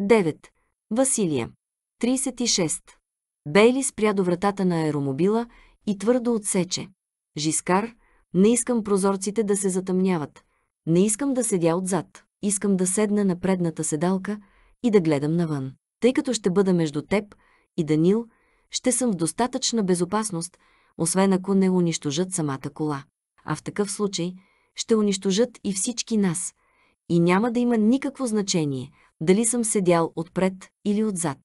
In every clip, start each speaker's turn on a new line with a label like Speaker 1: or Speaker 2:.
Speaker 1: 9. Василия. 36. Бейли спря до вратата на аеромобила и твърдо отсече. Жискар, не искам прозорците да се затъмняват. Не искам да седя отзад. Искам да седна на предната седалка и да гледам навън. Тъй като ще бъда между теб и Данил, ще съм в достатъчна безопасност, освен ако не унищожат самата кола. А в такъв случай ще унищожат и всички нас. И няма да има никакво значение – дали съм седял отпред или отзад.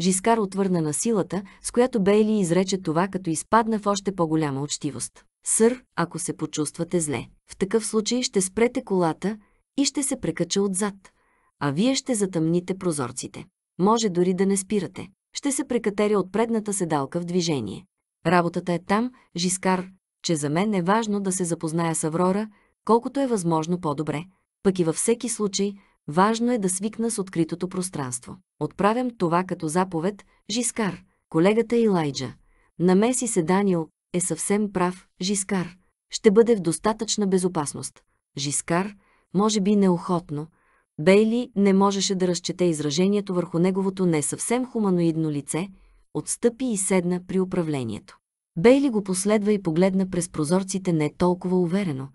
Speaker 1: Жискар отвърна на силата, с която Бейли изрече това, като изпадна в още по-голяма учтивост. Сър, ако се почувствате зле, в такъв случай ще спрете колата и ще се прекача отзад, а вие ще затъмните прозорците. Може дори да не спирате. Ще се прекатеря от предната седалка в движение. Работата е там, Жискар, че за мен е важно да се запозная с Аврора, колкото е възможно по-добре. Пък и във всеки случай, Важно е да свикна с откритото пространство. Отправям това като заповед Жискар, колегата Илайджа. Намеси се Даниел, е съвсем прав, Жискар. Ще бъде в достатъчна безопасност. Жискар, може би неохотно, Бейли не можеше да разчете изражението върху неговото не съвсем хуманоидно лице, отстъпи и седна при управлението. Бейли го последва и погледна през прозорците не толкова уверено,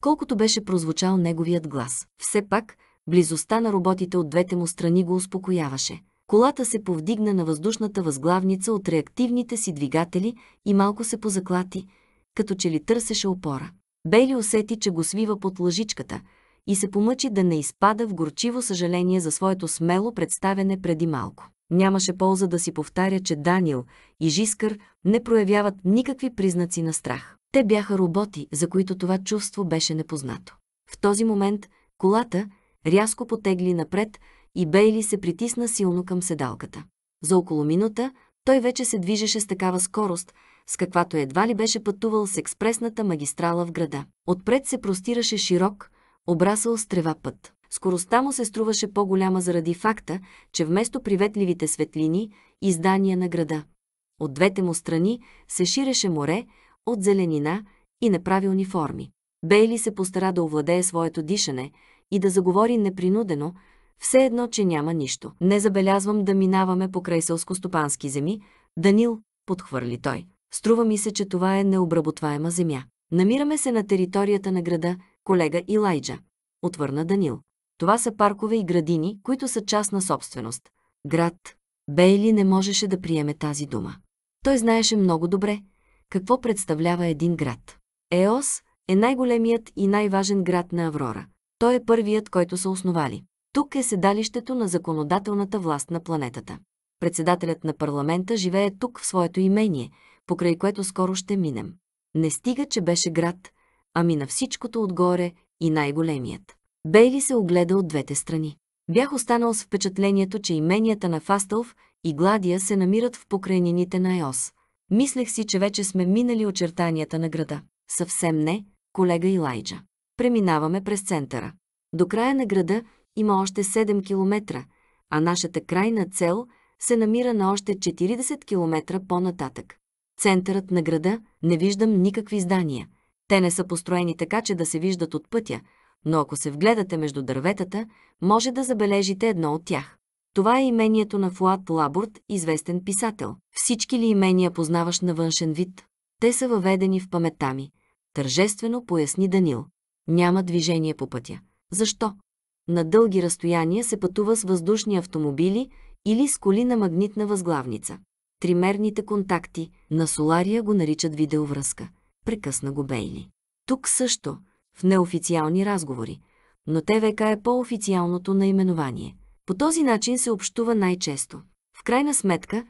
Speaker 1: колкото беше прозвучал неговият глас. Все пак, Близостта на роботите от двете му страни го успокояваше. Колата се повдигна на въздушната възглавница от реактивните си двигатели и малко се позаклати, като че ли търсеше опора. Бейли усети, че го свива под лъжичката и се помъчи да не изпада в горчиво съжаление за своето смело представяне преди малко. Нямаше полза да си повтаря, че Даниел и Жискър не проявяват никакви признаци на страх. Те бяха роботи, за които това чувство беше непознато. В този момент колата, рязко потегли напред и Бейли се притисна силно към седалката. За около минута той вече се движеше с такава скорост, с каквато едва ли беше пътувал с експресната магистрала в града. Отпред се простираше широк, обрасъл с трева път. Скоростта му се струваше по-голяма заради факта, че вместо приветливите светлини и здания на града, от двете му страни се ширеше море от зеленина и неправилни форми. Бейли се постара да овладее своето дишане, и да заговори непринудено, все едно, че няма нищо. Не забелязвам да минаваме покрай стопански земи. Данил, подхвърли той. Струва ми се, че това е необработваема земя. Намираме се на територията на града, колега Илайджа, отвърна Данил. Това са паркове и градини, които са частна собственост. Град. Бейли не можеше да приеме тази дума. Той знаеше много добре какво представлява един град. Еос е най-големият и най-важен град на Аврора – той е първият, който са основали. Тук е седалището на законодателната власт на планетата. Председателят на парламента живее тук в своето имение, покрай което скоро ще минем. Не стига, че беше град, ами на всичкото отгоре и най-големият. Бейли се огледа от двете страни. Бях останал с впечатлението, че именията на Фастълв и Гладия се намират в покрайнините на Еос. Мислех си, че вече сме минали очертанията на града. Съвсем не, колега Илайджа преминаваме през центъра. До края на града има още 7 км, а нашата крайна цел се намира на още 40 км по-нататък. Центърът на града не виждам никакви здания. Те не са построени така, че да се виждат от пътя, но ако се вгледате между дърветата, може да забележите едно от тях. Това е имението на Фуат Лабурт, известен писател. Всички ли имения познаваш на външен вид? Те са въведени в паметта ми. Тържествено поясни Данил. Няма движение по пътя. Защо? На дълги разстояния се пътува с въздушни автомобили или с коли на магнитна възглавница. Тримерните контакти на Солария го наричат видеовръзка. Прекъсна го Бейли. Тук също, в неофициални разговори, но ТВК е по-официалното наименование. По този начин се общува най-често. В крайна сметка,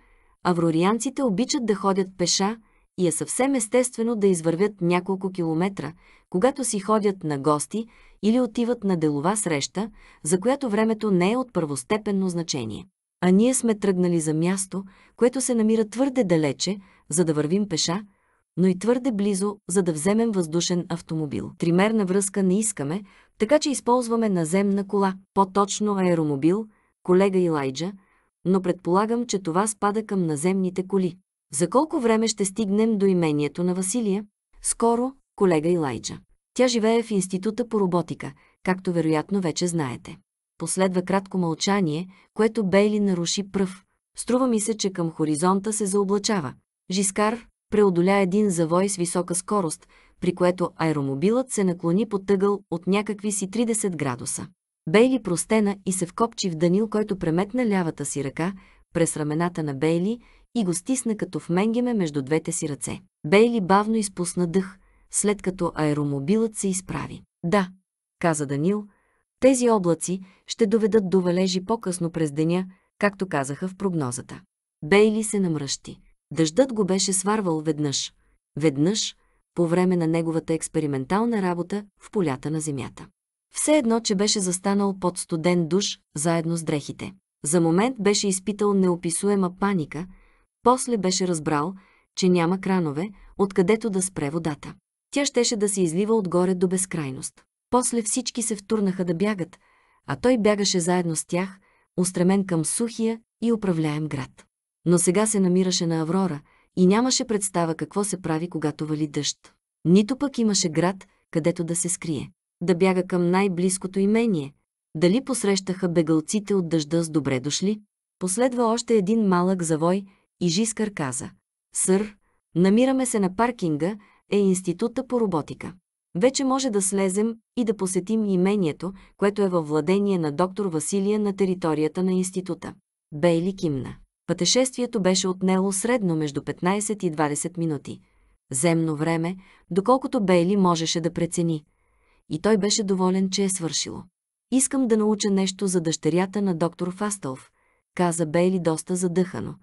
Speaker 1: аврорианците обичат да ходят пеша и е съвсем естествено да извървят няколко километра, когато си ходят на гости или отиват на делова среща, за която времето не е от първостепенно значение. А ние сме тръгнали за място, което се намира твърде далече, за да вървим пеша, но и твърде близо, за да вземем въздушен автомобил. Тримерна връзка не искаме, така че използваме наземна кола, по-точно аеромобил, колега Илайджа, но предполагам, че това спада към наземните коли. За колко време ще стигнем до имението на Василия? Скоро, колега Илайджа. Тя живее в Института по роботика, както вероятно вече знаете. Последва кратко мълчание, което Бейли наруши пръв. Струва ми се, че към хоризонта се заоблачава. Жискар преодоля един завой с висока скорост, при което аеромобилът се наклони по тъгъл от някакви си 30 градуса. Бейли простена и се вкопчи в Данил, който преметна лявата си ръка през рамената на Бейли и го стисна като в менгеме между двете си ръце. Бейли бавно изпусна дъх – след като аеромобилът се изправи. Да, каза Данил, тези облаци ще доведат до валежи по-късно през деня, както казаха в прогнозата. Бейли се намръщи. Дъждът го беше сварвал веднъж. Веднъж, по време на неговата експериментална работа в полята на земята. Все едно, че беше застанал под студен душ, заедно с дрехите. За момент беше изпитал неописуема паника, после беше разбрал, че няма кранове, откъдето да спре водата. Тя щеше да се излива отгоре до безкрайност. После всички се втурнаха да бягат, а той бягаше заедно с тях, устремен към сухия и управляем град. Но сега се намираше на Аврора и нямаше представа какво се прави, когато вали дъжд. Нито пък имаше град, където да се скрие. Да бяга към най-близкото имение. Дали посрещаха бегалците от дъжда с добре дошли? Последва още един малък завой и Жискър каза. Сър, намираме се на паркинга, е Института по роботика. Вече може да слезем и да посетим имението, което е във владение на доктор Василия на територията на института. Бейли кимна. Пътешествието беше отнело средно между 15 и 20 минути. Земно време, доколкото Бейли можеше да прецени. И той беше доволен, че е свършило. Искам да науча нещо за дъщерята на доктор Фастълф, каза Бейли доста задъхано,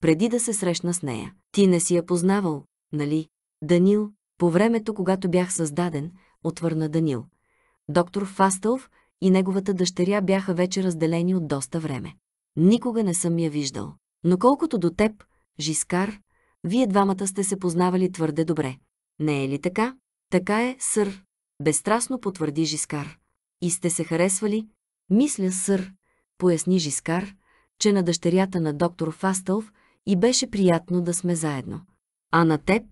Speaker 1: преди да се срещна с нея. Ти не си я познавал, нали? Данил, по времето, когато бях създаден, отвърна Данил. Доктор Фастълв и неговата дъщеря бяха вече разделени от доста време. Никога не съм я виждал. Но колкото до теб, Жискар, вие двамата сте се познавали твърде добре. Не е ли така? Така е, сър, безстрастно потвърди Жискар. И сте се харесвали? Мисля, сър, поясни Жискар, че на дъщерята на доктор Фастълв и беше приятно да сме заедно. А на теб,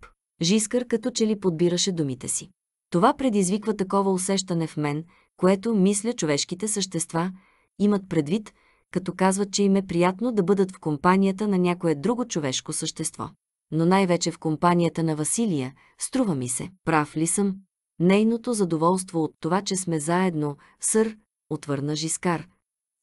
Speaker 1: Жискър като че ли подбираше думите си. Това предизвиква такова усещане в мен, което, мисля, човешките същества имат предвид, като казват, че им е приятно да бъдат в компанията на някое друго човешко същество. Но най-вече в компанията на Василия, струва ми се, прав ли съм? Нейното задоволство от това, че сме заедно, сър, отвърна Жискар,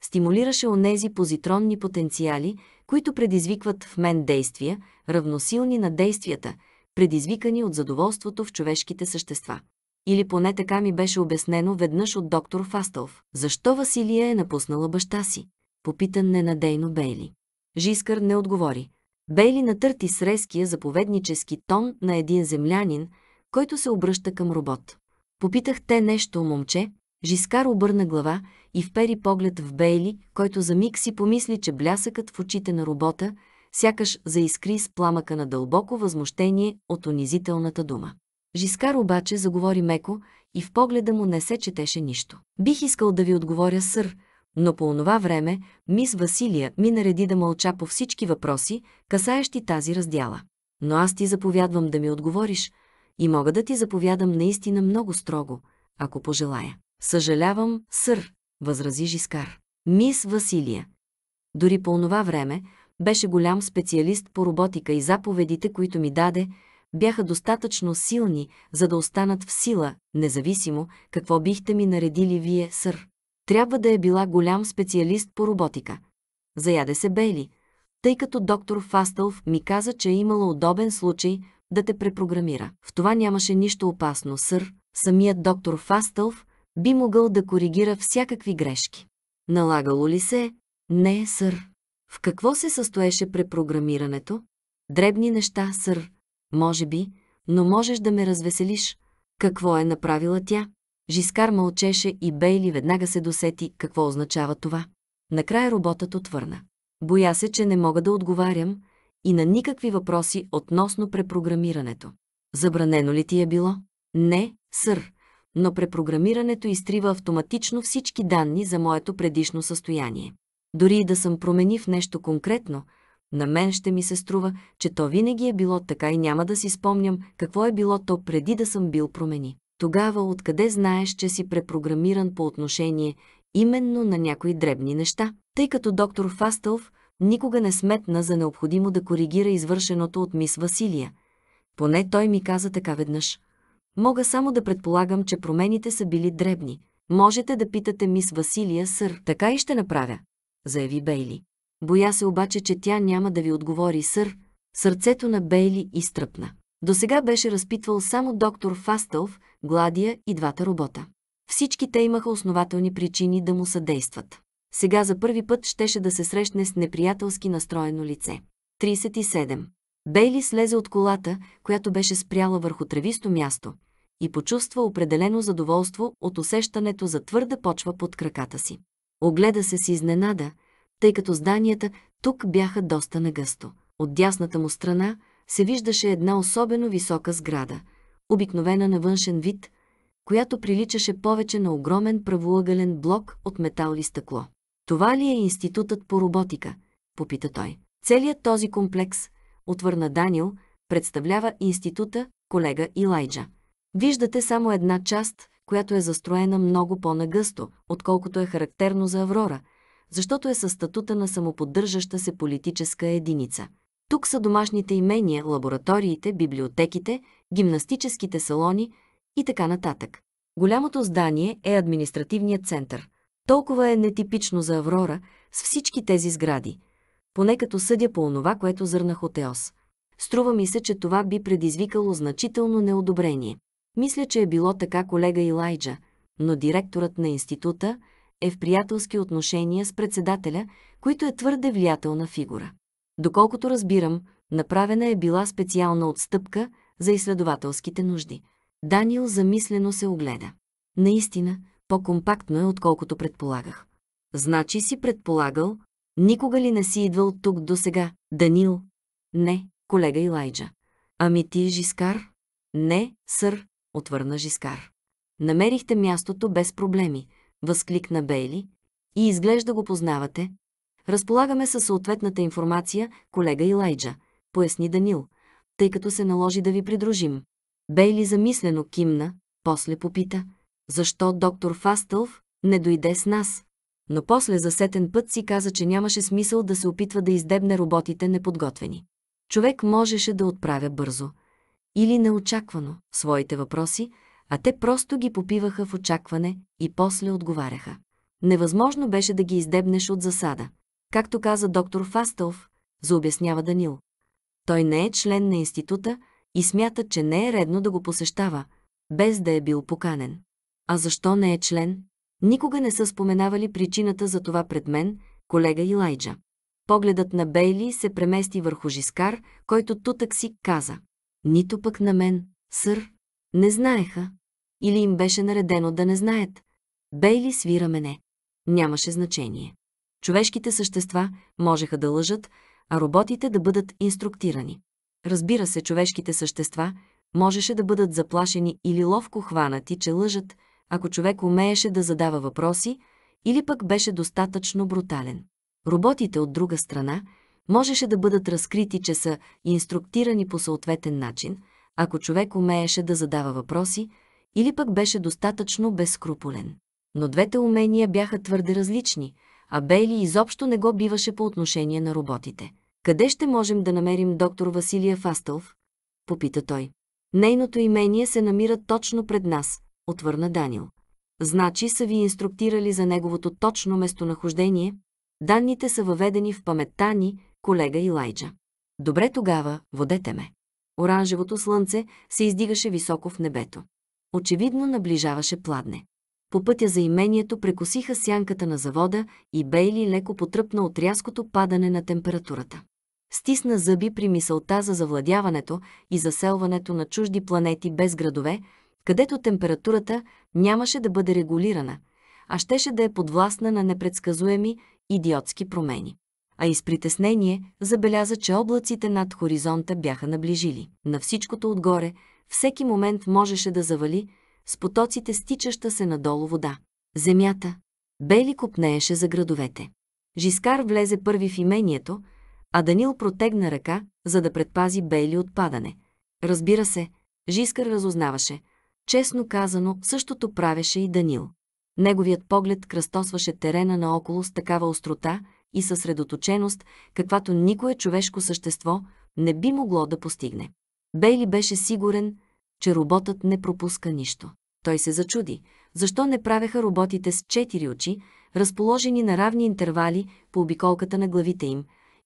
Speaker 1: стимулираше онези позитронни потенциали, които предизвикват в мен действия, равносилни на действията – предизвикани от задоволството в човешките същества. Или поне така ми беше обяснено веднъж от доктор Фастълф. Защо Василия е напуснала баща си? Попита ненадейно Бейли. Жискър не отговори. Бейли натърти с резкия заповеднически тон на един землянин, който се обръща към робот. Попитах те нещо, момче. Жискар обърна глава и впери поглед в Бейли, който за миг си помисли, че блясъкът в очите на робота сякаш заискри с пламъка на дълбоко възмущение от унизителната дума. Жискар обаче заговори меко и в погледа му не се четеше нищо. Бих искал да ви отговоря, сър, но по онова време мис Василия ми нареди да мълча по всички въпроси, касаещи тази раздяла. Но аз ти заповядвам да ми отговориш и мога да ти заповядам наистина много строго, ако пожелая. Съжалявам, сър, възрази Жискар. Мис Василия. Дори по онова време беше голям специалист по роботика и заповедите, които ми даде, бяха достатъчно силни, за да останат в сила, независимо какво бихте ми наредили вие, сър. Трябва да е била голям специалист по роботика. Заяде се Бейли, тъй като доктор Фастълф ми каза, че е имало удобен случай да те препрограмира. В това нямаше нищо опасно, сър. Самият доктор Фастълф би могъл да коригира всякакви грешки. Налагало ли се? Не, сър. В какво се състоеше препрограмирането? Дребни неща, сър. Може би, но можеш да ме развеселиш. Какво е направила тя? Жискар мълчеше и Бейли веднага се досети какво означава това. Накрая роботът отвърна. Боя се, че не мога да отговарям и на никакви въпроси относно препрограмирането. Забранено ли ти е било? Не, сър, но препрограмирането изтрива автоматично всички данни за моето предишно състояние. Дори и да съм променив нещо конкретно, на мен ще ми се струва, че то винаги е било така и няма да си спомням какво е било то преди да съм бил промени. Тогава откъде знаеш, че си препрограмиран по отношение именно на някои дребни неща? Тъй като доктор Фастълф никога не сметна за необходимо да коригира извършеното от мис Василия. Поне той ми каза така веднъж. Мога само да предполагам, че промените са били дребни. Можете да питате мис Василия, сър. Така и ще направя заяви Бейли. Боя се обаче, че тя няма да ви отговори, сър. Сърцето на Бейли изтръпна. До сега беше разпитвал само доктор Фастълф, Гладия и двата робота. Всички те имаха основателни причини да му съдействат. Сега за първи път щеше да се срещне с неприятелски настроено лице. 37. Бейли слезе от колата, която беше спряла върху тревисто място, и почувства определено задоволство от усещането за твърда почва под краката си. Огледа се с изненада, тъй като зданията тук бяха доста нагъсто. От дясната му страна се виждаше една особено висока сграда, обикновена на външен вид, която приличаше повече на огромен правоъгълен блок от метал и стъкло. Това ли е институтът по роботика? попита той. Целият този комплекс, отвърна Данил, представлява института колега Илайджа. Виждате само една част, която е застроена много по-нагъсто, отколкото е характерно за Аврора, защото е със статута на самоподдържаща се политическа единица. Тук са домашните имения, лабораториите, библиотеките, гимнастическите салони и така нататък. Голямото здание е административният център. Толкова е нетипично за Аврора с всички тези сгради, поне като съдя по онова, което зърнах от ЕОС. Струва ми се, че това би предизвикало значително неодобрение. Мисля, че е било така колега Илайджа, но директорът на института е в приятелски отношения с председателя, който е твърде влиятелна фигура. Доколкото разбирам, направена е била специална отстъпка за изследователските нужди. Даниел замислено се огледа. Наистина, по-компактно е, отколкото предполагах. Значи си предполагал, никога ли не си идвал тук до сега, Данил? Не, колега Илайджа. Ами ти, Жискар? Не, сър, отвърна Жискар. Намерихте мястото без проблеми, възкликна Бейли. И изглежда го познавате. Разполагаме със съответната информация, колега Илайджа, поясни Данил, тъй като се наложи да ви придружим. Бейли замислено кимна, после попита, защо доктор Фастълв не дойде с нас. Но после за сетен път си каза, че нямаше смисъл да се опитва да издебне роботите неподготвени. Човек можеше да отправя бързо – или неочаквано своите въпроси, а те просто ги попиваха в очакване и после отговаряха. Невъзможно беше да ги издебнеш от засада. Както каза доктор Фастълф, заобяснява Данил. Той не е член на института и смята, че не е редно да го посещава, без да е бил поканен. А защо не е член? Никога не са споменавали причината за това пред мен, колега Илайджа. Погледът на Бейли се премести върху Жискар, който тутък си каза нито пък на мен, сър, не знаеха. Или им беше наредено да не знаят. Бейли свира мене? Нямаше значение. Човешките същества можеха да лъжат, а роботите да бъдат инструктирани. Разбира се, човешките същества можеше да бъдат заплашени или ловко хванати, че лъжат, ако човек умееше да задава въпроси, или пък беше достатъчно брутален. Роботите от друга страна – можеше да бъдат разкрити, че са инструктирани по съответен начин, ако човек умееше да задава въпроси или пък беше достатъчно безскрупулен. Но двете умения бяха твърде различни, а Бейли изобщо не го биваше по отношение на роботите. Къде ще можем да намерим доктор Василия Фастълв? Попита той. Нейното имение се намира точно пред нас, отвърна Данил. Значи са ви инструктирали за неговото точно местонахождение? Данните са въведени в паметта ни, колега Илайджа. Добре тогава, водете ме. Оранжевото слънце се издигаше високо в небето. Очевидно наближаваше пладне. По пътя за имението прекосиха сянката на завода и Бейли леко потръпна от рязкото падане на температурата. Стисна зъби при мисълта за завладяването и заселването на чужди планети без градове, където температурата нямаше да бъде регулирана, а щеше да е подвластна на непредсказуеми идиотски промени а и с притеснение забеляза, че облаците над хоризонта бяха наближили. На всичкото отгоре, всеки момент можеше да завали с потоците стичаща се надолу вода. Земята. Бели купнееше за градовете. Жискар влезе първи в имението, а Данил протегна ръка, за да предпази Бейли от падане. Разбира се, Жискар разузнаваше. Честно казано, същото правеше и Данил. Неговият поглед кръстосваше терена наоколо с такава острота, и съсредоточеност, каквато никое човешко същество не би могло да постигне. Бейли беше сигурен, че роботът не пропуска нищо. Той се зачуди, защо не правеха роботите с четири очи, разположени на равни интервали по обиколката на главите им,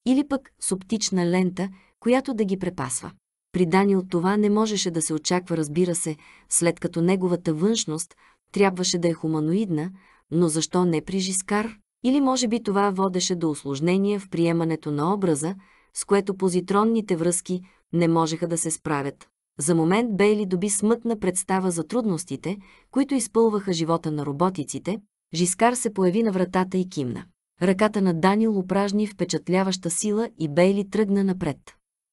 Speaker 1: или пък с оптична лента, която да ги препасва. При Данил това не можеше да се очаква, разбира се, след като неговата външност трябваше да е хуманоидна, но защо не при Жискар? Или може би това водеше до осложнение в приемането на образа, с което позитронните връзки не можеха да се справят. За момент Бейли доби смътна представа за трудностите, които изпълваха живота на роботиците, Жискар се появи на вратата и кимна. Ръката на Данил упражни впечатляваща сила и Бейли тръгна напред.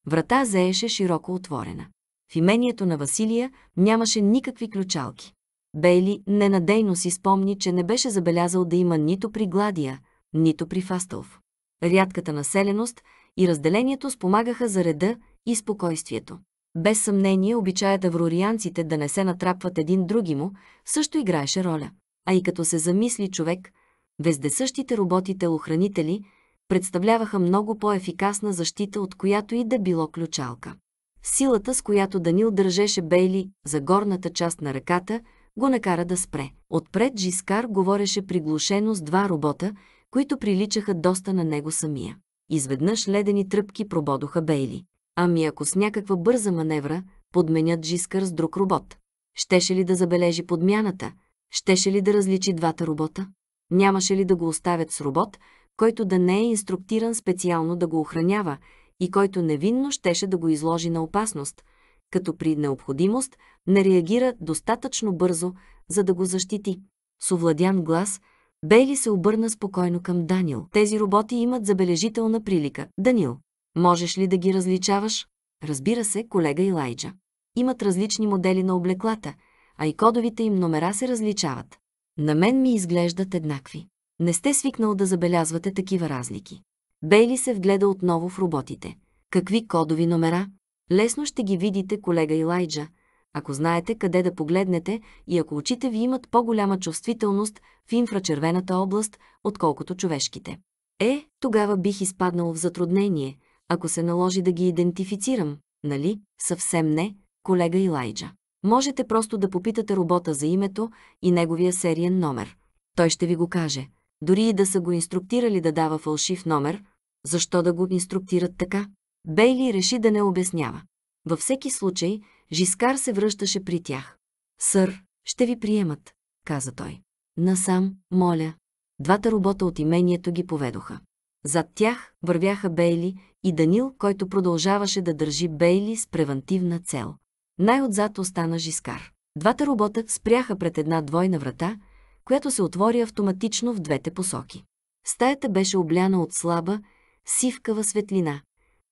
Speaker 1: Врата заеше широко отворена. В имението на Василия нямаше никакви ключалки. Бейли ненадейно си спомни, че не беше забелязал да има нито при Гладия, нито при Фастълф. Рядката населеност и разделението спомагаха за реда и спокойствието. Без съмнение обичаят аврорианците да не се натрапват един други му, също играеше роля. А и като се замисли човек, вездесъщите роботите телохранители представляваха много по-ефикасна защита, от която и да било ключалка. Силата, с която Данил държеше Бейли за горната част на ръката – го накара да спре. Отпред Жискар говореше приглушено с два робота, които приличаха доста на него самия. Изведнъж ледени тръпки прободоха Бейли. Ами ако с някаква бърза маневра подменят Жискар с друг робот? Щеше ли да забележи подмяната? Щеше ли да различи двата робота? Нямаше ли да го оставят с робот, който да не е инструктиран специално да го охранява и който невинно щеше да го изложи на опасност, като при необходимост не реагира достатъчно бързо, за да го защити. С овладян глас, Бейли се обърна спокойно към Данил. Тези роботи имат забележителна прилика. Данил, можеш ли да ги различаваш? Разбира се, колега Илайджа. Имат различни модели на облеклата, а и кодовите им номера се различават. На мен ми изглеждат еднакви. Не сте свикнал да забелязвате такива разлики. Бейли се вгледа отново в роботите. Какви кодови номера? Лесно ще ги видите, колега Илайджа, ако знаете къде да погледнете и ако очите ви имат по-голяма чувствителност в инфрачервената област, отколкото човешките. Е, тогава бих изпаднал в затруднение, ако се наложи да ги идентифицирам, нали? Съвсем не, колега Илайджа. Можете просто да попитате робота за името и неговия сериен номер. Той ще ви го каже. Дори и да са го инструктирали да дава фалшив номер, защо да го инструктират така? Бейли реши да не обяснява. Във всеки случай, Жискар се връщаше при тях. Сър, ще ви приемат, каза той. Насам, моля. Двата робота от имението ги поведоха. Зад тях вървяха Бейли и Данил, който продължаваше да държи Бейли с превантивна цел. Най-отзад остана Жискар. Двата робота спряха пред една двойна врата, която се отвори автоматично в двете посоки. Стаята беше обляна от слаба, сивкава светлина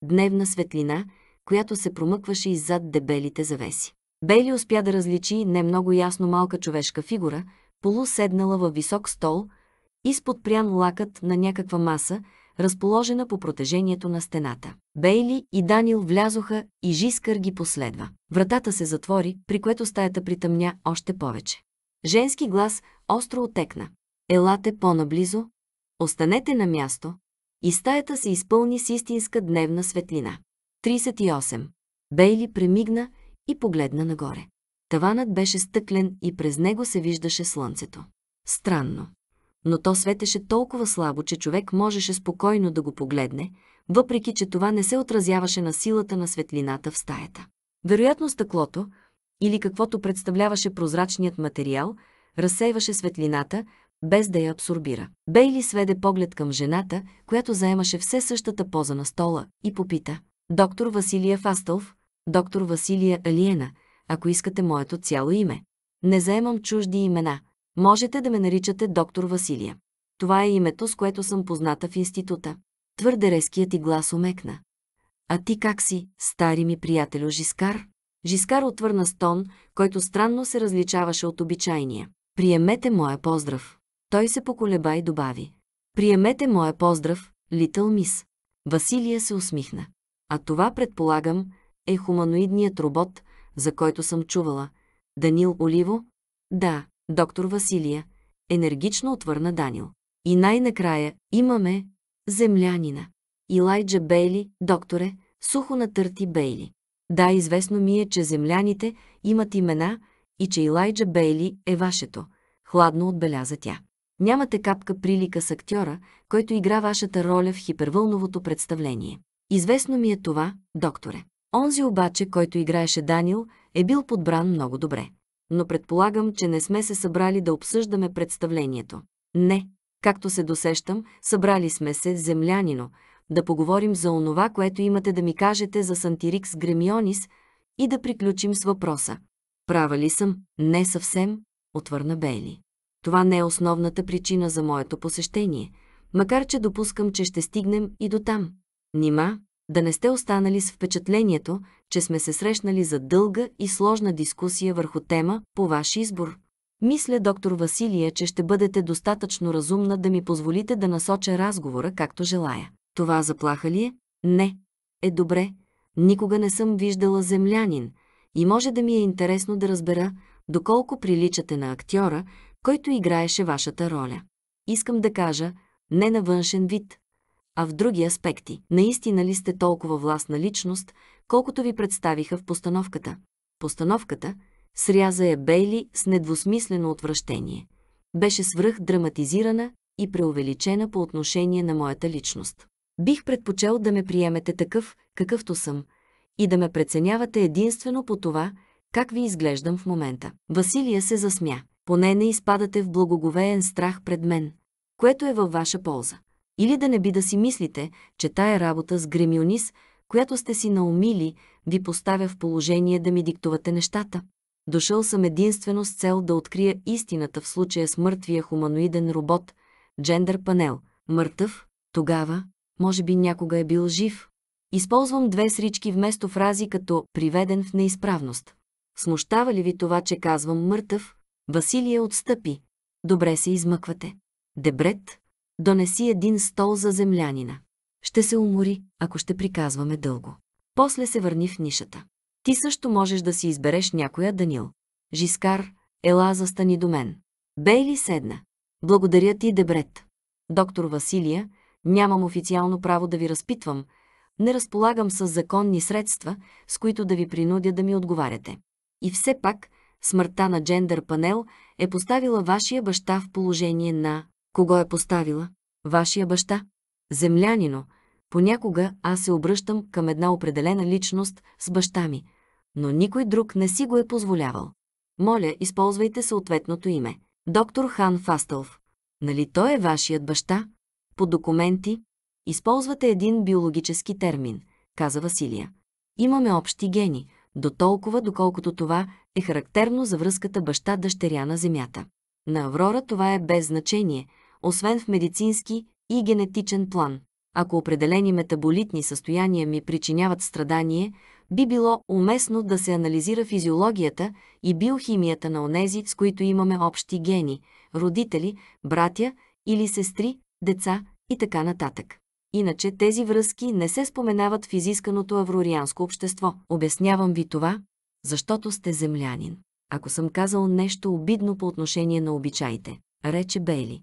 Speaker 1: дневна светлина, която се промъкваше иззад дебелите завеси. Бейли успя да различи не много ясно малка човешка фигура, полуседнала във висок стол, изпод прян лакът на някаква маса, разположена по протежението на стената. Бейли и Данил влязоха и Жискър ги последва. Вратата се затвори, при което стаята притъмня още повече. Женски глас остро отекна. Елате по-наблизо, останете на място, и стаята се изпълни с истинска дневна светлина. 38. Бейли премигна и погледна нагоре. Таванът беше стъклен и през него се виждаше слънцето. Странно. Но то светеше толкова слабо, че човек можеше спокойно да го погледне, въпреки че това не се отразяваше на силата на светлината в стаята. Вероятно стъклото, или каквото представляваше прозрачният материал, разсейваше светлината, без да я абсорбира. Бейли сведе поглед към жената, която заемаше все същата поза на стола, и попита. Доктор Василия Фастълф, доктор Василия Алиена, ако искате моето цяло име. Не заемам чужди имена. Можете да ме наричате доктор Василия. Това е името, с което съм позната в института. Твърде резкият ти глас омекна. А ти как си, стари ми приятелю Жискар? Жискар отвърна стон, който странно се различаваше от обичайния. Приемете моя поздрав. Той се поколеба и добави. Приемете моя поздрав, Литъл Мис. Василия се усмихна. А това, предполагам, е хуманоидният робот, за който съм чувала. Данил Оливо? Да, доктор Василия. Енергично отвърна Данил. И най-накрая имаме землянина. Илайджа Бейли, докторе, сухо натърти Бейли. Да, известно ми е, че земляните имат имена и че Илайджа Бейли е вашето. Хладно отбеляза тя. Нямате капка прилика с актьора, който игра вашата роля в хипервълновото представление. Известно ми е това, докторе. Онзи обаче, който играеше Данил, е бил подбран много добре. Но предполагам, че не сме се събрали да обсъждаме представлението. Не, както се досещам, събрали сме се, землянино, да поговорим за онова, което имате да ми кажете за Сантирикс Гремионис и да приключим с въпроса. Права ли съм? Не съвсем, отвърна Бейли. Това не е основната причина за моето посещение, макар че допускам, че ще стигнем и до там. Нима, да не сте останали с впечатлението, че сме се срещнали за дълга и сложна дискусия върху тема по ваш избор. Мисля, доктор Василия, че ще бъдете достатъчно разумна да ми позволите да насоча разговора както желая. Това заплаха ли е? Не. Е добре. Никога не съм виждала землянин и може да ми е интересно да разбера, доколко приличате на актьора, който играеше вашата роля. Искам да кажа, не на външен вид, а в други аспекти. Наистина ли сте толкова властна личност, колкото ви представиха в постановката? Постановката сряза я Бейли с недвусмислено отвращение. Беше свръх драматизирана и преувеличена по отношение на моята личност. Бих предпочел да ме приемете такъв, какъвто съм, и да ме преценявате единствено по това, как ви изглеждам в момента. Василия се засмя поне не изпадате в благоговеен страх пред мен, което е във ваша полза. Или да не би да си мислите, че тая работа с гремионис, която сте си наумили, ви поставя в положение да ми диктувате нещата. Дошъл съм единствено с цел да открия истината в случая с мъртвия хуманоиден робот, джендър панел, мъртъв, тогава, може би някога е бил жив. Използвам две срички вместо фрази като «приведен в неизправност». Смущава ли ви това, че казвам мъртъв, Василия отстъпи. Добре се измъквате. Дебрет, донеси един стол за землянина. Ще се умори, ако ще приказваме дълго. После се върни в нишата. Ти също можеш да си избереш някоя, Данил. Жискар, ела застани до мен. Бейли седна. Благодаря ти, Дебрет. Доктор Василия, нямам официално право да ви разпитвам. Не разполагам с законни средства, с които да ви принудя да ми отговаряте. И все пак, смъртта на Джендър Панел е поставила вашия баща в положение на... Кого е поставила? Вашия баща? Землянино. Понякога аз се обръщам към една определена личност с баща ми, но никой друг не си го е позволявал. Моля, използвайте съответното име. Доктор Хан Фастълф. Нали той е вашият баща? По документи използвате един биологически термин, каза Василия. Имаме общи гени, до толкова доколкото това е характерно за връзката баща-дъщеря на Земята. На Аврора това е без значение, освен в медицински и генетичен план. Ако определени метаболитни състояния ми причиняват страдание, би било уместно да се анализира физиологията и биохимията на онези, с които имаме общи гени, родители, братя или сестри, деца и така нататък. Иначе тези връзки не се споменават в изисканото аврорианско общество. Обяснявам ви това, защото сте землянин. Ако съм казал нещо обидно по отношение на обичаите, рече Бейли.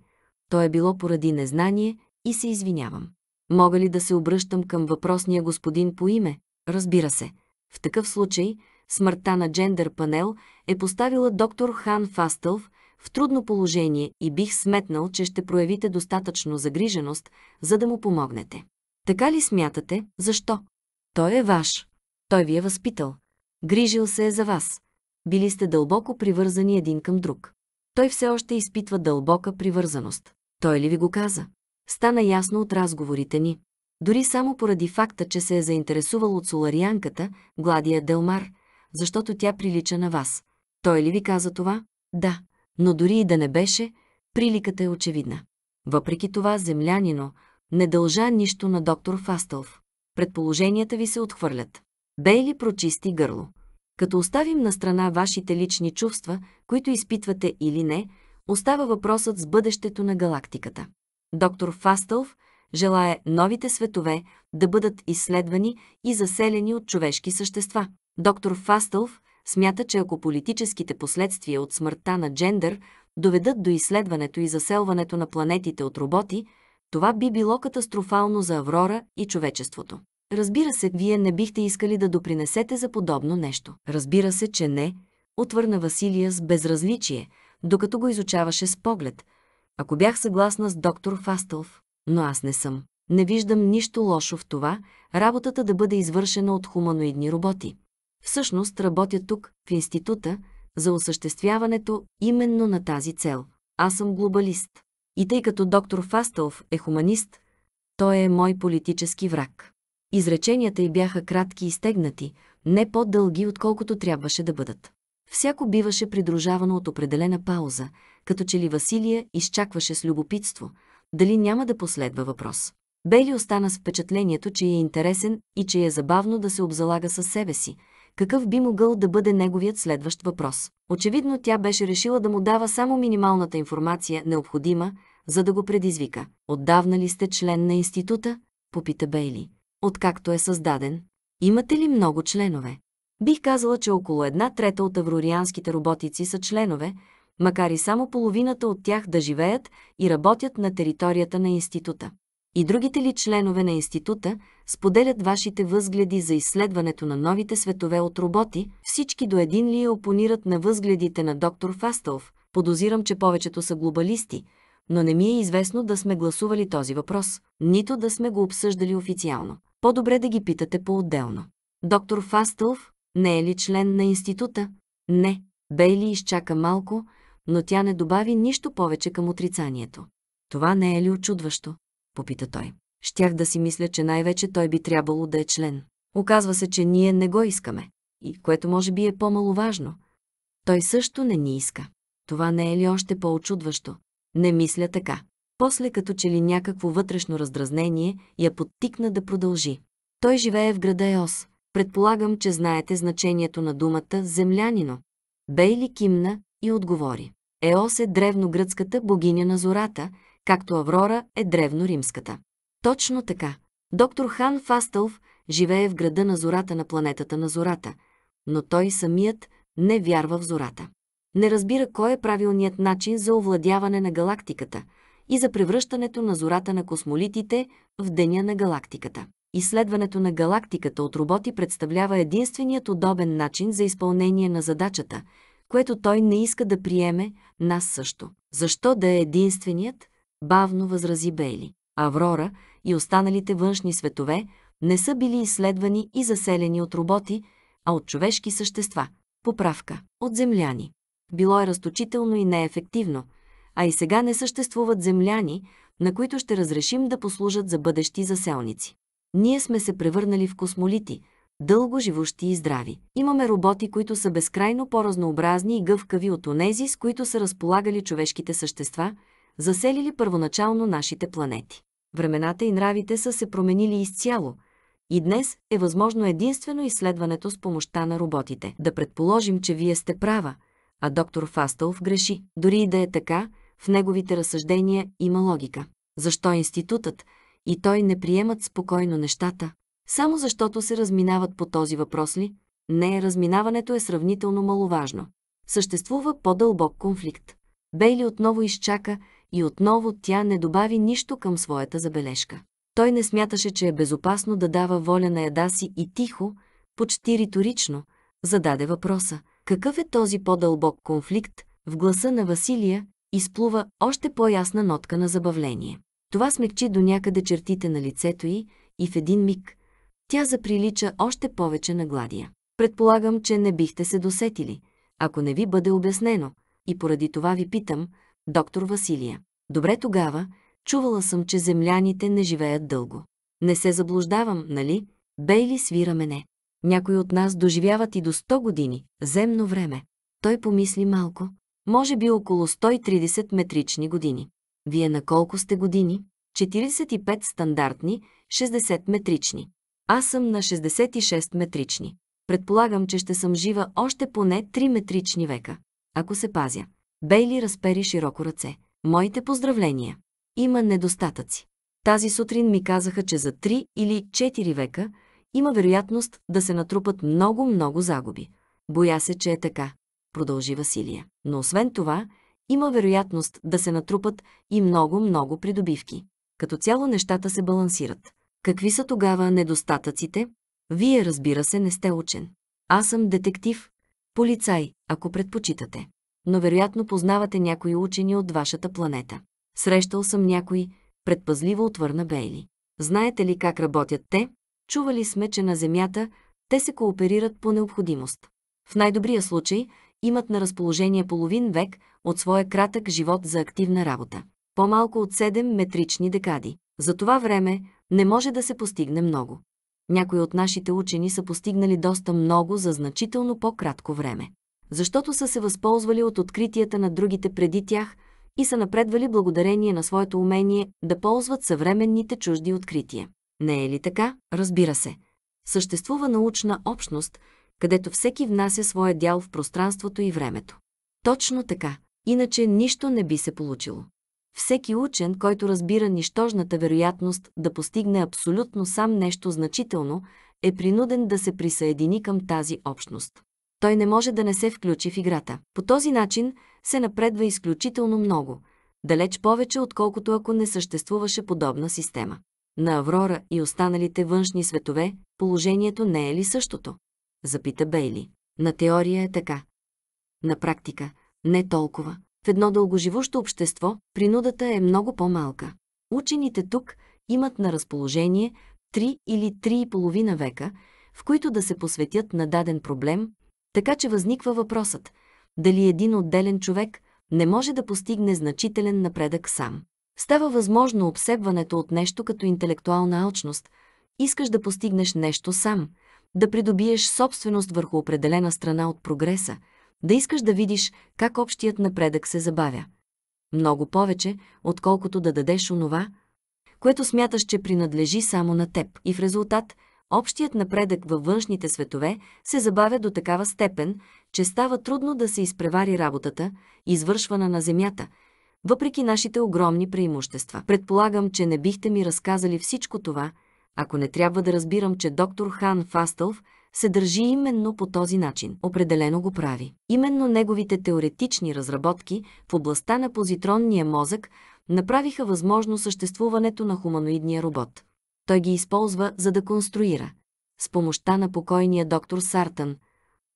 Speaker 1: То е било поради незнание и се извинявам. Мога ли да се обръщам към въпросния господин по име? Разбира се. В такъв случай, смъртта на Джендър Панел е поставила доктор Хан Фастълв в трудно положение и бих сметнал, че ще проявите достатъчно загриженост, за да му помогнете. Така ли смятате? Защо? Той е ваш. Той ви е възпитал. Грижил се е за вас. Били сте дълбоко привързани един към друг. Той все още изпитва дълбока привързаност. Той ли ви го каза? Стана ясно от разговорите ни. Дори само поради факта, че се е заинтересувал от соларианката, Гладия Делмар, защото тя прилича на вас. Той ли ви каза това? Да, но дори и да не беше, приликата е очевидна. Въпреки това, землянино не дължа нищо на доктор Фастълв. Предположенията ви се отхвърлят. Бейли прочисти гърло. Като оставим на страна вашите лични чувства, които изпитвате или не, остава въпросът с бъдещето на галактиката. Доктор Фастълф желая новите светове да бъдат изследвани и заселени от човешки същества. Доктор Фастълф смята, че ако политическите последствия от смъртта на Джендър доведат до изследването и заселването на планетите от роботи, това би било катастрофално за Аврора и човечеството. Разбира се, вие не бихте искали да допринесете за подобно нещо. Разбира се, че не, отвърна Василия с безразличие, докато го изучаваше с поглед. Ако бях съгласна с доктор Фастълф, но аз не съм. Не виждам нищо лошо в това, работата да бъде извършена от хуманоидни роботи. Всъщност работя тук, в института, за осъществяването именно на тази цел. Аз съм глобалист. И тъй като доктор Фастълф е хуманист, той е мой политически враг. Изреченията й бяха кратки и стегнати, не по-дълги, отколкото трябваше да бъдат. Всяко биваше придружавано от определена пауза, като че ли Василия изчакваше с любопитство, дали няма да последва въпрос. Бели остана с впечатлението, че е интересен и че е забавно да се обзалага със себе си, какъв би могъл да бъде неговият следващ въпрос. Очевидно тя беше решила да му дава само минималната информация, необходима, за да го предизвика. Отдавна ли сте член на института? Попита Бейли откакто е създаден. Имате ли много членове? Бих казала, че около една трета от аврорианските роботици са членове, макар и само половината от тях да живеят и работят на територията на института. И другите ли членове на института споделят вашите възгледи за изследването на новите светове от роботи, всички до един ли опонират на възгледите на доктор Фастълф? Подозирам, че повечето са глобалисти, но не ми е известно да сме гласували този въпрос, нито да сме го обсъждали официално по-добре да ги питате по-отделно. Доктор Фастълв не е ли член на института? Не. Бейли изчака малко, но тя не добави нищо повече към отрицанието. Това не е ли очудващо? Попита той. Щях да си мисля, че най-вече той би трябвало да е член. Оказва се, че ние не го искаме. И което може би е по-маловажно. Той също не ни иска. Това не е ли още по-очудващо? Не мисля така. После като че ли някакво вътрешно раздразнение я подтикна да продължи. Той живее в града Еос. Предполагам, че знаете значението на думата землянино. Бейли кимна и отговори. Еос е древногръцката богиня на зората, както Аврора е древноримската. Точно така. Доктор Хан Фастълв живее в града на зората на планетата на зората, но той самият не вярва в зората. Не разбира кой е правилният начин за овладяване на галактиката – и за превръщането на зората на космолитите в деня на галактиката. Изследването на галактиката от роботи представлява единственият удобен начин за изпълнение на задачата, което той не иска да приеме нас също. Защо да е единственият? Бавно възрази Бейли. Аврора и останалите външни светове не са били изследвани и заселени от роботи, а от човешки същества. Поправка. От земляни. Било е разточително и неефективно, а и сега не съществуват земляни, на които ще разрешим да послужат за бъдещи заселници. Ние сме се превърнали в космолити, дълго живущи и здрави. Имаме роботи, които са безкрайно по-разнообразни и гъвкави от онези, с които са разполагали човешките същества, заселили първоначално нашите планети. Времената и нравите са се променили изцяло – и днес е възможно единствено изследването с помощта на роботите. Да предположим, че вие сте права, а доктор Фастълф греши. Дори и да е така, в неговите разсъждения има логика. Защо институтът и той не приемат спокойно нещата? Само защото се разминават по този въпрос ли? Не, разминаването е сравнително маловажно. Съществува по-дълбок конфликт. Бейли отново изчака и отново тя не добави нищо към своята забележка. Той не смяташе, че е безопасно да дава воля на яда си и тихо, почти риторично, зададе въпроса. Какъв е този по-дълбок конфликт? В гласа на Василия изплува още по-ясна нотка на забавление. Това смекчи до някъде чертите на лицето й и в един миг тя заприлича още повече на Гладия. Предполагам, че не бихте се досетили, ако не ви бъде обяснено, и поради това ви питам, доктор Василия. Добре тогава, чувала съм, че земляните не живеят дълго. Не се заблуждавам, нали? Бейли свира мене. Някои от нас доживяват и до 100 години, земно време. Той помисли малко, може би около 130 метрични години. Вие на колко сте години? 45 стандартни, 60 метрични. Аз съм на 66 метрични. Предполагам, че ще съм жива още поне 3 метрични века. Ако се пазя. Бейли разпери широко ръце. Моите поздравления. Има недостатъци. Тази сутрин ми казаха, че за 3 или 4 века има вероятност да се натрупат много-много загуби. Боя се, че е така продължи Василия. Но освен това, има вероятност да се натрупат и много-много придобивки. Като цяло нещата се балансират. Какви са тогава недостатъците? Вие, разбира се, не сте учен. Аз съм детектив, полицай, ако предпочитате. Но вероятно познавате някои учени от вашата планета. Срещал съм някой, предпазливо отвърна Бейли. Знаете ли как работят те? Чували сме, че на Земята те се кооперират по необходимост. В най-добрия случай – имат на разположение половин век от своя кратък живот за активна работа. По-малко от 7 метрични декади. За това време не може да се постигне много. Някои от нашите учени са постигнали доста много за значително по-кратко време. Защото са се възползвали от откритията на другите преди тях и са напредвали благодарение на своето умение да ползват съвременните чужди открития. Не е ли така? Разбира се. Съществува научна общност – където всеки внася своя дял в пространството и времето. Точно така, иначе нищо не би се получило. Всеки учен, който разбира нищожната вероятност да постигне абсолютно сам нещо значително, е принуден да се присъедини към тази общност. Той не може да не се включи в играта. По този начин се напредва изключително много, далеч повече отколкото ако не съществуваше подобна система. На Аврора и останалите външни светове положението не е ли същото? Запита Бейли. На теория е така. На практика – не толкова. В едно дългоживущо общество принудата е много по-малка. Учените тук имат на разположение 3 или 3,5 века, в които да се посветят на даден проблем, така че възниква въпросът – дали един отделен човек не може да постигне значителен напредък сам. Става възможно обсебването от нещо като интелектуална алчност. Искаш да постигнеш нещо сам – да придобиеш собственост върху определена страна от прогреса, да искаш да видиш как общият напредък се забавя. Много повече, отколкото да дадеш онова, което смяташ, че принадлежи само на теб. И в резултат, общият напредък във външните светове се забавя до такава степен, че става трудно да се изпревари работата, извършвана на Земята, въпреки нашите огромни преимущества. Предполагам, че не бихте ми разказали всичко това – ако не трябва да разбирам, че доктор Хан Фастълф се държи именно по този начин. Определено го прави. Именно неговите теоретични разработки в областта на позитронния мозък направиха възможно съществуването на хуманоидния робот. Той ги използва, за да конструира. С помощта на покойния доктор Сартън,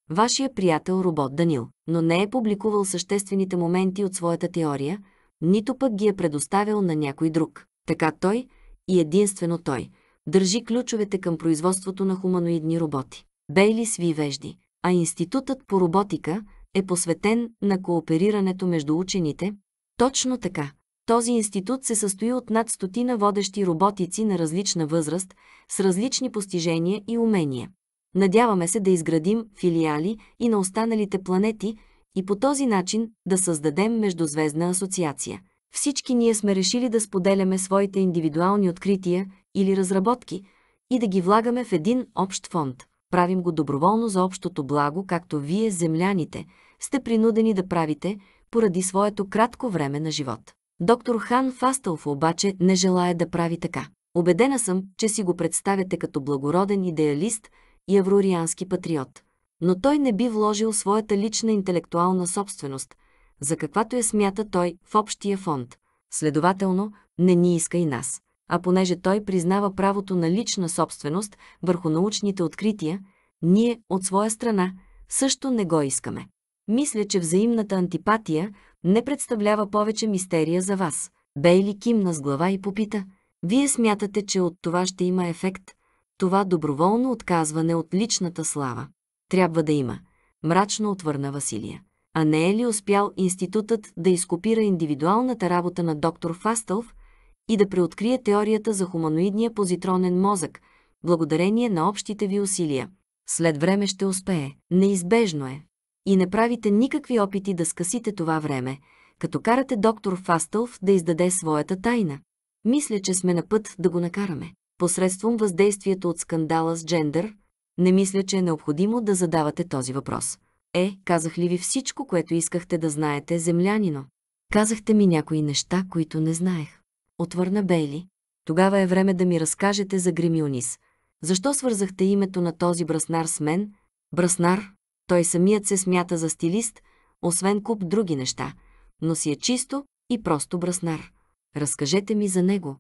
Speaker 1: вашия приятел робот Данил, но не е публикувал съществените моменти от своята теория, нито пък ги е предоставил на някой друг. Така той и единствено той – държи ключовете към производството на хуманоидни роботи. Бейлис ви вежди, а Институтът по роботика е посветен на кооперирането между учените. Точно така. Този институт се състои от над стотина водещи роботици на различна възраст, с различни постижения и умения. Надяваме се да изградим филиали и на останалите планети и по този начин да създадем междузвездна асоциация. Всички ние сме решили да споделяме своите индивидуални открития или разработки и да ги влагаме в един общ фонд. Правим го доброволно за общото благо, както вие, земляните, сте принудени да правите поради своето кратко време на живот. Доктор Хан Фастълф обаче не желая да прави така. Обедена съм, че си го представяте като благороден идеалист и евроориански патриот. Но той не би вложил своята лична интелектуална собственост, за каквато я смята той в общия фонд. Следователно, не ни иска и нас а понеже той признава правото на лична собственост върху научните открития, ние, от своя страна, също не го искаме. Мисля, че взаимната антипатия не представлява повече мистерия за вас. Бейли кимна с глава и попита. Вие смятате, че от това ще има ефект. Това доброволно отказване от личната слава. Трябва да има. Мрачно отвърна Василия. А не е ли успял институтът да изкопира индивидуалната работа на доктор Фастълв, и да преоткрие теорията за хуманоидния позитронен мозък, благодарение на общите ви усилия. След време ще успее. Неизбежно е. И не правите никакви опити да скъсите това време, като карате доктор Фастълф да издаде своята тайна. Мисля, че сме на път да го накараме. Посредством въздействието от скандала с джендър, не мисля, че е необходимо да задавате този въпрос. Е, казах ли ви всичко, което искахте да знаете, землянино? Казахте ми някои неща, които не знаех отвърна Бейли. Тогава е време да ми разкажете за Гремюнис. Защо свързахте името на този браснар с мен? Браснар, той самият се смята за стилист, освен куп други неща, но си е чисто и просто браснар. Разкажете ми за него.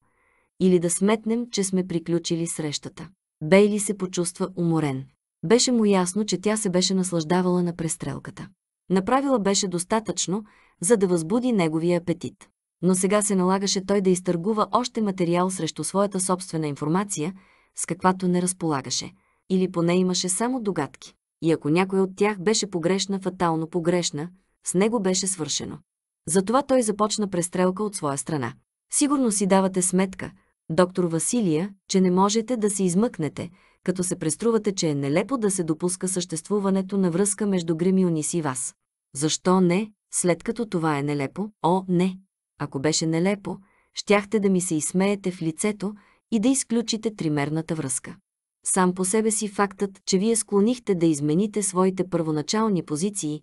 Speaker 1: Или да сметнем, че сме приключили срещата. Бейли се почувства уморен. Беше му ясно, че тя се беше наслаждавала на престрелката. Направила беше достатъчно, за да възбуди неговия апетит но сега се налагаше той да изтъргува още материал срещу своята собствена информация, с каквато не разполагаше, или поне имаше само догадки. И ако някой от тях беше погрешна, фатално погрешна, с него беше свършено. Затова той започна престрелка от своя страна. Сигурно си давате сметка, доктор Василия, че не можете да се измъкнете, като се преструвате, че е нелепо да се допуска съществуването на връзка между Гремионис и вас. Защо не, след като това е нелепо? О, не! Ако беше нелепо, щяхте да ми се изсмеете в лицето и да изключите тримерната връзка. Сам по себе си фактът, че вие склонихте да измените своите първоначални позиции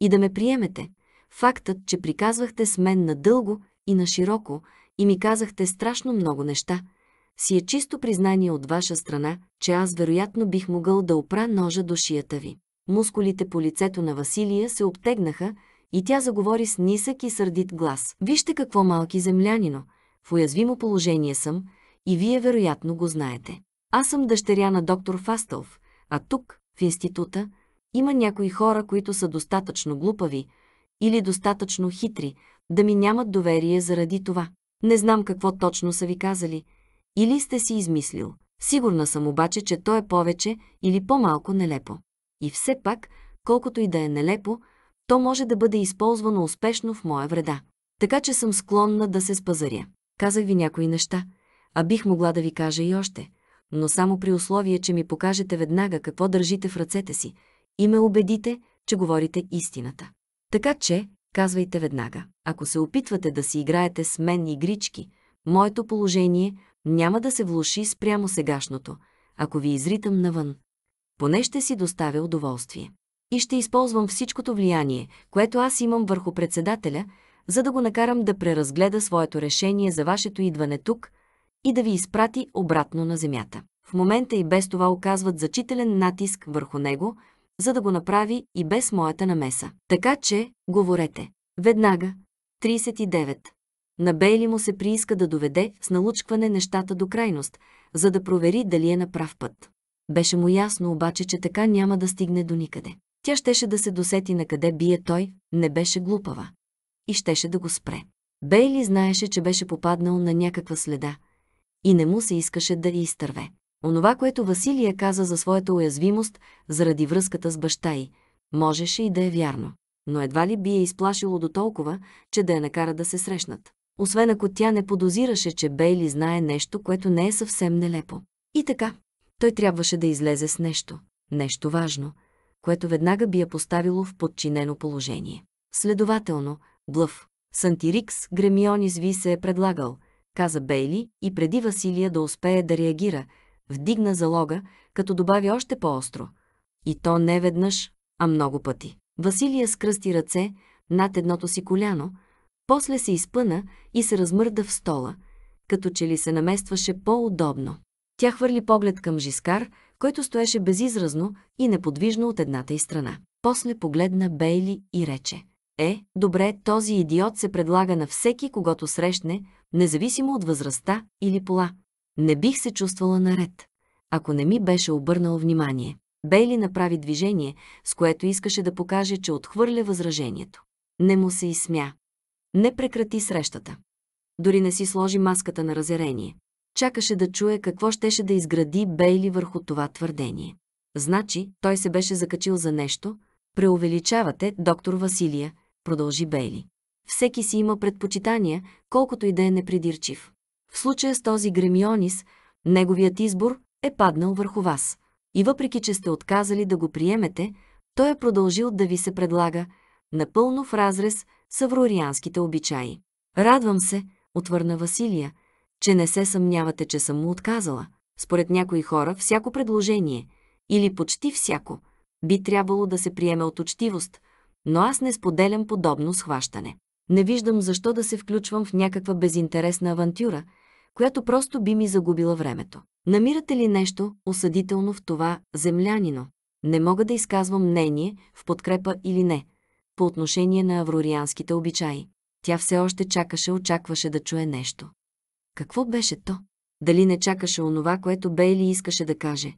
Speaker 1: и да ме приемете, фактът, че приказвахте с мен надълго и на широко и ми казахте страшно много неща, си е чисто признание от ваша страна, че аз вероятно бих могъл да опра ножа до шията ви. Мускулите по лицето на Василия се обтегнаха и тя заговори с нисък и сърдит глас. Вижте какво малки землянино, в уязвимо положение съм и вие вероятно го знаете. Аз съм дъщеря на доктор Фастълф, а тук, в института, има някои хора, които са достатъчно глупави или достатъчно хитри, да ми нямат доверие заради това. Не знам какво точно са ви казали. Или сте си измислил. Сигурна съм обаче, че то е повече или по-малко нелепо. И все пак, колкото и да е нелепо, то може да бъде използвано успешно в моя вреда. Така че съм склонна да се спазаря. Казах ви някои неща, а бих могла да ви кажа и още, но само при условие, че ми покажете веднага какво държите в ръцете си и ме убедите, че говорите истината. Така че, казвайте веднага, ако се опитвате да си играете с мен игрички, моето положение няма да се влуши спрямо сегашното, ако ви изритам навън. Поне ще си доставя удоволствие и ще използвам всичкото влияние, което аз имам върху председателя, за да го накарам да преразгледа своето решение за вашето идване тук и да ви изпрати обратно на земята. В момента и без това оказват значителен натиск върху него, за да го направи и без моята намеса. Така че, говорете. Веднага. 39. На Бейли му се прииска да доведе с налучкване нещата до крайност, за да провери дали е на прав път. Беше му ясно обаче, че така няма да стигне до никъде. Тя щеше да се досети на къде бие той, не беше глупава. И щеше да го спре. Бейли знаеше, че беше попаднал на някаква следа и не му се искаше да я изтърве. Онова, което Василия каза за своята уязвимост заради връзката с баща й, можеше и да е вярно. Но едва ли би я изплашило до толкова, че да я накара да се срещнат. Освен ако тя не подозираше, че Бейли знае нещо, което не е съвсем нелепо. И така, той трябваше да излезе с нещо. Нещо важно – което веднага би я поставило в подчинено положение. Следователно, блъв. Сантирикс Гремионис ви се е предлагал, каза Бейли и преди Василия да успее да реагира, вдигна залога, като добави още по-остро. И то не веднъж, а много пъти. Василия скръсти ръце над едното си коляно, после се изпъна и се размърда в стола, като че ли се наместваше по-удобно. Тя хвърли поглед към Жискар, който стоеше безизразно и неподвижно от едната и страна. После погледна Бейли и рече. Е, добре, този идиот се предлага на всеки, когато срещне, независимо от възрастта или пола. Не бих се чувствала наред, ако не ми беше обърнал внимание. Бейли направи движение, с което искаше да покаже, че отхвърля възражението. Не му се изсмя. Не прекрати срещата. Дори не си сложи маската на разярение чакаше да чуе какво щеше да изгради Бейли върху това твърдение. Значи, той се беше закачил за нещо. Преувеличавате, доктор Василия, продължи Бейли. Всеки си има предпочитания, колкото и да е непридирчив. В случая с този Гремионис, неговият избор е паднал върху вас. И въпреки, че сте отказали да го приемете, той е продължил да ви се предлага, напълно в разрез с аврорианските обичаи. Радвам се, отвърна Василия, че не се съмнявате, че съм му отказала. Според някои хора, всяко предложение, или почти всяко, би трябвало да се приеме от учтивост, но аз не споделям подобно схващане. Не виждам защо да се включвам в някаква безинтересна авантюра, която просто би ми загубила времето. Намирате ли нещо осъдително в това землянино? Не мога да изказвам мнение в подкрепа или не по отношение на аврорианските обичаи. Тя все още чакаше, очакваше да чуе нещо. Какво беше то? Дали не чакаше онова, което Бейли искаше да каже,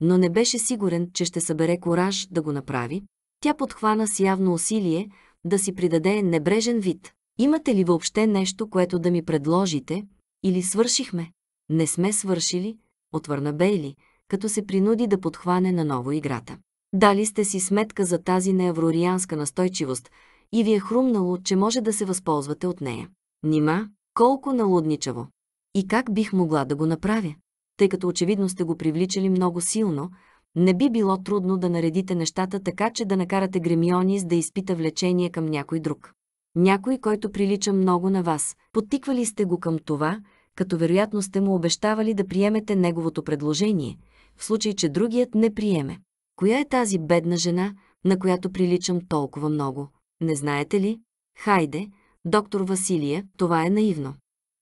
Speaker 1: но не беше сигурен, че ще събере кораж да го направи, тя подхвана с явно усилие да си придаде небрежен вид. Имате ли въобще нещо, което да ми предложите? Или свършихме? Не сме свършили, отвърна Бейли, като се принуди да подхване на ново играта. Дали сте си сметка за тази неаврорианска настойчивост и ви е хрумнало, че може да се възползвате от нея. Нима, колко налудничаво! И как бих могла да го направя? Тъй като очевидно сте го привличали много силно, не би било трудно да наредите нещата така, че да накарате Гремионис да изпита влечение към някой друг. Някой, който прилича много на вас. Подтиквали сте го към това, като вероятно сте му обещавали да приемете неговото предложение, в случай, че другият не приеме. Коя е тази бедна жена, на която приличам толкова много? Не знаете ли? Хайде, доктор Василия, това е наивно.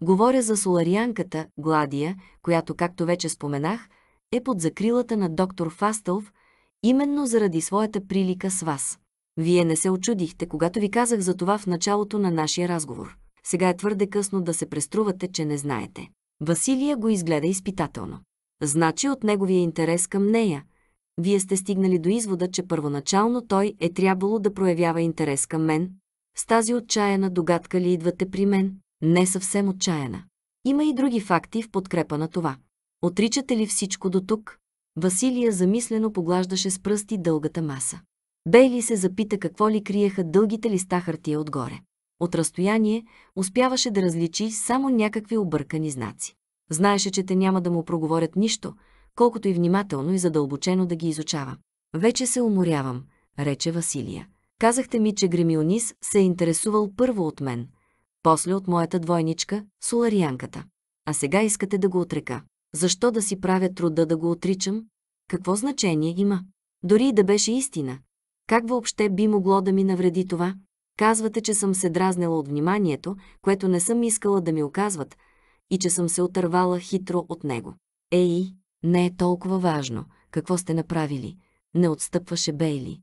Speaker 1: Говоря за соларианката Гладия, която, както вече споменах, е под закрилата на доктор Фастълв, именно заради своята прилика с вас. Вие не се очудихте, когато ви казах за това в началото на нашия разговор. Сега е твърде късно да се преструвате, че не знаете. Василия го изгледа изпитателно. Значи от неговия интерес към нея. Вие сте стигнали до извода, че първоначално той е трябвало да проявява интерес към мен. С тази отчаяна догадка ли идвате при мен? не съвсем отчаяна. Има и други факти в подкрепа на това. Отричате ли всичко до тук? Василия замислено поглаждаше с пръсти дългата маса. Бейли се запита какво ли криеха дългите листа хартия отгоре. От разстояние успяваше да различи само някакви объркани знаци. Знаеше, че те няма да му проговорят нищо, колкото и внимателно и задълбочено да ги изучава. Вече се уморявам, рече Василия. Казахте ми, че Гремионис се е интересувал първо от мен, после от моята двойничка, Соларианката. А сега искате да го отрека. Защо да си правя труда да го отричам? Какво значение има? Дори и да беше истина. Как въобще би могло да ми навреди това? Казвате, че съм се дразнела от вниманието, което не съм искала да ми оказват, и че съм се отървала хитро от него. Ей, не е толкова важно. Какво сте направили? Не отстъпваше Бейли.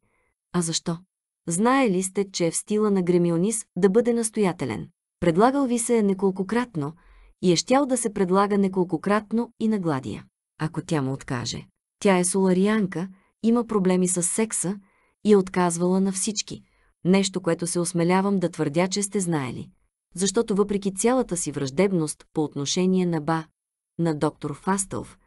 Speaker 1: А защо? Знае ли сте, че е в стила на Гремионис да бъде настоятелен? Предлагал ви се е неколкократно и е щял да се предлага неколкократно и на Гладия. Ако тя му откаже. Тя е соларианка, има проблеми с секса и е отказвала на всички. Нещо, което се осмелявам да твърдя, че сте знаели. Защото въпреки цялата си враждебност по отношение на Ба, на доктор Фастълв,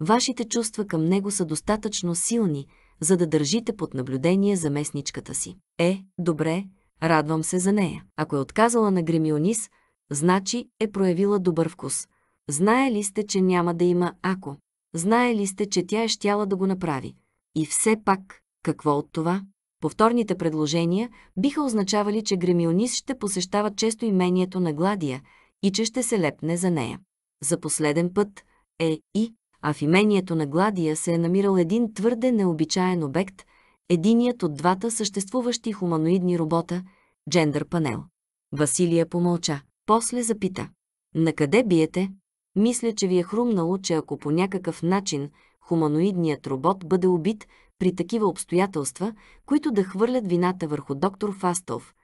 Speaker 1: вашите чувства към него са достатъчно силни, за да държите под наблюдение заместничката си. Е, добре, Радвам се за нея. Ако е отказала на Гремионис, значи е проявила добър вкус. Знае ли сте, че няма да има ако? Знае ли сте, че тя е щяла да го направи? И все пак, какво от това? Повторните предложения биха означавали, че Гремионис ще посещава често имението на Гладия и че ще се лепне за нея. За последен път е и, а в имението на Гладия се е намирал един твърде необичаен обект – единият от двата съществуващи хуманоидни робота – джендър панел. Василия помълча. После запита. На къде биете? Мисля, че ви е хрумнало, че ако по някакъв начин хуманоидният робот бъде убит при такива обстоятелства, които да хвърлят вината върху доктор Фастов,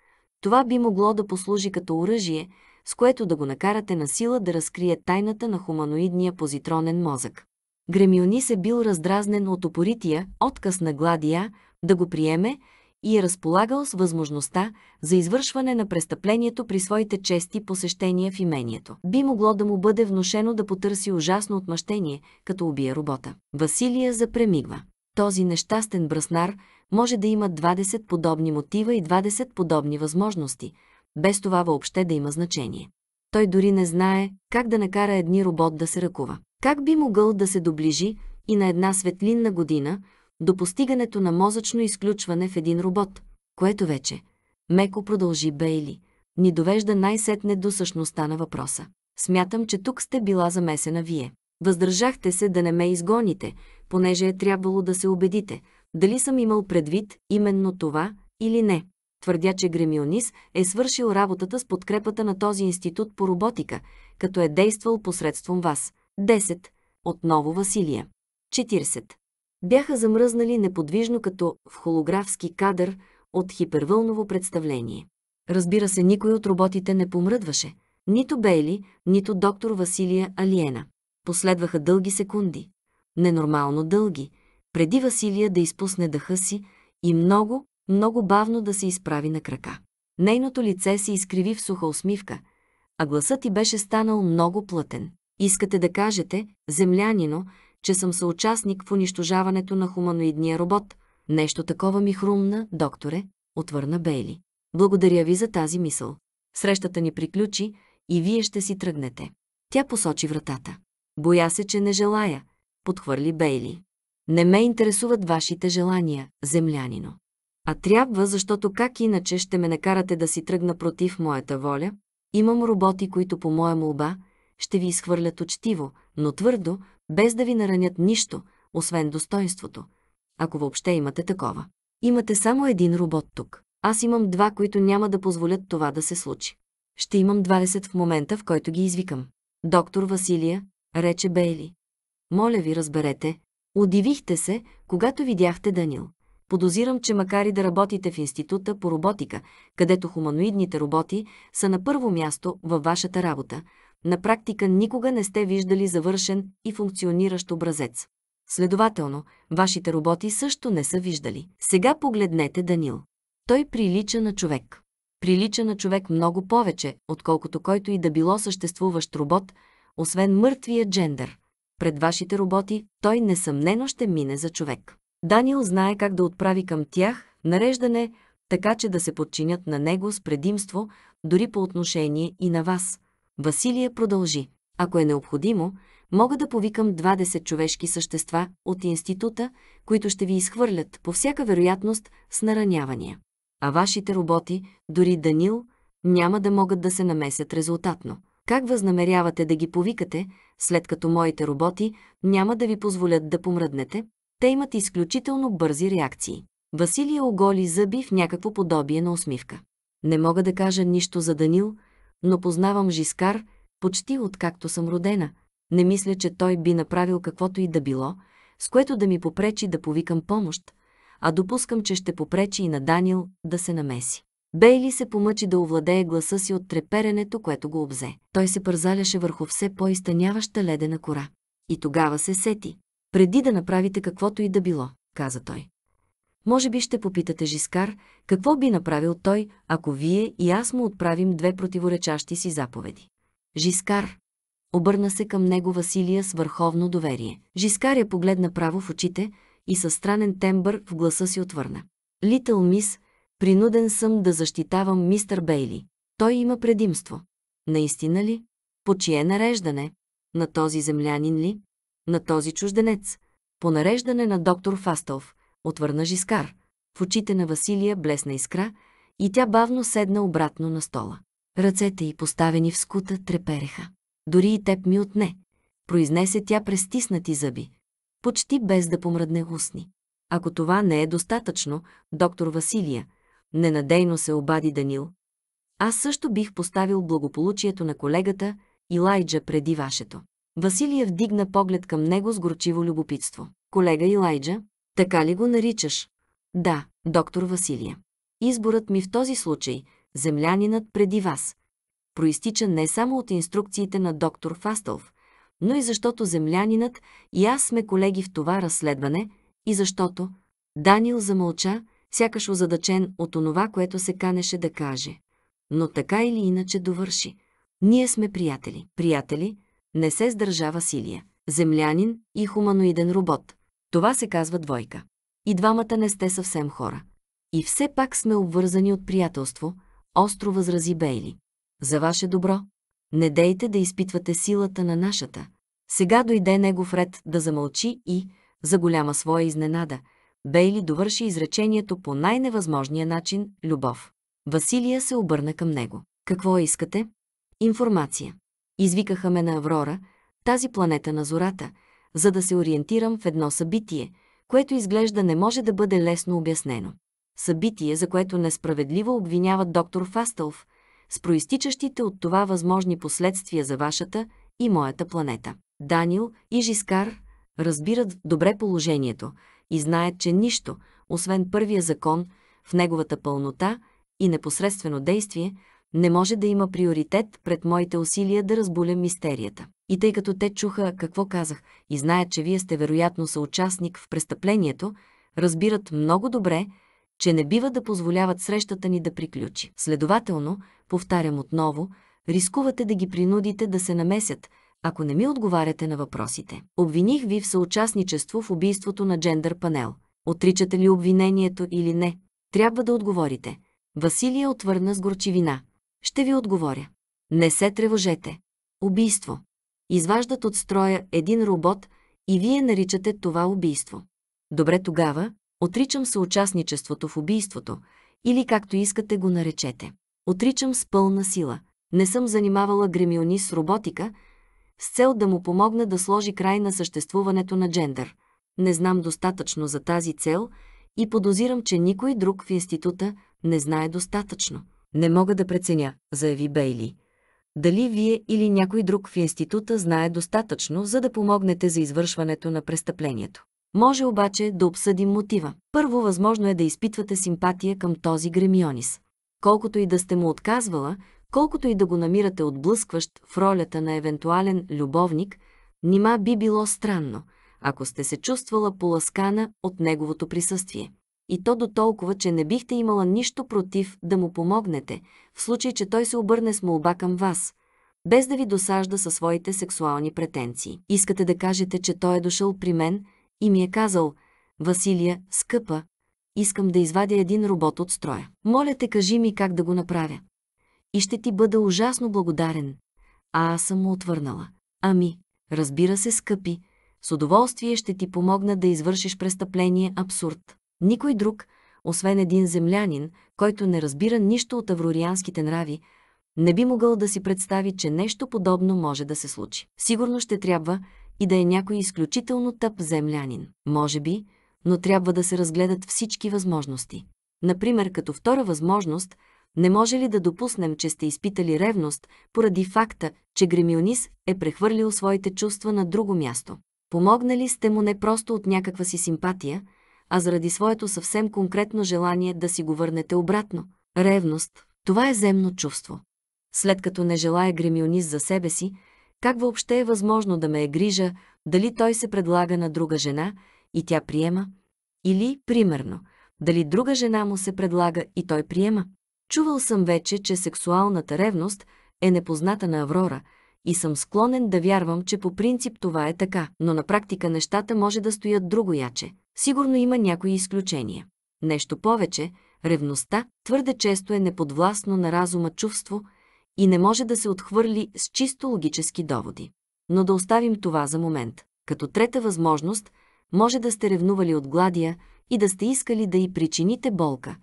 Speaker 1: това би могло да послужи като оръжие, с което да го накарате на сила да разкрие тайната на хуманоидния позитронен мозък. Гремионис е бил раздразнен от опорития отказ на Гладия, да го приеме и е разполагал с възможността за извършване на престъплението при своите чести посещения в имението. Би могло да му бъде внушено да потърси ужасно отмъщение, като убие робота. Василия запремигва. Този нещастен браснар може да има 20 подобни мотива и 20 подобни възможности, без това въобще да има значение. Той дори не знае как да накара едни робот да се ръкува. Как би могъл да се доближи и на една светлинна година, до постигането на мозъчно изключване в един робот, което вече, меко продължи Бейли, ни довежда най-сетне до същността на въпроса. Смятам, че тук сте била замесена вие. Въздържахте се да не ме изгоните, понеже е трябвало да се убедите, дали съм имал предвид именно това или не. Твърдя, че Гремионис е свършил работата с подкрепата на този институт по роботика, като е действал посредством вас. 10. Отново Василия. 40 бяха замръзнали неподвижно като в холографски кадър от хипервълново представление. Разбира се, никой от роботите не помръдваше. Нито Бейли, нито доктор Василия Алиена. Последваха дълги секунди. Ненормално дълги. Преди Василия да изпусне дъха си и много, много бавно да се изправи на крака. Нейното лице се изкриви в суха усмивка, а гласът ти беше станал много плътен. Искате да кажете, землянино, че съм съучастник в унищожаването на хуманоидния робот. Нещо такова ми хрумна, докторе, отвърна Бейли. Благодаря ви за тази мисъл. Срещата ни приключи и вие ще си тръгнете. Тя посочи вратата. Боя се, че не желая, подхвърли Бейли. Не ме интересуват вашите желания, землянино. А трябва, защото как иначе ще ме накарате да си тръгна против моята воля? Имам роботи, които по моя молба ще ви изхвърлят учтиво, но твърдо, без да ви наранят нищо, освен достоинството, ако въобще имате такова. Имате само един робот тук. Аз имам два, които няма да позволят това да се случи. Ще имам 20 в момента, в който ги извикам. Доктор Василия, рече Бейли. Моля ви, разберете. Удивихте се, когато видяхте Данил. Подозирам, че макар и да работите в института по роботика, където хуманоидните роботи са на първо място във вашата работа, на практика никога не сте виждали завършен и функциониращ образец. Следователно, вашите роботи също не са виждали. Сега погледнете Данил. Той прилича на човек. Прилича на човек много повече, отколкото който и да било съществуващ робот, освен мъртвия джендър. Пред вашите роботи той несъмнено ще мине за човек. Данил знае как да отправи към тях нареждане, така че да се подчинят на него с предимство, дори по отношение и на вас – Василия продължи. Ако е необходимо, мога да повикам 20 човешки същества от института, които ще ви изхвърлят по всяка вероятност с наранявания. А вашите роботи, дори Данил, няма да могат да се намесят резултатно. Как възнамерявате да ги повикате, след като моите роботи няма да ви позволят да помръднете? Те имат изключително бързи реакции. Василия оголи зъби в някакво подобие на усмивка. Не мога да кажа нищо за Данил, но познавам Жискар почти откакто съм родена. Не мисля, че той би направил каквото и да било, с което да ми попречи да повикам помощ, а допускам, че ще попречи и на Данил да се намеси. Бейли се помъчи да овладее гласа си от треперенето, което го обзе. Той се пързаляше върху все по-изтъняваща ледена кора. И тогава се сети. Преди да направите каквото и да било, каза той. Може би ще попитате Жискар, какво би направил той, ако вие и аз му отправим две противоречащи си заповеди. Жискар. Обърна се към него Василия с върховно доверие. Жискар я погледна право в очите и със странен тембър в гласа си отвърна. Литъл мис, принуден съм да защитавам мистър Бейли. Той има предимство. Наистина ли? По чие нареждане? На този землянин ли? На този чужденец? По нареждане на доктор Фастов отвърна Жискар. В очите на Василия блесна искра и тя бавно седна обратно на стола. Ръцете й, поставени в скута, трепереха. Дори и теб ми отне, произнесе тя през стиснати зъби, почти без да помръдне устни. Ако това не е достатъчно, доктор Василия, ненадейно се обади Данил. Аз също бих поставил благополучието на колегата Илайджа преди вашето. Василия вдигна поглед към него с горчиво любопитство. Колега Илайджа, така ли го наричаш? Да, доктор Василия. Изборът ми в този случай, землянинът преди вас, проистича не само от инструкциите на доктор Фастълв, но и защото землянинът и аз сме колеги в това разследване и защото Данил замълча, сякаш озадачен от онова, което се канеше да каже. Но така или иначе довърши. Ние сме приятели. Приятели, не се сдържава силия. Землянин и хуманоиден робот. Това се казва двойка. И двамата не сте съвсем хора. И все пак сме обвързани от приятелство, остро възрази Бейли. За ваше добро, не дейте да изпитвате силата на нашата. Сега дойде негов ред да замълчи и, за голяма своя изненада, Бейли довърши изречението по най-невъзможния начин – любов. Василия се обърна към него. Какво искате? Информация. Извикаха ме на Аврора, тази планета на зората – за да се ориентирам в едно събитие, което изглежда не може да бъде лесно обяснено. Събитие, за което несправедливо обвиняват доктор Фастълф, с проистичащите от това възможни последствия за вашата и моята планета. Данил и Жискар разбират добре положението и знаят, че нищо, освен първия закон, в неговата пълнота и непосредствено действие, не може да има приоритет пред моите усилия да разболя мистерията. И тъй като те чуха какво казах и знаят, че вие сте вероятно съучастник в престъплението, разбират много добре, че не бива да позволяват срещата ни да приключи. Следователно, повтарям отново, рискувате да ги принудите да се намесят, ако не ми отговаряте на въпросите. Обвиних ви в съучастничество в убийството на джендър панел. Отричате ли обвинението или не? Трябва да отговорите. Василия отвърна с горчивина. Ще ви отговоря. Не се тревожете. Убийство. Изваждат от строя един робот и вие наричате това убийство. Добре тогава, отричам съучастничеството в убийството, или както искате го наречете. Отричам с пълна сила. Не съм занимавала гремиони с роботика, с цел да му помогна да сложи край на съществуването на джендър. Не знам достатъчно за тази цел и подозирам, че никой друг в института не знае достатъчно. Не мога да преценя, заяви Бейли. Дали вие или някой друг в института знае достатъчно, за да помогнете за извършването на престъплението. Може обаче да обсъдим мотива. Първо възможно е да изпитвате симпатия към този Гремионис. Колкото и да сте му отказвала, колкото и да го намирате отблъскващ в ролята на евентуален любовник, нима би било странно, ако сте се чувствала поласкана от неговото присъствие и то до толкова, че не бихте имала нищо против да му помогнете, в случай, че той се обърне с молба към вас, без да ви досажда със своите сексуални претенции. Искате да кажете, че той е дошъл при мен и ми е казал «Василия, скъпа, искам да извадя един робот от строя. Моля те, кажи ми как да го направя. И ще ти бъда ужасно благодарен». А аз съм му отвърнала. Ами, разбира се, скъпи, с удоволствие ще ти помогна да извършиш престъпление абсурд. Никой друг, освен един землянин, който не разбира нищо от аврорианските нрави, не би могъл да си представи, че нещо подобно може да се случи. Сигурно ще трябва и да е някой изключително тъп землянин. Може би, но трябва да се разгледат всички възможности. Например, като втора възможност, не може ли да допуснем, че сте изпитали ревност поради факта, че Гремионис е прехвърлил своите чувства на друго място? Помогнали сте му не просто от някаква си симпатия, а заради своето съвсем конкретно желание да си го върнете обратно. Ревност – това е земно чувство. След като не желая гремионист за себе си, как въобще е възможно да ме е грижа, дали той се предлага на друга жена и тя приема? Или, примерно, дали друга жена му се предлага и той приема? Чувал съм вече, че сексуалната ревност е непозната на Аврора – и съм склонен да вярвам, че по принцип това е така, но на практика нещата може да стоят другояче. Сигурно има някои изключения. Нещо повече, ревността твърде често е неподвластно на разума чувство и не може да се отхвърли с чисто логически доводи. Но да оставим това за момент. Като трета възможност, може да сте ревнували от гладия и да сте искали да й причините болка.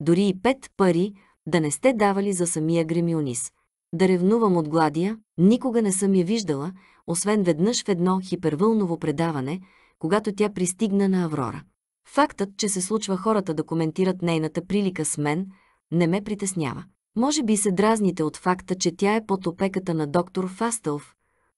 Speaker 1: Дори и пет пари да не сте давали за самия гремионис – да ревнувам от Гладия, никога не съм я виждала, освен веднъж в едно хипервълново предаване, когато тя пристигна на Аврора. Фактът, че се случва хората да коментират нейната прилика с мен, не ме притеснява. Може би се дразните от факта, че тя е под опеката на доктор Фастълф,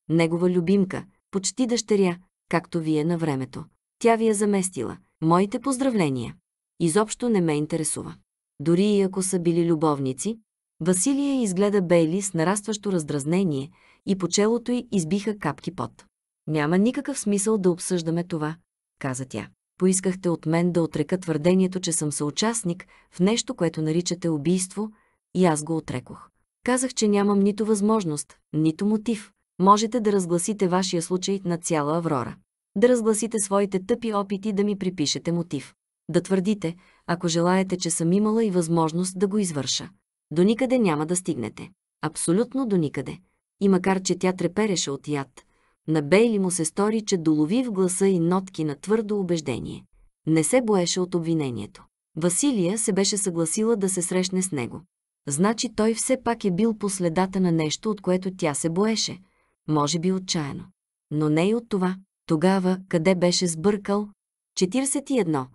Speaker 1: негова любимка, почти дъщеря, както вие на времето. Тя ви е заместила. Моите поздравления. Изобщо не ме интересува. Дори и ако са били любовници, Василия изгледа Бейли с нарастващо раздразнение и по челото й избиха капки пот. Няма никакъв смисъл да обсъждаме това, каза тя. Поискахте от мен да отрека твърдението, че съм съучастник в нещо, което наричате убийство, и аз го отрекох. Казах, че нямам нито възможност, нито мотив. Можете да разгласите вашия случай на цяла Аврора. Да разгласите своите тъпи опити да ми припишете мотив. Да твърдите, ако желаете, че съм имала и възможност да го извърша до никъде няма да стигнете. Абсолютно до никъде. И макар, че тя трепереше от яд, на Бейли му се стори, че долови в гласа и нотки на твърдо убеждение. Не се боеше от обвинението. Василия се беше съгласила да се срещне с него. Значи той все пак е бил по следата на нещо, от което тя се боеше. Може би отчаяно. Но не и от това. Тогава, къде беше сбъркал? 41.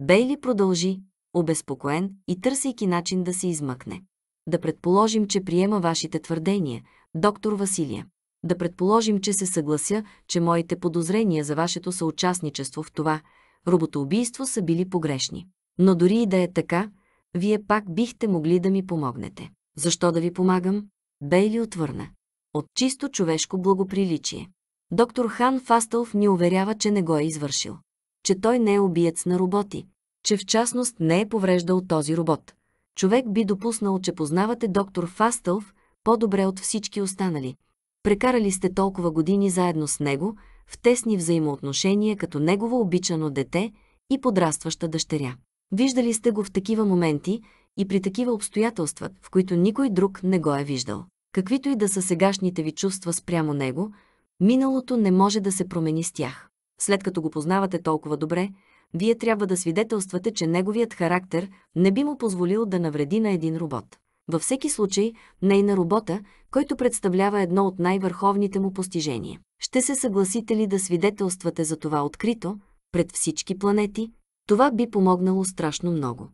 Speaker 1: Бейли продължи, обезпокоен и търсейки начин да се измъкне. Да предположим, че приема вашите твърдения, доктор Василия. Да предположим, че се съглася, че моите подозрения за вашето съучастничество в това роботоубийство са били погрешни. Но дори и да е така, вие пак бихте могли да ми помогнете. Защо да ви помагам? Бейли отвърна. От чисто човешко благоприличие. Доктор Хан Фастълф ни уверява, че не го е извършил. Че той не е убиец на роботи. Че в частност не е повреждал този робот човек би допуснал, че познавате доктор Фастълв по-добре от всички останали. Прекарали сте толкова години заедно с него, в тесни взаимоотношения като негово обичано дете и подрастваща дъщеря. Виждали сте го в такива моменти и при такива обстоятелства, в които никой друг не го е виждал. Каквито и да са сегашните ви чувства спрямо него, миналото не може да се промени с тях. След като го познавате толкова добре, вие трябва да свидетелствате, че неговият характер не би му позволил да навреди на един робот. Във всеки случай, нейна работа, който представлява едно от най-върховните му постижения. Ще се съгласите ли да свидетелствате за това открито, пред всички планети? Това би помогнало страшно много.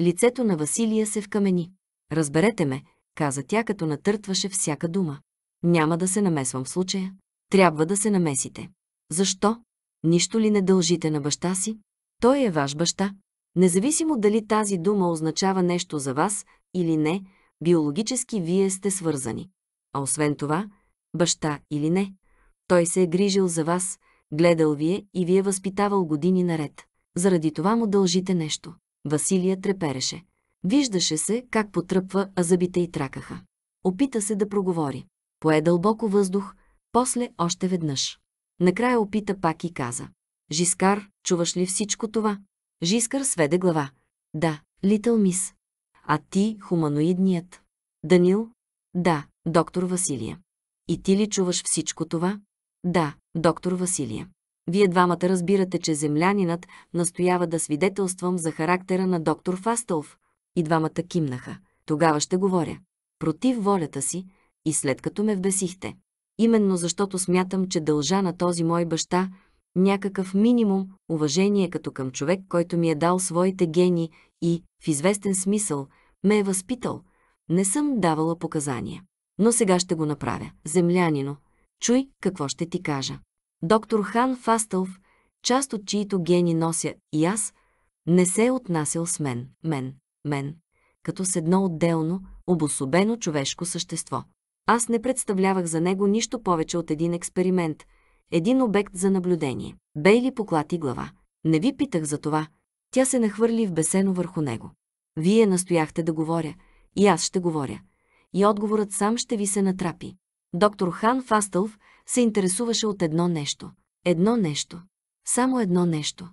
Speaker 1: Лицето на Василия се вкамени. Разберете ме, каза тя, като натъртваше всяка дума. Няма да се намесвам в случая. Трябва да се намесите. Защо? Нищо ли не дължите на баща си? Той е ваш баща. Независимо дали тази дума означава нещо за вас или не, биологически вие сте свързани. А освен това, баща или не, той се е грижил за вас, гледал вие и вие възпитавал години наред. Заради това му дължите нещо. Василия трепереше. Виждаше се как потръпва, а зъбите й тракаха. Опита се да проговори. Пое дълбоко въздух, после още веднъж. Накрая опита пак и каза. Жискар, Чуваш ли всичко това? Жискър сведе глава. Да, Литъл Мис. А ти, хуманоидният. Данил? Да, доктор Василия. И ти ли чуваш всичко това? Да, доктор Василия. Вие двамата разбирате, че землянинът настоява да свидетелствам за характера на доктор Фастълф. И двамата кимнаха. Тогава ще говоря. Против волята си и след като ме вбесихте. Именно защото смятам, че дължа на този мой баща някакъв минимум уважение като към човек, който ми е дал своите гени и, в известен смисъл, ме е възпитал. Не съм давала показания. Но сега ще го направя. Землянино, чуй какво ще ти кажа. Доктор Хан Фастълф, част от чието гени нося и аз, не се е отнасял с мен, мен, мен, като с едно отделно, обособено човешко същество. Аз не представлявах за него нищо повече от един експеримент – един обект за наблюдение. Бейли поклати глава. Не ви питах за това. Тя се нахвърли в бесено върху него. Вие настояхте да говоря, и аз ще говоря. И отговорът сам ще ви се натрапи. Доктор Хан Фастълв се интересуваше от едно нещо. Едно нещо. Само едно нещо.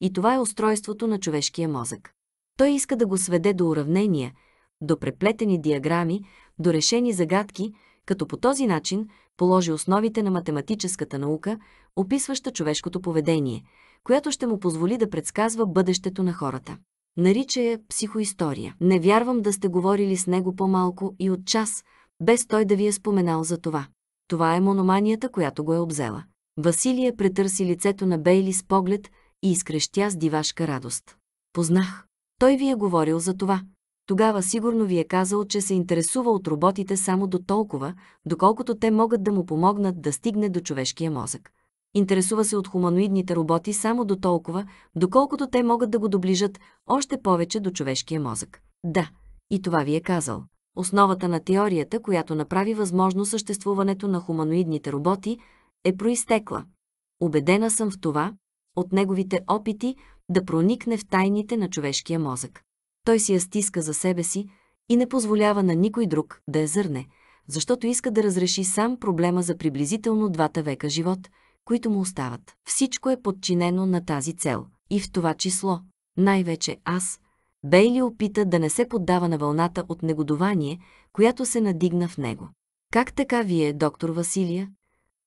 Speaker 1: И това е устройството на човешкия мозък. Той иска да го сведе до уравнения, до преплетени диаграми, до решени загадки, като по този начин положи основите на математическата наука, описваща човешкото поведение, която ще му позволи да предсказва бъдещето на хората. Нарича я психоистория. Не вярвам да сте говорили с него по-малко и от час, без той да ви е споменал за това. Това е мономанията, която го е обзела. Василия претърси лицето на Бейли с поглед и изкрещя с дивашка радост. Познах. Той ви е говорил за това. Тогава сигурно ви е казал, че се интересува от роботите само до толкова, доколкото те могат да му помогнат да стигне до човешкия мозък. Интересува се от хуманоидните роботи само до толкова, доколкото те могат да го доближат още повече до човешкия мозък. Да, и това ви е казал. Основата на теорията, която направи възможно съществуването на хуманоидните роботи, е проистекла. Обедена съм в това, от неговите опити да проникне в тайните на човешкия мозък. Той си я стиска за себе си и не позволява на никой друг да я зърне, защото иска да разреши сам проблема за приблизително двата века живот, които му остават. Всичко е подчинено на тази цел и в това число, най-вече аз, Бейли опита да не се поддава на вълната от негодование, която се надигна в него. Как така вие, доктор Василия?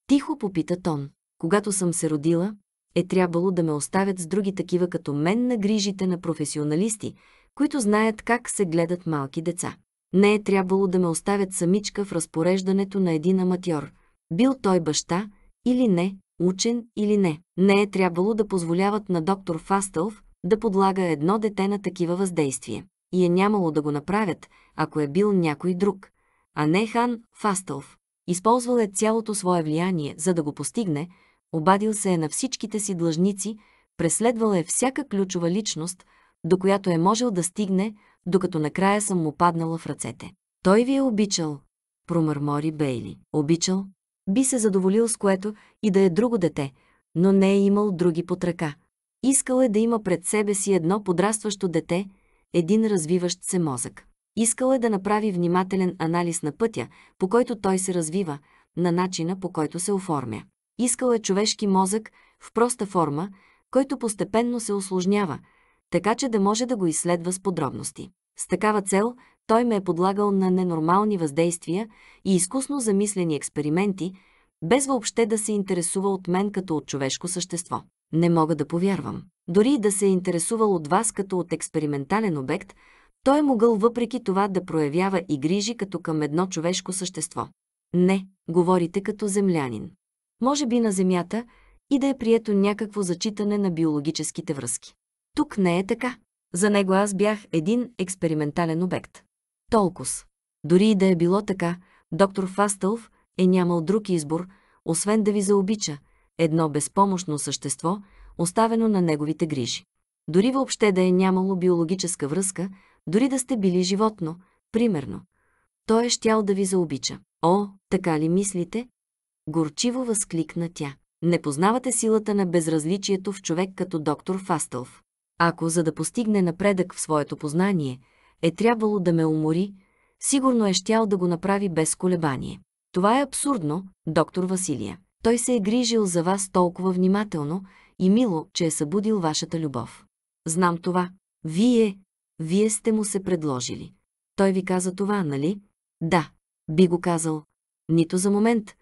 Speaker 1: Тихо попита Тон. Когато съм се родила, е трябвало да ме оставят с други такива като мен на грижите на професионалисти, които знаят как се гледат малки деца. Не е трябвало да ме оставят самичка в разпореждането на един аматьор, бил той баща или не, учен или не. Не е трябвало да позволяват на доктор Фастълф да подлага едно дете на такива въздействия. И е нямало да го направят, ако е бил някой друг, а не хан Фастълф. Използвал е цялото свое влияние, за да го постигне, обадил се е на всичките си длъжници, преследвал е всяка ключова личност – до която е можел да стигне, докато накрая съм му паднала в ръцете. Той ви е обичал, промърмори Бейли. Обичал? Би се задоволил с което и да е друго дете, но не е имал други под ръка. Искал е да има пред себе си едно подрастващо дете, един развиващ се мозък. Искал е да направи внимателен анализ на пътя, по който той се развива, на начина по който се оформя. Искал е човешки мозък в проста форма, който постепенно се осложнява – така че да може да го изследва с подробности. С такава цел той ме е подлагал на ненормални въздействия и изкусно замислени експерименти, без въобще да се интересува от мен като от човешко същество. Не мога да повярвам. Дори да се е интересувал от вас като от експериментален обект, той е могъл въпреки това да проявява и грижи като към едно човешко същество. Не, говорите като землянин. Може би на Земята и да е прието някакво зачитане на биологическите връзки. Тук не е така. За него аз бях един експериментален обект. Толкос. Дори и да е било така, доктор Фастълв е нямал друг избор, освен да ви заобича, едно безпомощно същество, оставено на неговите грижи. Дори въобще да е нямало биологическа връзка, дори да сте били животно, примерно. Той е щял да ви заобича. О, така ли мислите? Горчиво възкликна тя. Не познавате силата на безразличието в човек като доктор Фастълв. Ако за да постигне напредък в своето познание, е трябвало да ме умори, сигурно е щял да го направи без колебание. Това е абсурдно, доктор Василия. Той се е грижил за вас толкова внимателно и мило, че е събудил вашата любов. Знам това. Вие, вие сте му се предложили. Той ви каза това, нали? Да, би го казал. Нито за момент.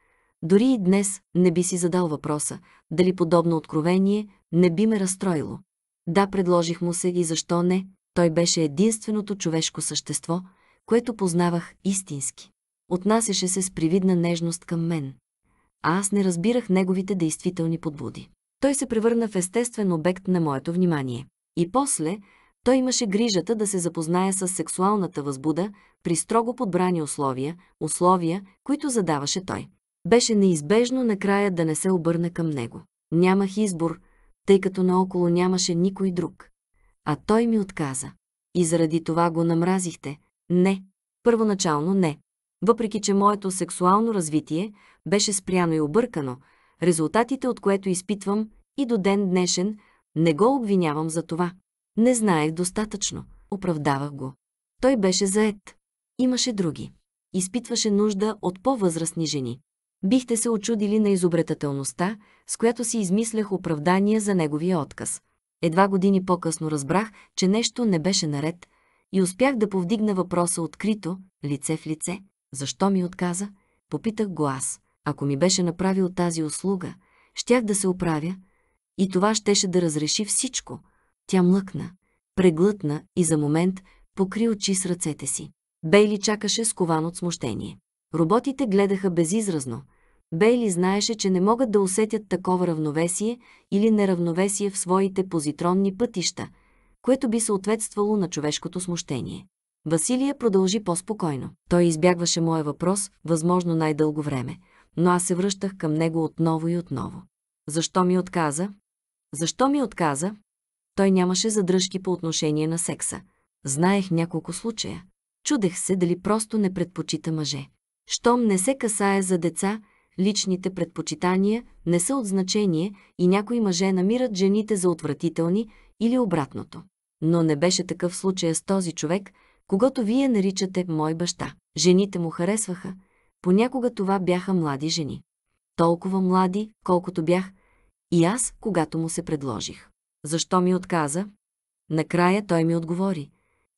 Speaker 1: Дори и днес не би си задал въпроса, дали подобно откровение не би ме разстроило. Да, предложих му се и защо не, той беше единственото човешко същество, което познавах истински. Отнасяше се с привидна нежност към мен, а аз не разбирах неговите действителни подбуди. Той се превърна в естествен обект на моето внимание. И после, той имаше грижата да се запознае с сексуалната възбуда при строго подбрани условия, условия, които задаваше той. Беше неизбежно накрая да не се обърна към него. Нямах избор, тъй като наоколо нямаше никой друг. А той ми отказа. И заради това го намразихте? Не. Първоначално не. Въпреки, че моето сексуално развитие беше спряно и объркано, резултатите от което изпитвам и до ден днешен не го обвинявам за това. Не знаех достатъчно. Оправдавах го. Той беше заед. Имаше други. Изпитваше нужда от по-възрастни жени. Бихте се очудили на изобретателността с която си измислях оправдание за неговия отказ. Едва години по-късно разбрах, че нещо не беше наред и успях да повдигна въпроса открито, лице в лице. Защо ми отказа? Попитах го аз. Ако ми беше направил тази услуга, щях да се оправя и това щеше да разреши всичко. Тя млъкна, преглътна и за момент покри очи с ръцете си. Бейли чакаше скован от смущение. Роботите гледаха безизразно – Бейли знаеше, че не могат да усетят такова равновесие или неравновесие в своите позитронни пътища, което би съответствало на човешкото смущение. Василия продължи по-спокойно. Той избягваше моя въпрос, възможно най-дълго време, но аз се връщах към него отново и отново. Защо ми отказа? Защо ми отказа? Той нямаше задръжки по отношение на секса. Знаех няколко случая. Чудех се дали просто не предпочита мъже. Щом не се касае за деца, личните предпочитания не са от значение и някои мъже намират жените за отвратителни или обратното. Но не беше такъв случай с този човек, когато вие наричате мой баща. Жените му харесваха. Понякога това бяха млади жени. Толкова млади, колкото бях и аз, когато му се предложих. Защо ми отказа? Накрая той ми отговори.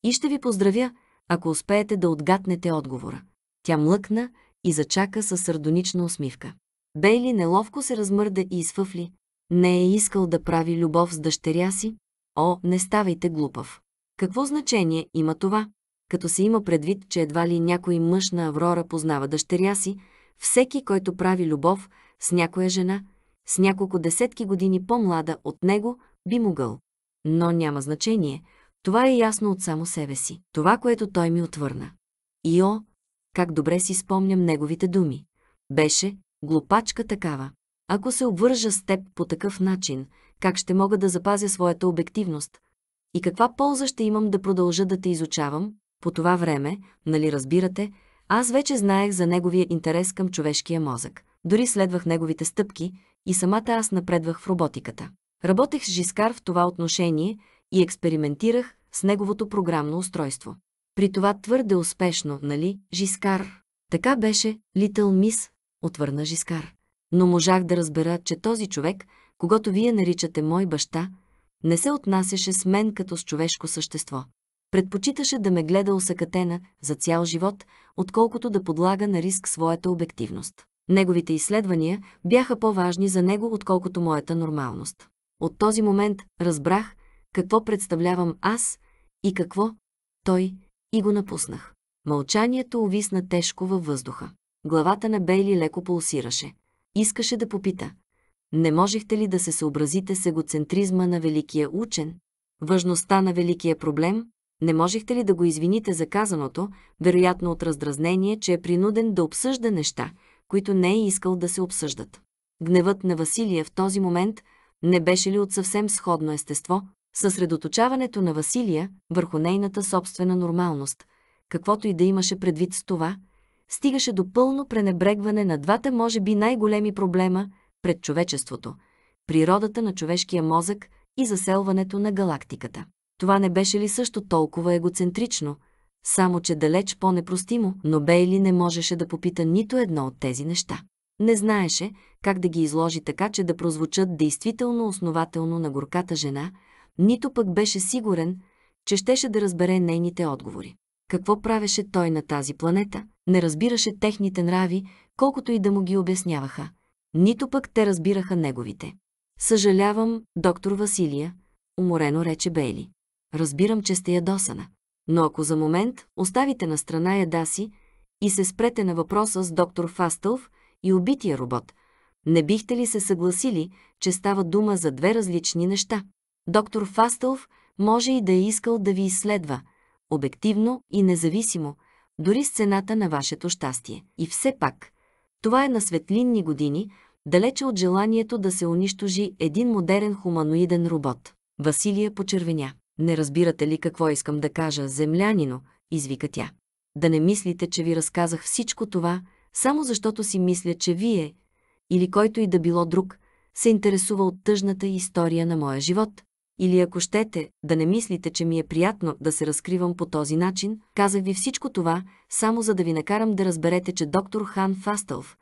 Speaker 1: И ще ви поздравя, ако успеете да отгатнете отговора. Тя млъкна, и зачака със сардонична усмивка. Бейли неловко се размърда и изфъфли. Не е искал да прави любов с дъщеря си. О, не ставайте глупав. Какво значение има това? Като се има предвид, че едва ли някой мъж на Аврора познава дъщеря си, всеки, който прави любов с някоя жена, с няколко десетки години по-млада от него, би могъл. Но няма значение. Това е ясно от само себе си. Това, което той ми отвърна. И о, как добре си спомням неговите думи. Беше глупачка такава. Ако се обвържа с теб по такъв начин, как ще мога да запазя своята обективност? И каква полза ще имам да продължа да те изучавам? По това време, нали разбирате, аз вече знаех за неговия интерес към човешкия мозък. Дори следвах неговите стъпки и самата аз напредвах в роботиката. Работех с Жискар в това отношение и експериментирах с неговото програмно устройство. При това твърде успешно, нали, Жискар? Така беше, Литъл Мис, отвърна Жискар. Но можах да разбера, че този човек, когато вие наричате мой баща, не се отнасяше с мен като с човешко същество. Предпочиташе да ме гледа усъкатена за цял живот, отколкото да подлага на риск своята обективност. Неговите изследвания бяха по-важни за него, отколкото моята нормалност. От този момент разбрах какво представлявам аз и какво той и го напуснах. Мълчанието увисна тежко във въздуха. Главата на Бейли леко пулсираше. Искаше да попита. Не можехте ли да се съобразите с егоцентризма на великия учен? Важността на великия проблем? Не можехте ли да го извините за казаното, вероятно от раздразнение, че е принуден да обсъжда неща, които не е искал да се обсъждат? Гневът на Василия в този момент не беше ли от съвсем сходно естество, съсредоточаването на Василия върху нейната собствена нормалност, каквото и да имаше предвид с това, стигаше до пълно пренебрегване на двата може би най-големи проблема пред човечеството – природата на човешкия мозък и заселването на галактиката. Това не беше ли също толкова егоцентрично, само че далеч по-непростимо, но Бейли не можеше да попита нито едно от тези неща. Не знаеше как да ги изложи така, че да прозвучат действително основателно на горката жена – нито пък беше сигурен, че щеше да разбере нейните отговори. Какво правеше той на тази планета? Не разбираше техните нрави, колкото и да му ги обясняваха. Нито пък те разбираха неговите. Съжалявам, доктор Василия, уморено рече Бейли. Разбирам, че сте ядосана. Но ако за момент оставите на страна яда си и се спрете на въпроса с доктор Фастълв и убития робот, не бихте ли се съгласили, че става дума за две различни неща? Доктор Фастълф може и да е искал да ви изследва, обективно и независимо, дори с цената на вашето щастие. И все пак, това е на светлинни години, далече от желанието да се унищожи един модерен хуманоиден робот. Василия почервеня. Не разбирате ли какво искам да кажа, землянино, извика тя. Да не мислите, че ви разказах всичко това, само защото си мисля, че вие, или който и да било друг, се интересува от тъжната история на моя живот, или ако щете, да не мислите, че ми е приятно да се разкривам по този начин, казах ви всичко това, само за да ви накарам да разберете, че доктор Хан Фастълф,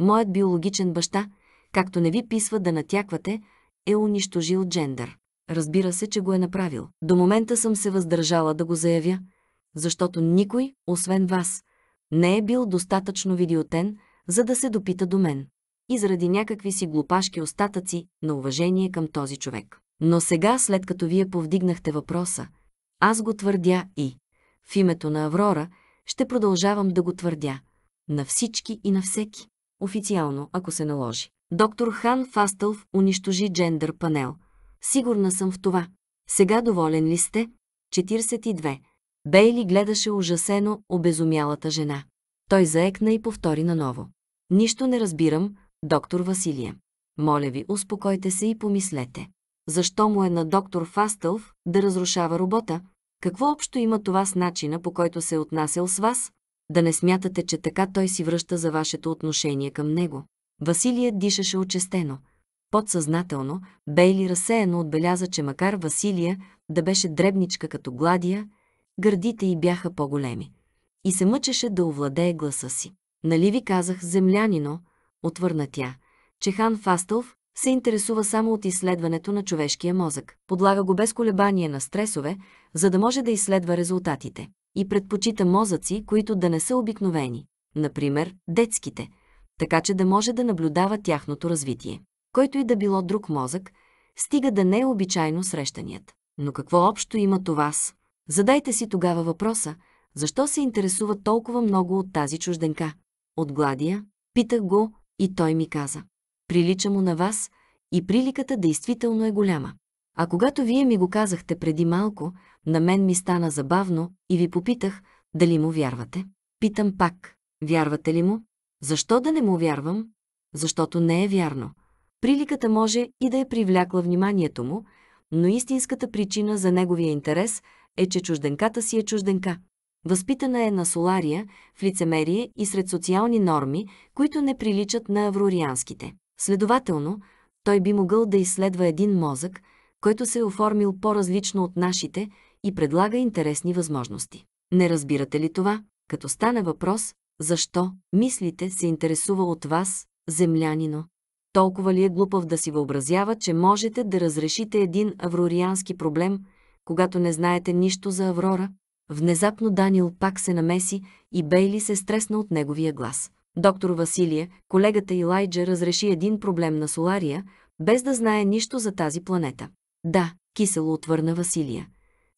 Speaker 1: моят биологичен баща, както не ви писва да натяквате, е унищожил джендър. Разбира се, че го е направил. До момента съм се въздържала да го заявя, защото никой, освен вас, не е бил достатъчно видеотен, за да се допита до мен. И заради някакви си глупашки остатъци на уважение към този човек. Но сега, след като вие повдигнахте въпроса, аз го твърдя и, в името на Аврора, ще продължавам да го твърдя. На всички и на всеки. Официално, ако се наложи. Доктор Хан Фастълв унищожи джендър панел. Сигурна съм в това. Сега доволен ли сте? 42. Бейли гледаше ужасено обезумялата жена. Той заекна и повтори наново. Нищо не разбирам, доктор Василия. Моля ви, успокойте се и помислете. Защо му е на доктор Фастълф да разрушава робота? Какво общо има това с начина, по който се е отнасял с вас? Да не смятате, че така той си връща за вашето отношение към него. Василия дишаше очестено. Подсъзнателно, Бейли разсеяно отбеляза, че макар Василия да беше дребничка като гладия, гърдите й бяха по-големи. И се мъчеше да овладее гласа си. Нали ви казах землянино, отвърна тя, че хан Фастълф се интересува само от изследването на човешкия мозък. Подлага го без колебание на стресове, за да може да изследва резултатите. И предпочита мозъци, които да не са обикновени, например детските, така че да може да наблюдава тяхното развитие. Който и да било друг мозък, стига да не е обичайно срещаният. Но какво общо има това с? Задайте си тогава въпроса, защо се интересува толкова много от тази чужденка? От Гладия? Питах го и той ми каза прилича му на вас и приликата действително е голяма. А когато вие ми го казахте преди малко, на мен ми стана забавно и ви попитах дали му вярвате. Питам пак, вярвате ли му? Защо да не му вярвам? Защото не е вярно. Приликата може и да е привлякла вниманието му, но истинската причина за неговия интерес е, че чужденката си е чужденка. Възпитана е на солария, в лицемерие и сред социални норми, които не приличат на аврорианските. Следователно, той би могъл да изследва един мозък, който се е оформил по-различно от нашите и предлага интересни възможности. Не разбирате ли това? Като стане въпрос, защо мислите се интересува от вас, землянино? Толкова ли е глупав да си въобразява, че можете да разрешите един аврориански проблем, когато не знаете нищо за Аврора? Внезапно Данил пак се намеси и Бейли се стресна от неговия глас. Доктор Василие, колегата Илайджа разреши един проблем на Солария, без да знае нищо за тази планета. Да, кисело отвърна Василия.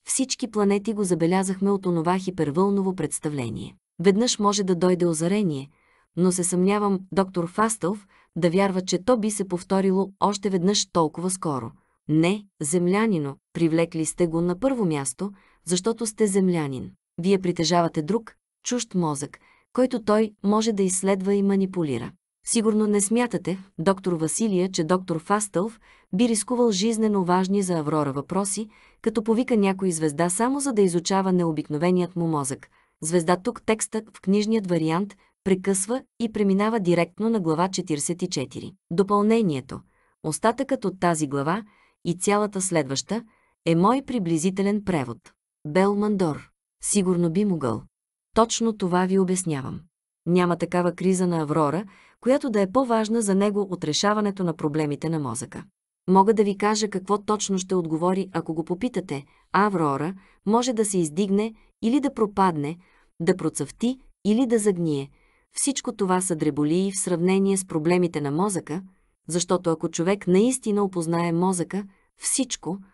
Speaker 1: Всички планети го забелязахме от онова хипервълново представление. Веднъж може да дойде озарение, но се съмнявам доктор Фастълв да вярва, че то би се повторило още веднъж толкова скоро. Не, землянино, привлекли сте го на първо място, защото сте землянин. Вие притежавате друг, чужд мозък – който той може да изследва и манипулира. Сигурно не смятате, доктор Василия, че доктор Фастълв би рискувал жизнено важни за Аврора въпроси, като повика някой звезда само за да изучава необикновеният му мозък. Звезда тук текстът в книжният вариант прекъсва и преминава директно на глава 44. Допълнението, остатъкът от тази глава и цялата следваща е мой приблизителен превод. Бел Мандор. Сигурно би могъл. Точно това ви обяснявам. Няма такава криза на Аврора, която да е по-важна за него от решаването на проблемите на мозъка. Мога да ви кажа какво точно ще отговори, ако го попитате. Аврора може да се издигне или да пропадне, да процъфти или да загние. Всичко това са дреболии в сравнение с проблемите на мозъка, защото ако човек наистина опознае мозъка, всичко –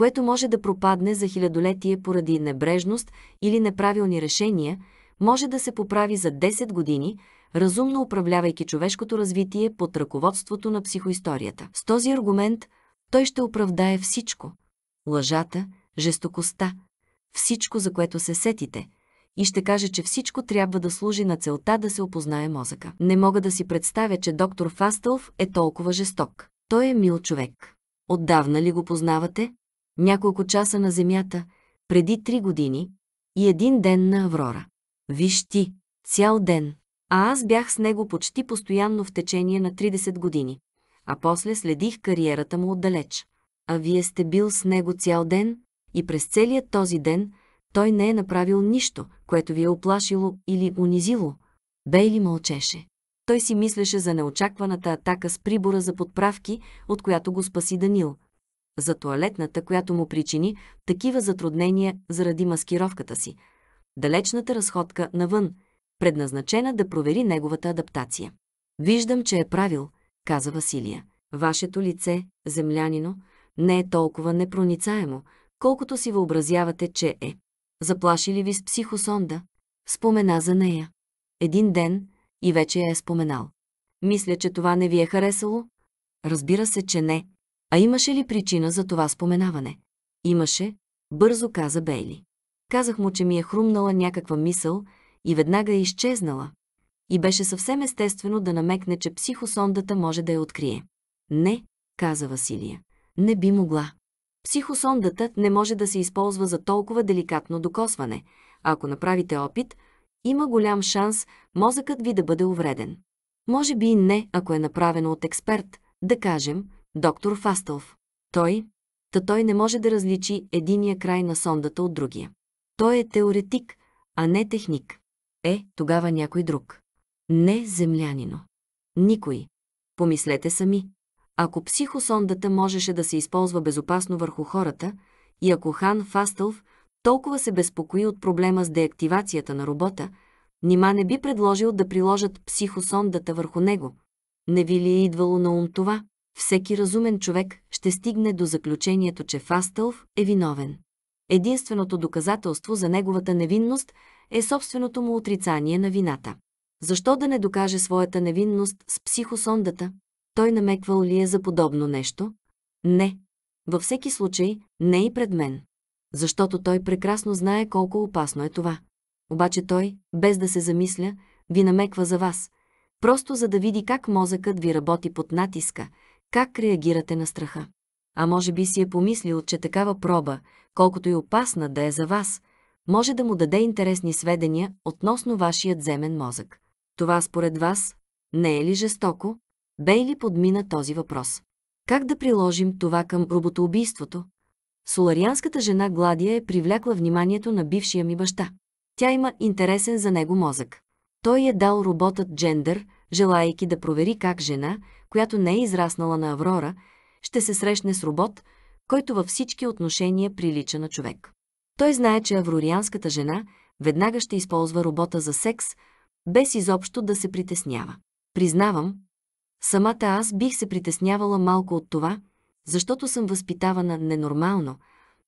Speaker 1: което може да пропадне за хилядолетие поради небрежност или неправилни решения, може да се поправи за 10 години, разумно управлявайки човешкото развитие под ръководството на психоисторията. С този аргумент той ще оправдае всичко – лъжата, жестокостта, всичко, за което се сетите – и ще каже, че всичко трябва да служи на целта да се опознае мозъка. Не мога да си представя, че доктор Фастълф е толкова жесток. Той е мил човек. Отдавна ли го познавате? няколко часа на Земята, преди три години, и един ден на Аврора. Виж ти, цял ден. А аз бях с него почти постоянно в течение на 30 години, а после следих кариерата му отдалеч. А вие сте бил с него цял ден и през целият този ден той не е направил нищо, което ви е оплашило или унизило. Бейли мълчеше. Той си мислеше за неочакваната атака с прибора за подправки, от която го спаси Данил – за туалетната, която му причини такива затруднения заради маскировката си, далечната разходка навън, предназначена да провери неговата адаптация. Виждам, че е правил, каза Василия. Вашето лице, землянино, не е толкова непроницаемо, колкото си въобразявате, че е. Заплаши ли ви с психосонда? Спомена за нея. Един ден и вече я е споменал. Мисля, че това не ви е харесало? Разбира се, че не, а имаше ли причина за това споменаване? Имаше, бързо каза Бейли. Казах му, че ми е хрумнала някаква мисъл и веднага е изчезнала. И беше съвсем естествено да намекне, че психосондата може да я открие. Не, каза Василия. Не би могла. Психосондата не може да се използва за толкова деликатно докосване. А ако направите опит, има голям шанс мозъкът ви да бъде увреден. Може би и не, ако е направено от експерт, да кажем – Доктор Фастълф. Той, та той не може да различи единия край на сондата от другия. Той е теоретик, а не техник. Е, тогава някой друг. Не землянино. Никой. Помислете сами. Ако психосондата можеше да се използва безопасно върху хората и ако Хан Фастълф толкова се безпокои от проблема с деактивацията на робота, нима не би предложил да приложат психосондата върху него. Не ви ли е идвало на ум това? всеки разумен човек ще стигне до заключението, че Фастълв е виновен. Единственото доказателство за неговата невинност е собственото му отрицание на вината. Защо да не докаже своята невинност с психосондата? Той намеквал ли е за подобно нещо? Не. Във всеки случай, не и пред мен. Защото той прекрасно знае колко опасно е това. Обаче той, без да се замисля, ви намеква за вас. Просто за да види как мозъкът ви работи под натиска – как реагирате на страха. А може би си е помислил, че такава проба, колкото и опасна да е за вас, може да му даде интересни сведения относно вашият земен мозък. Това според вас не е ли жестоко? Бейли подмина този въпрос. Как да приложим това към роботоубийството? Соларианската жена Гладия е привлякла вниманието на бившия ми баща. Тя има интересен за него мозък. Той е дал роботът Джендър – желаяйки да провери как жена, която не е израснала на Аврора, ще се срещне с робот, който във всички отношения прилича на човек. Той знае, че аврорианската жена веднага ще използва робота за секс, без изобщо да се притеснява. Признавам, самата аз бих се притеснявала малко от това, защото съм възпитавана ненормално,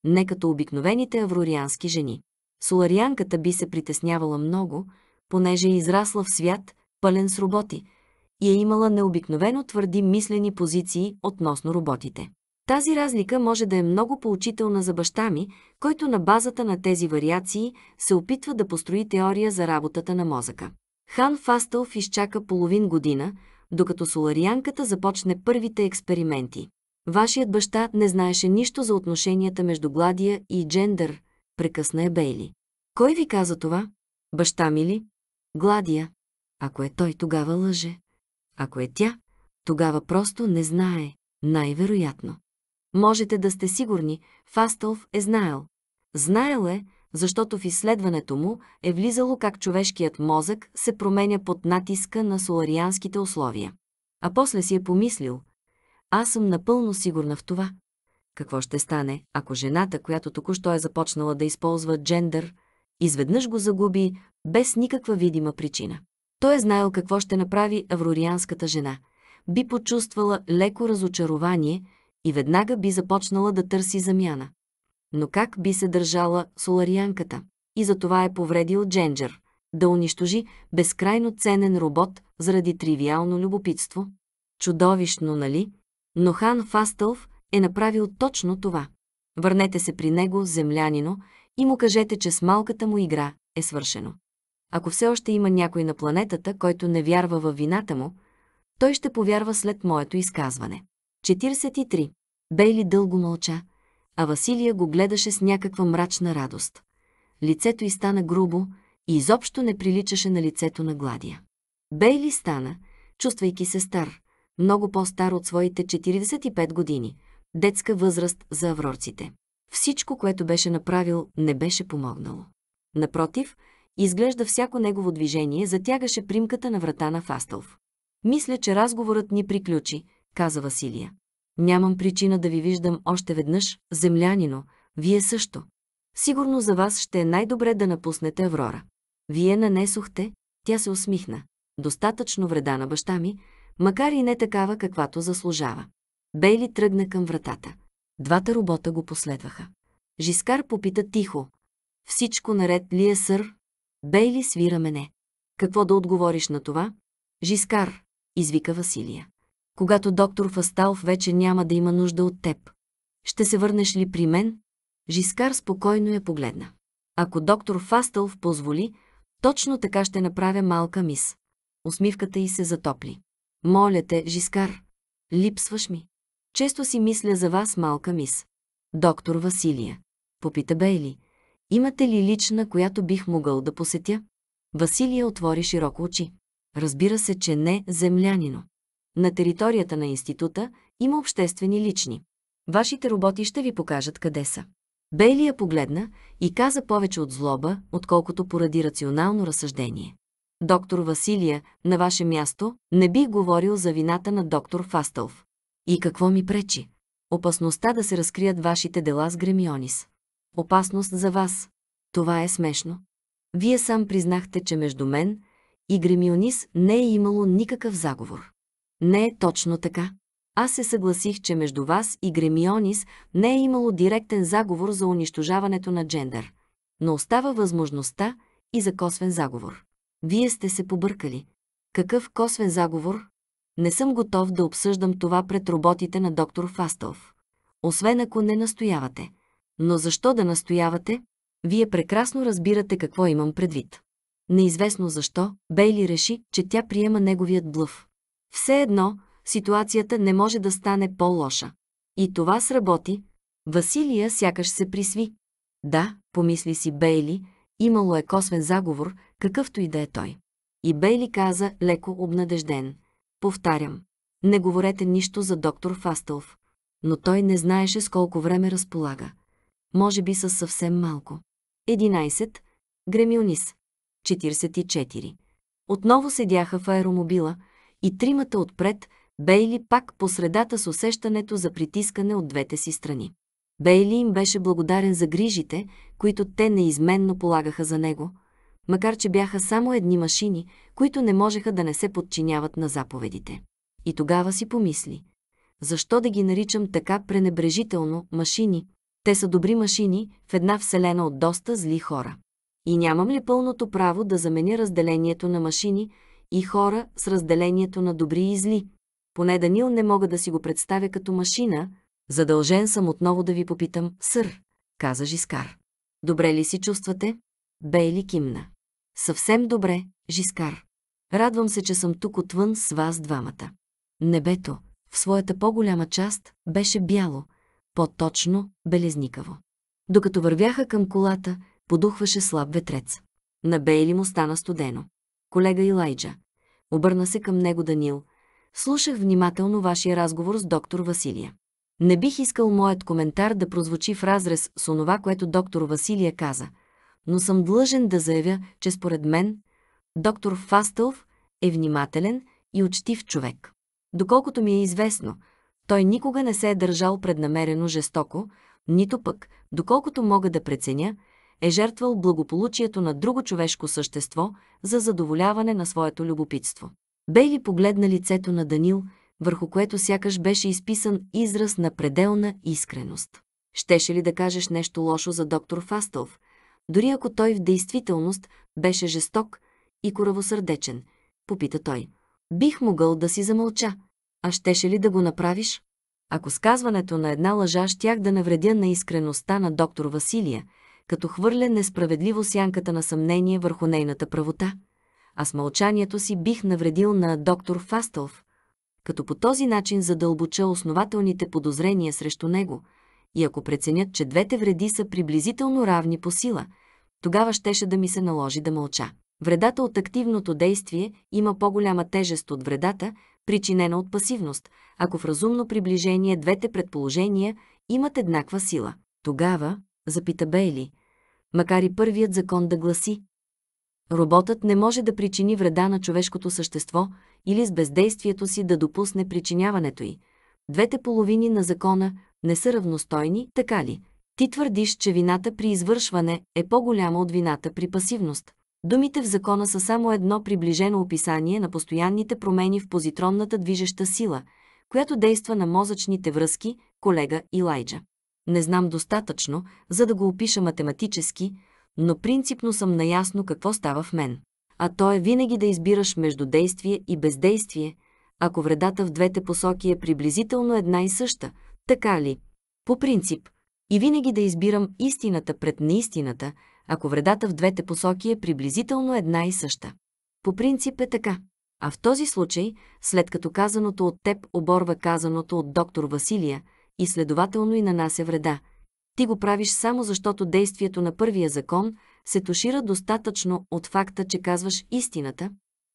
Speaker 1: не като обикновените аврориански жени. Соларианката би се притеснявала много, понеже е израсла в свят – пълен с роботи, и е имала необикновено твърди мислени позиции относно роботите. Тази разлика може да е много поучителна за баща ми, който на базата на тези вариации се опитва да построи теория за работата на мозъка. Хан Фастълф изчака половин година, докато соларианката започне първите експерименти. Вашият баща не знаеше нищо за отношенията между гладия и джендър, прекъсна е Бейли. Кой ви каза това? Баща ми ли? Гладия. Ако е той, тогава лъже. Ако е тя, тогава просто не знае, най-вероятно. Можете да сте сигурни, Фастълф е знаел. Знаел е, защото в изследването му е влизало как човешкият мозък се променя под натиска на соларианските условия. А после си е помислил, аз съм напълно сигурна в това. Какво ще стане, ако жената, която току-що е започнала да използва джендър, изведнъж го загуби без никаква видима причина? Той е знаел какво ще направи аврорианската жена. Би почувствала леко разочарование и веднага би започнала да търси замяна. Но как би се държала соларианката? И за това е повредил Дженджер. Да унищожи безкрайно ценен робот заради тривиално любопитство. Чудовищно, нали? Но хан Фастълв е направил точно това. Върнете се при него, землянино, и му кажете, че с малката му игра е свършено. Ако все още има някой на планетата, който не вярва във вината му, той ще повярва след моето изказване. 43. Бейли дълго мълча, а Василия го гледаше с някаква мрачна радост. Лицето й стана грубо и изобщо не приличаше на лицето на Гладия. Бейли стана, чувствайки се стар, много по-стар от своите 45 години, детска възраст за аврорците. Всичко, което беше направил, не беше помогнало. Напротив, Изглежда всяко негово движение затягаше примката на врата на Фастълф. Мисля, че разговорът ни приключи, каза Василия. Нямам причина да ви виждам още веднъж, землянино, вие също. Сигурно за вас ще е най-добре да напуснете Аврора. Вие нанесохте, тя се усмихна. Достатъчно вреда на баща ми, макар и не такава, каквато заслужава. Бейли тръгна към вратата. Двата робота го последваха. Жискар попита тихо. Всичко наред ли е, сър? Бейли свира мене. Какво да отговориш на това? Жискар, извика Василия. Когато доктор Фасталф вече няма да има нужда от теб. Ще се върнеш ли при мен? Жискар спокойно я погледна. Ако доктор Фасталф позволи, точно така ще направя малка мис. Усмивката й се затопли. Моля те, Жискар, липсваш ми. Често си мисля за вас, малка мис. Доктор Василия. Попита Бейли. Имате ли лична, която бих могъл да посетя? Василия отвори широко очи. Разбира се, че не землянино. На територията на института има обществени лични. Вашите роботи ще ви покажат къде са. Бейлия погледна и каза повече от злоба, отколкото поради рационално разсъждение. Доктор Василия, на ваше място, не бих говорил за вината на доктор Фастълф. И какво ми пречи? Опасността да се разкрият вашите дела с Гремионис опасност за вас. Това е смешно. Вие сам признахте, че между мен и Гремионис не е имало никакъв заговор. Не е точно така. Аз се съгласих, че между вас и Гремионис не е имало директен заговор за унищожаването на джендър, но остава възможността и за косвен заговор. Вие сте се побъркали. Какъв косвен заговор? Не съм готов да обсъждам това пред роботите на доктор Фастов. Освен ако не настоявате – но защо да настоявате? Вие прекрасно разбирате какво имам предвид. Неизвестно защо, Бейли реши, че тя приема неговият блъв. Все едно, ситуацията не може да стане по-лоша. И това сработи. Василия сякаш се присви. Да, помисли си Бейли, имало е косвен заговор, какъвто и да е той. И Бейли каза, леко обнадежден. Повтарям. Не говорете нищо за доктор Фастълф. Но той не знаеше с колко време разполага може би са съвсем малко. 11. Гремионис. 44. Отново седяха в аеромобила и тримата отпред, Бейли пак по средата с усещането за притискане от двете си страни. Бейли им беше благодарен за грижите, които те неизменно полагаха за него, макар че бяха само едни машини, които не можеха да не се подчиняват на заповедите. И тогава си помисли, защо да ги наричам така пренебрежително машини, те са добри машини в една вселена от доста зли хора. И нямам ли пълното право да заменя разделението на машини и хора с разделението на добри и зли? Поне Данил не мога да си го представя като машина, задължен съм отново да ви попитам, сър, каза Жискар. Добре ли си чувствате? Бейли кимна. Съвсем добре, Жискар. Радвам се, че съм тук отвън с вас двамата. Небето, в своята по-голяма част, беше бяло, по-точно белезникаво. Докато вървяха към колата, подухваше слаб ветрец. На Бейли му стана студено. Колега Илайджа. Обърна се към него Данил. Слушах внимателно вашия разговор с доктор Василия. Не бих искал моят коментар да прозвучи в разрез с онова, което доктор Василия каза, но съм длъжен да заявя, че според мен доктор Фастълв е внимателен и учтив човек. Доколкото ми е известно, той никога не се е държал преднамерено жестоко, нито пък, доколкото мога да преценя, е жертвал благополучието на друго човешко същество за задоволяване на своето любопитство. Бейли погледна лицето на Данил, върху което сякаш беше изписан израз на пределна искреност. Щеше ли да кажеш нещо лошо за доктор Фастълв, дори ако той в действителност беше жесток и коравосърдечен, попита той. Бих могъл да си замълча, а щеше ли да го направиш? Ако сказването на една лъжа щях да навредя на искреността на доктор Василия, като хвърля несправедливо сянката на съмнение върху нейната правота, а с мълчанието си бих навредил на доктор Фастълф, като по този начин задълбоча основателните подозрения срещу него, и ако преценят, че двете вреди са приблизително равни по сила, тогава щеше да ми се наложи да мълча. Вредата от активното действие има по-голяма тежест от вредата, причинена от пасивност, ако в разумно приближение двете предположения имат еднаква сила. Тогава, запита Бейли, макар и първият закон да гласи, роботът не може да причини вреда на човешкото същество или с бездействието си да допусне причиняването й. Двете половини на закона не са равностойни, така ли? Ти твърдиш, че вината при извършване е по-голяма от вината при пасивност. Думите в закона са само едно приближено описание на постоянните промени в позитронната движеща сила, която действа на мозъчните връзки, колега Илайджа. Не знам достатъчно, за да го опиша математически, но принципно съм наясно какво става в мен. А то е винаги да избираш между действие и бездействие, ако вредата в двете посоки е приблизително една и съща, така ли? По принцип. И винаги да избирам истината пред неистината – ако вредата в двете посоки е приблизително една и съща. По принцип е така. А в този случай, след като казаното от теб оборва казаното от доктор Василия и следователно и нанася вреда, ти го правиш само защото действието на първия закон се тушира достатъчно от факта, че казваш истината.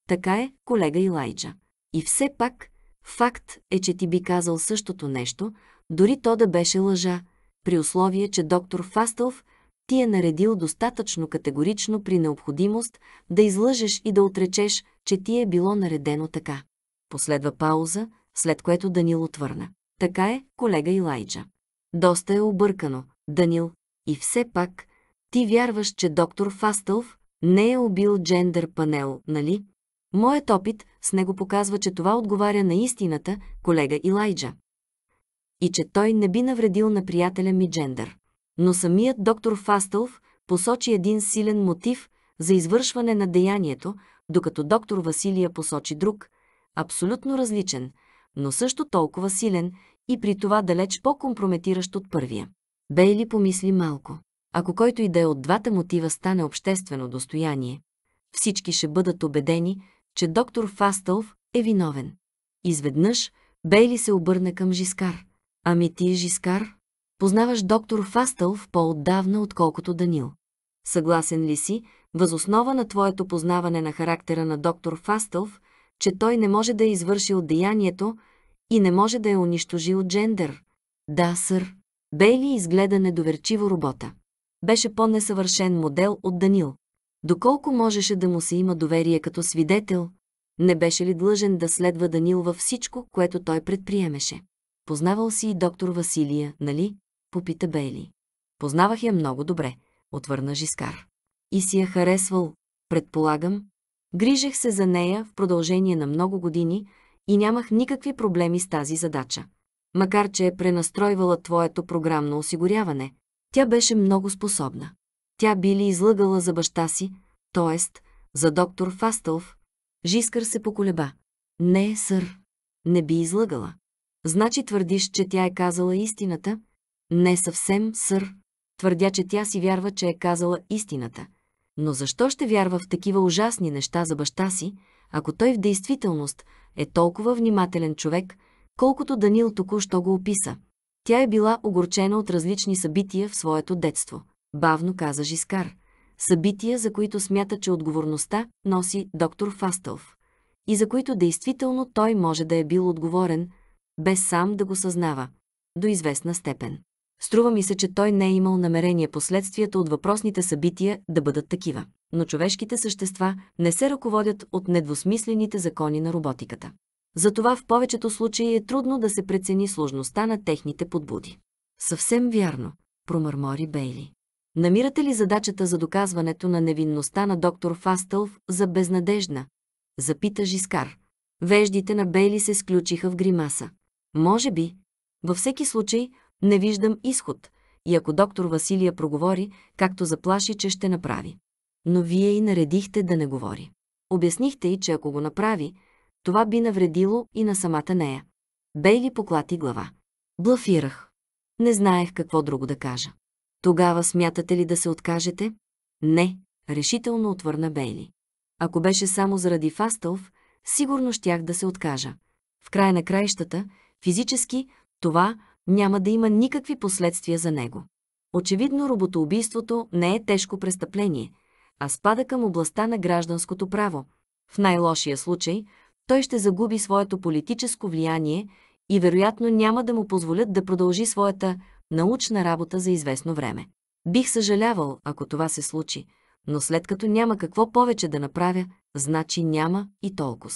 Speaker 1: Така е, колега Илайджа. И все пак, факт е, че ти би казал същото нещо, дори то да беше лъжа, при условие, че доктор Фастълф ти е наредил достатъчно категорично при необходимост да излъжеш и да отречеш, че ти е било наредено така. Последва пауза, след което Данил отвърна. Така е, колега Илайджа. Доста е объркано, Данил. И все пак, ти вярваш, че доктор Фастълв не е убил джендър панел, нали? Моят опит с него показва, че това отговаря на истината, колега Илайджа. И че той не би навредил на приятеля ми джендър. Но самият доктор Фастълф посочи един силен мотив за извършване на деянието, докато доктор Василия посочи друг, абсолютно различен, но също толкова силен и при това далеч по-компрометиращ от първия. Бейли помисли малко. Ако който и да е от двата мотива стане обществено достояние, всички ще бъдат убедени, че доктор Фастълф е виновен. Изведнъж Бейли се обърна към Жискар. Ами ти, Жискар, Познаваш доктор в по-отдавна, отколкото Данил. Съгласен ли си, възоснова на твоето познаване на характера на доктор Фастълв, че той не може да е извършил деянието и не може да е унищожил джендър? Да, сър. Бейли изгледа недоверчиво робота. Беше по-несъвършен модел от Данил. Доколко можеше да му се има доверие като свидетел, не беше ли длъжен да следва Данил във всичко, което той предприемеше? Познавал си и доктор Василия, нали? Попита Бейли. Познавах я много добре, отвърна Жискар. И си я харесвал, предполагам. Грижех се за нея в продължение на много години и нямах никакви проблеми с тази задача. Макар, че е пренастройвала твоето програмно осигуряване, тя беше много способна. Тя би ли излъгала за баща си, т.е. за доктор Фастълф? Жискар се поколеба. Не, сър. Не би излъгала. Значи твърдиш, че тя е казала истината, не съвсем, сър. Твърдя, че тя си вярва, че е казала истината. Но защо ще вярва в такива ужасни неща за баща си, ако той в действителност е толкова внимателен човек, колкото Данил току-що го описа? Тя е била огорчена от различни събития в своето детство. Бавно каза Жискар. Събития, за които смята, че отговорността носи доктор Фастълф. И за които действително той може да е бил отговорен, без сам да го съзнава. До известна степен. Струва ми се, че той не е имал намерение последствията от въпросните събития да бъдат такива. Но човешките същества не се ръководят от недвусмислените закони на роботиката. Затова в повечето случаи е трудно да се прецени сложността на техните подбуди. Съвсем вярно, промърмори Бейли. Намирате ли задачата за доказването на невинността на доктор Фастълв за безнадежна? Запита Жискар. Веждите на Бейли се сключиха в гримаса. Може би. Във всеки случай, не виждам изход и ако доктор Василия проговори, както заплаши, че ще направи. Но вие и наредихте да не говори. Обяснихте и, че ако го направи, това би навредило и на самата нея. Бейли поклати глава. Блафирах. Не знаех какво друго да кажа. Тогава смятате ли да се откажете? Не, решително отвърна Бейли. Ако беше само заради Фастълф, сигурно щях да се откажа. В края на краищата, физически, това, няма да има никакви последствия за него. Очевидно роботоубийството не е тежко престъпление, а спада към областта на гражданското право. В най-лошия случай той ще загуби своето политическо влияние и вероятно няма да му позволят да продължи своята научна работа за известно време. Бих съжалявал, ако това се случи, но след като няма какво повече да направя, значи няма и толкова.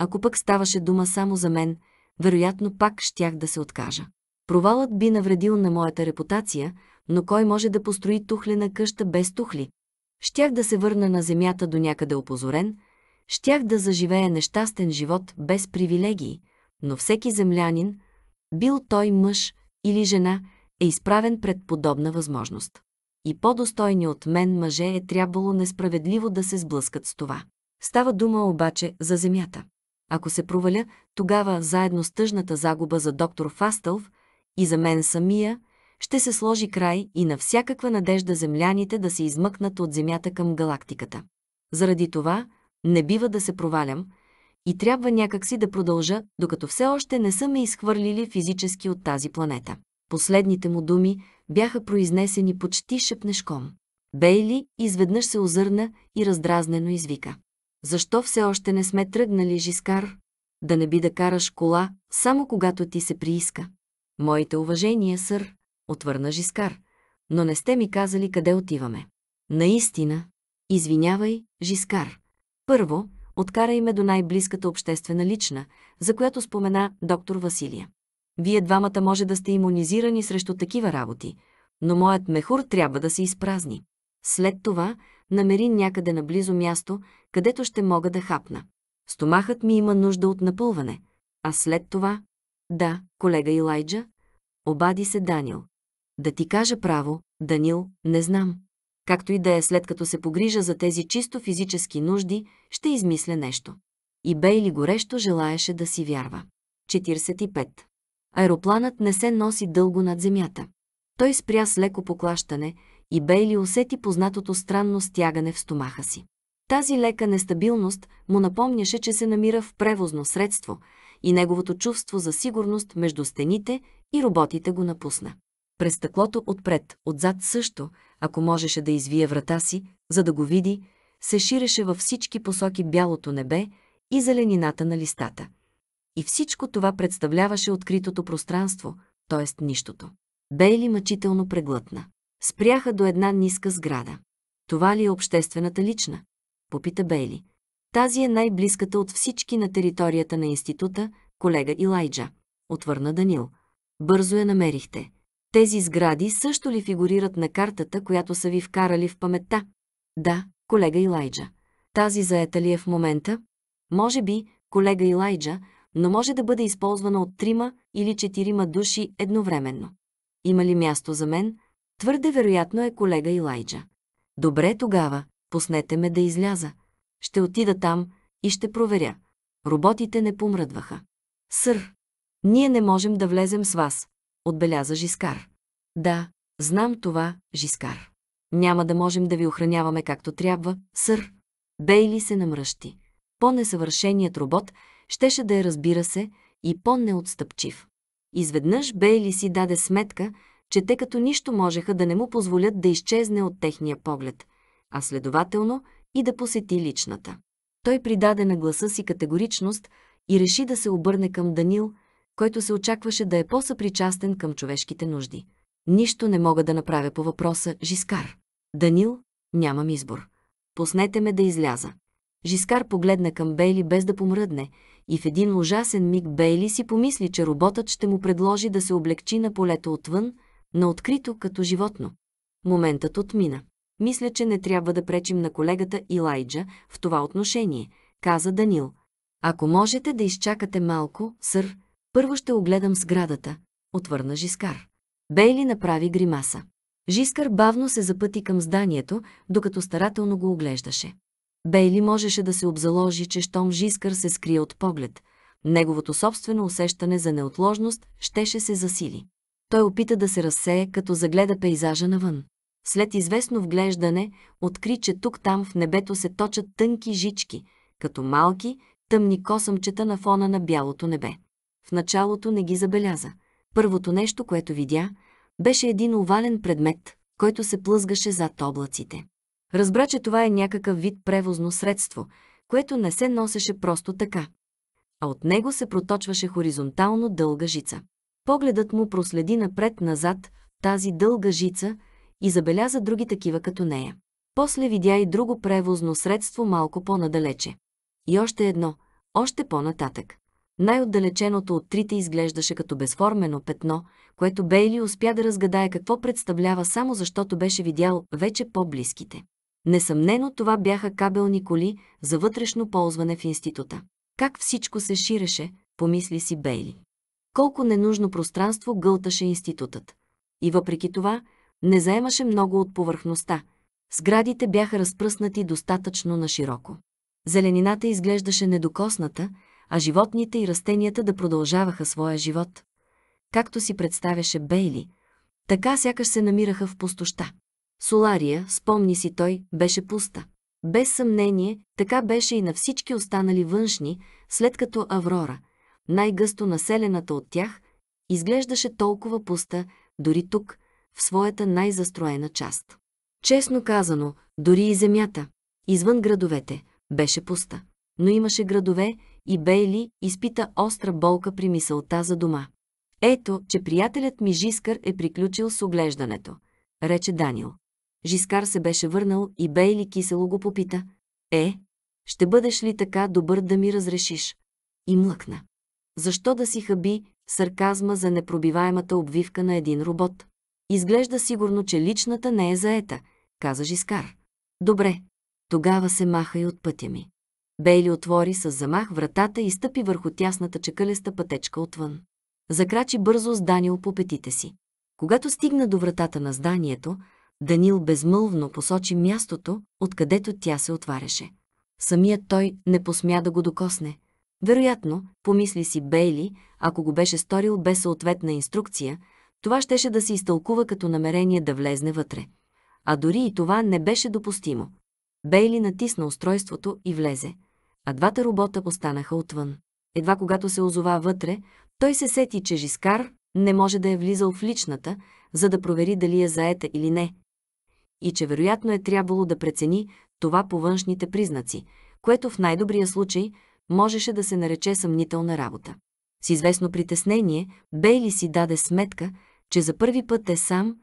Speaker 1: Ако пък ставаше дума само за мен, вероятно пак щях да се откажа. Провалът би навредил на моята репутация, но кой може да построи тухлена къща без тухли? Щях да се върна на земята до някъде опозорен, щях да заживея нещастен живот без привилегии, но всеки землянин, бил той мъж или жена, е изправен пред подобна възможност. И по-достойни от мен мъже е трябвало несправедливо да се сблъскат с това. Става дума обаче за земята. Ако се проваля, тогава заедно с тъжната загуба за доктор Фастълв – и за мен самия, ще се сложи край и на всякаква надежда земляните да се измъкнат от Земята към галактиката. Заради това не бива да се провалям и трябва някакси да продължа, докато все още не са ме изхвърлили физически от тази планета. Последните му думи бяха произнесени почти шепнешком. Бейли изведнъж се озърна и раздразнено извика. Защо все още не сме тръгнали, Жискар? Да не би да караш кола, само когато ти се прииска. Моите уважения, сър, отвърна Жискар, но не сте ми казали къде отиваме. Наистина, извинявай, Жискар. Първо, откарай ме до най-близката обществена лична, за която спомена доктор Василия. Вие двамата може да сте иммунизирани срещу такива работи, но моят мехур трябва да се изпразни. След това намери някъде наблизо място, където ще мога да хапна. Стомахът ми има нужда от напълване, а след това да, колега Илайджа, обади се Данил. Да ти кажа право, Данил, не знам. Както и да е, след като се погрижа за тези чисто физически нужди, ще измисля нещо. И Бейли горещо желаеше да си вярва. 45. Аеропланът не се носи дълго над земята. Той спря с леко поклащане и Бейли усети познатото странно стягане в стомаха си. Тази лека нестабилност му напомняше, че се намира в превозно средство и неговото чувство за сигурност между стените и роботите го напусна. През стъклото отпред, отзад също, ако можеше да извие врата си, за да го види, се ширеше във всички посоки бялото небе и зеленината на листата. И всичко това представляваше откритото пространство, т.е. нищото. Бейли мъчително преглътна. Спряха до една ниска сграда. Това ли е обществената лична? Попита Бейли. Тази е най-близката от всички на територията на института, колега Илайджа, отвърна Данил. Бързо я намерихте. Тези сгради също ли фигурират на картата, която са ви вкарали в паметта? Да, колега Илайджа. Тази заета ли е в момента? Може би, колега Илайджа, но може да бъде използвана от трима или четирима души едновременно. Има ли място за мен? Твърде вероятно е колега Илайджа. Добре тогава, пуснете ме да изляза. Ще отида там и ще проверя. Роботите не помръдваха. Сър, ние не можем да влезем с вас, отбеляза Жискар. Да, знам това, Жискар. Няма да можем да ви охраняваме както трябва, сър. Бейли се намръщи. По-несъвършеният робот щеше да е, разбира се, и по-неотстъпчив. Изведнъж Бейли си даде сметка, че те като нищо можеха да не му позволят да изчезне от техния поглед, а следователно и да посети личната. Той придаде на гласа си категоричност и реши да се обърне към Данил, който се очакваше да е по-съпричастен към човешките нужди. Нищо не мога да направя по въпроса Жискар. Данил, нямам избор. Поснете ме да изляза. Жискар погледна към Бейли без да помръдне и в един ужасен миг Бейли си помисли, че роботът ще му предложи да се облегчи на полето отвън, на открито като животно. Моментът отмина. Мисля, че не трябва да пречим на колегата Илайджа в това отношение, каза Данил. Ако можете да изчакате малко, сър, първо ще огледам сградата, отвърна Жискар. Бейли направи гримаса. Жискар бавно се запъти към зданието, докато старателно го оглеждаше. Бейли можеше да се обзаложи, че щом Жискар се скрие от поглед, неговото собствено усещане за неотложност щеше се засили. Той опита да се разсее, като загледа пейзажа навън. След известно вглеждане, откри, че тук-там в небето се точат тънки жички, като малки, тъмни косъмчета на фона на бялото небе. В началото не ги забеляза. Първото нещо, което видя, беше един овален предмет, който се плъзгаше зад облаците. Разбра, че това е някакъв вид превозно средство, което не се носеше просто така, а от него се проточваше хоризонтално дълга жица. Погледът му проследи напред-назад тази дълга жица – и забеляза други такива като нея. После видя и друго превозно средство малко по-надалече. И още едно, още по-нататък. Най-отдалеченото от трите изглеждаше като безформено петно, което Бейли успя да разгадае какво представлява само защото беше видял вече по-близките. Несъмнено това бяха кабелни коли за вътрешно ползване в института. Как всичко се ширеше, помисли си Бейли. Колко ненужно пространство гълташе институтът. И въпреки това, не заемаше много от повърхността. Сградите бяха разпръснати достатъчно на широко. Зеленината изглеждаше недокосната, а животните и растенията да продължаваха своя живот. Както си представяше Бейли, така сякаш се намираха в пустоща. Солария, спомни си той, беше пуста. Без съмнение, така беше и на всички останали външни, след като Аврора, най-гъсто населената от тях, изглеждаше толкова пуста, дори тук, в своята най-застроена част. Честно казано, дори и земята, извън градовете, беше пуста. Но имаше градове и Бейли изпита остра болка при мисълта за дома. Ето, че приятелят ми Жискар е приключил с оглеждането, рече Данил. Жискар се беше върнал и Бейли кисело го попита. Е, ще бъдеш ли така добър да ми разрешиш? И млъкна. Защо да си хаби сарказма за непробиваемата обвивка на един робот? Изглежда сигурно, че личната не е заета, каза Жискар. Добре, тогава се маха и от пътя ми. Бейли отвори с замах вратата и стъпи върху тясната чекалеста пътечка отвън. Закрачи бързо с Данил по петите си. Когато стигна до вратата на зданието, Данил безмълвно посочи мястото, откъдето тя се отваряше. Самият той не посмя да го докосне. Вероятно, помисли си Бейли, ако го беше сторил без съответна инструкция, това щеше да се изтълкува като намерение да влезне вътре. А дори и това не беше допустимо. Бейли натисна устройството и влезе, а двата робота останаха отвън. Едва когато се озова вътре, той се сети, че Жискар не може да е влизал в личната, за да провери дали е заета или не. И че вероятно е трябвало да прецени това по външните признаци, което в най-добрия случай можеше да се нарече съмнителна работа. С известно притеснение, Бейли си даде сметка, че за първи път е сам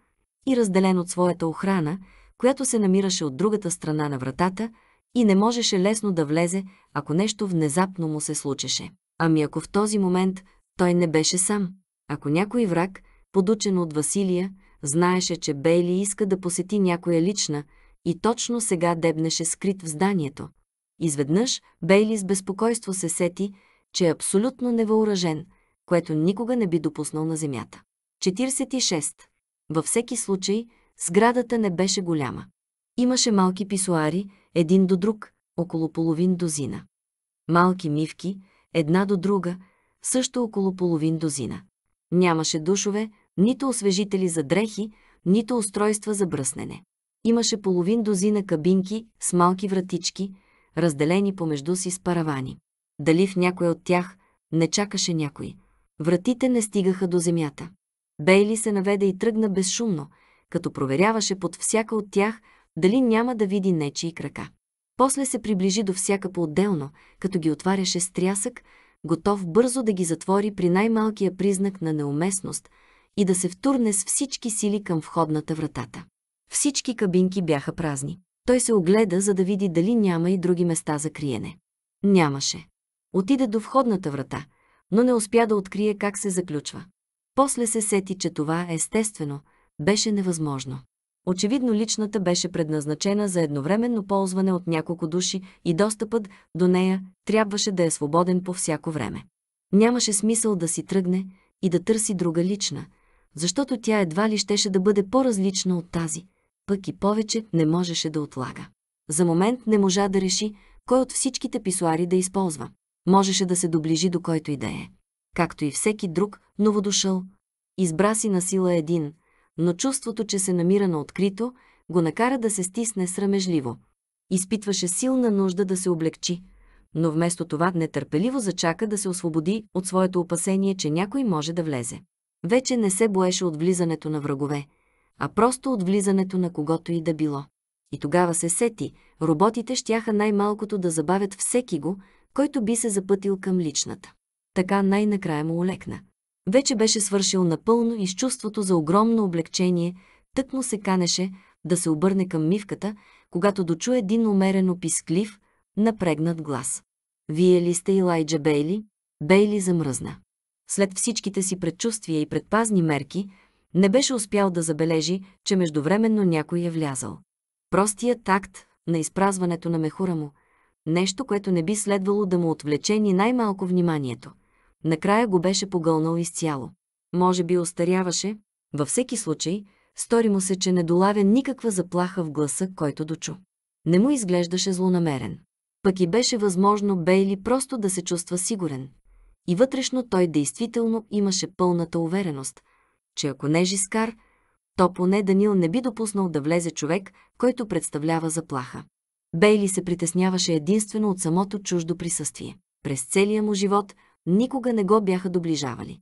Speaker 1: и разделен от своята охрана, която се намираше от другата страна на вратата и не можеше лесно да влезе, ако нещо внезапно му се случеше. Ами ако в този момент той не беше сам, ако някой враг, подучен от Василия, знаеше, че Бейли иска да посети някоя лична и точно сега дебнеше скрит в зданието. Изведнъж Бейли с безпокойство се сети, че е абсолютно невъоръжен, което никога не би допуснал на земята. 46. Във всеки случай, сградата не беше голяма. Имаше малки писуари, един до друг, около половин дозина. Малки мивки, една до друга, също около половин дозина. Нямаше душове, нито освежители за дрехи, нито устройства за бръснене. Имаше половин дозина кабинки с малки вратички, разделени помежду си с паравани. Дали в някой от тях не чакаше някой. Вратите не стигаха до земята. Бейли се наведе и тръгна безшумно, като проверяваше под всяка от тях дали няма да види и крака. После се приближи до всяка по-отделно, като ги отваряше с трясък, готов бързо да ги затвори при най-малкия признак на неуместност и да се втурне с всички сили към входната вратата. Всички кабинки бяха празни. Той се огледа, за да види дали няма и други места за криене. Нямаше. Отиде до входната врата, но не успя да открие как се заключва. После се сети, че това, естествено, беше невъзможно. Очевидно личната беше предназначена за едновременно ползване от няколко души и достъпът до нея трябваше да е свободен по всяко време. Нямаше смисъл да си тръгне и да търси друга лична, защото тя едва ли щеше да бъде по-различна от тази, пък и повече не можеше да отлага. За момент не можа да реши кой от всичките писуари да използва. Можеше да се доближи до който и да е както и всеки друг новодушъл. Избра си на сила един, но чувството, че се намира на открито, го накара да се стисне срамежливо. Изпитваше силна нужда да се облегчи, но вместо това нетърпеливо зачака да се освободи от своето опасение, че някой може да влезе. Вече не се боеше от влизането на врагове, а просто от влизането на когото и да било. И тогава се сети, роботите щяха най-малкото да забавят всеки го, който би се запътил към личната така най-накрая му олекна. Вече беше свършил напълно и с чувството за огромно облегчение, тък му се канеше да се обърне към мивката, когато дочу един умерено писклив, напрегнат глас. «Вие ли сте Илайджа Бейли?» Бейли замръзна. След всичките си предчувствия и предпазни мерки, не беше успял да забележи, че междувременно някой е влязал. Простият такт на изпразването на мехура му – нещо, което не би следвало да му отвлече ни най-малко вниманието. Накрая го беше погълнал изцяло. Може би остаряваше, във всеки случай, стори му се, че не долавя никаква заплаха в гласа, който дочу. Не му изглеждаше злонамерен. Пък и беше възможно Бейли просто да се чувства сигурен. И вътрешно той действително имаше пълната увереност, че ако не е Жискар, то поне Данил не би допуснал да влезе човек, който представлява заплаха. Бейли се притесняваше единствено от самото чуждо присъствие. През целия му живот – никога не го бяха доближавали.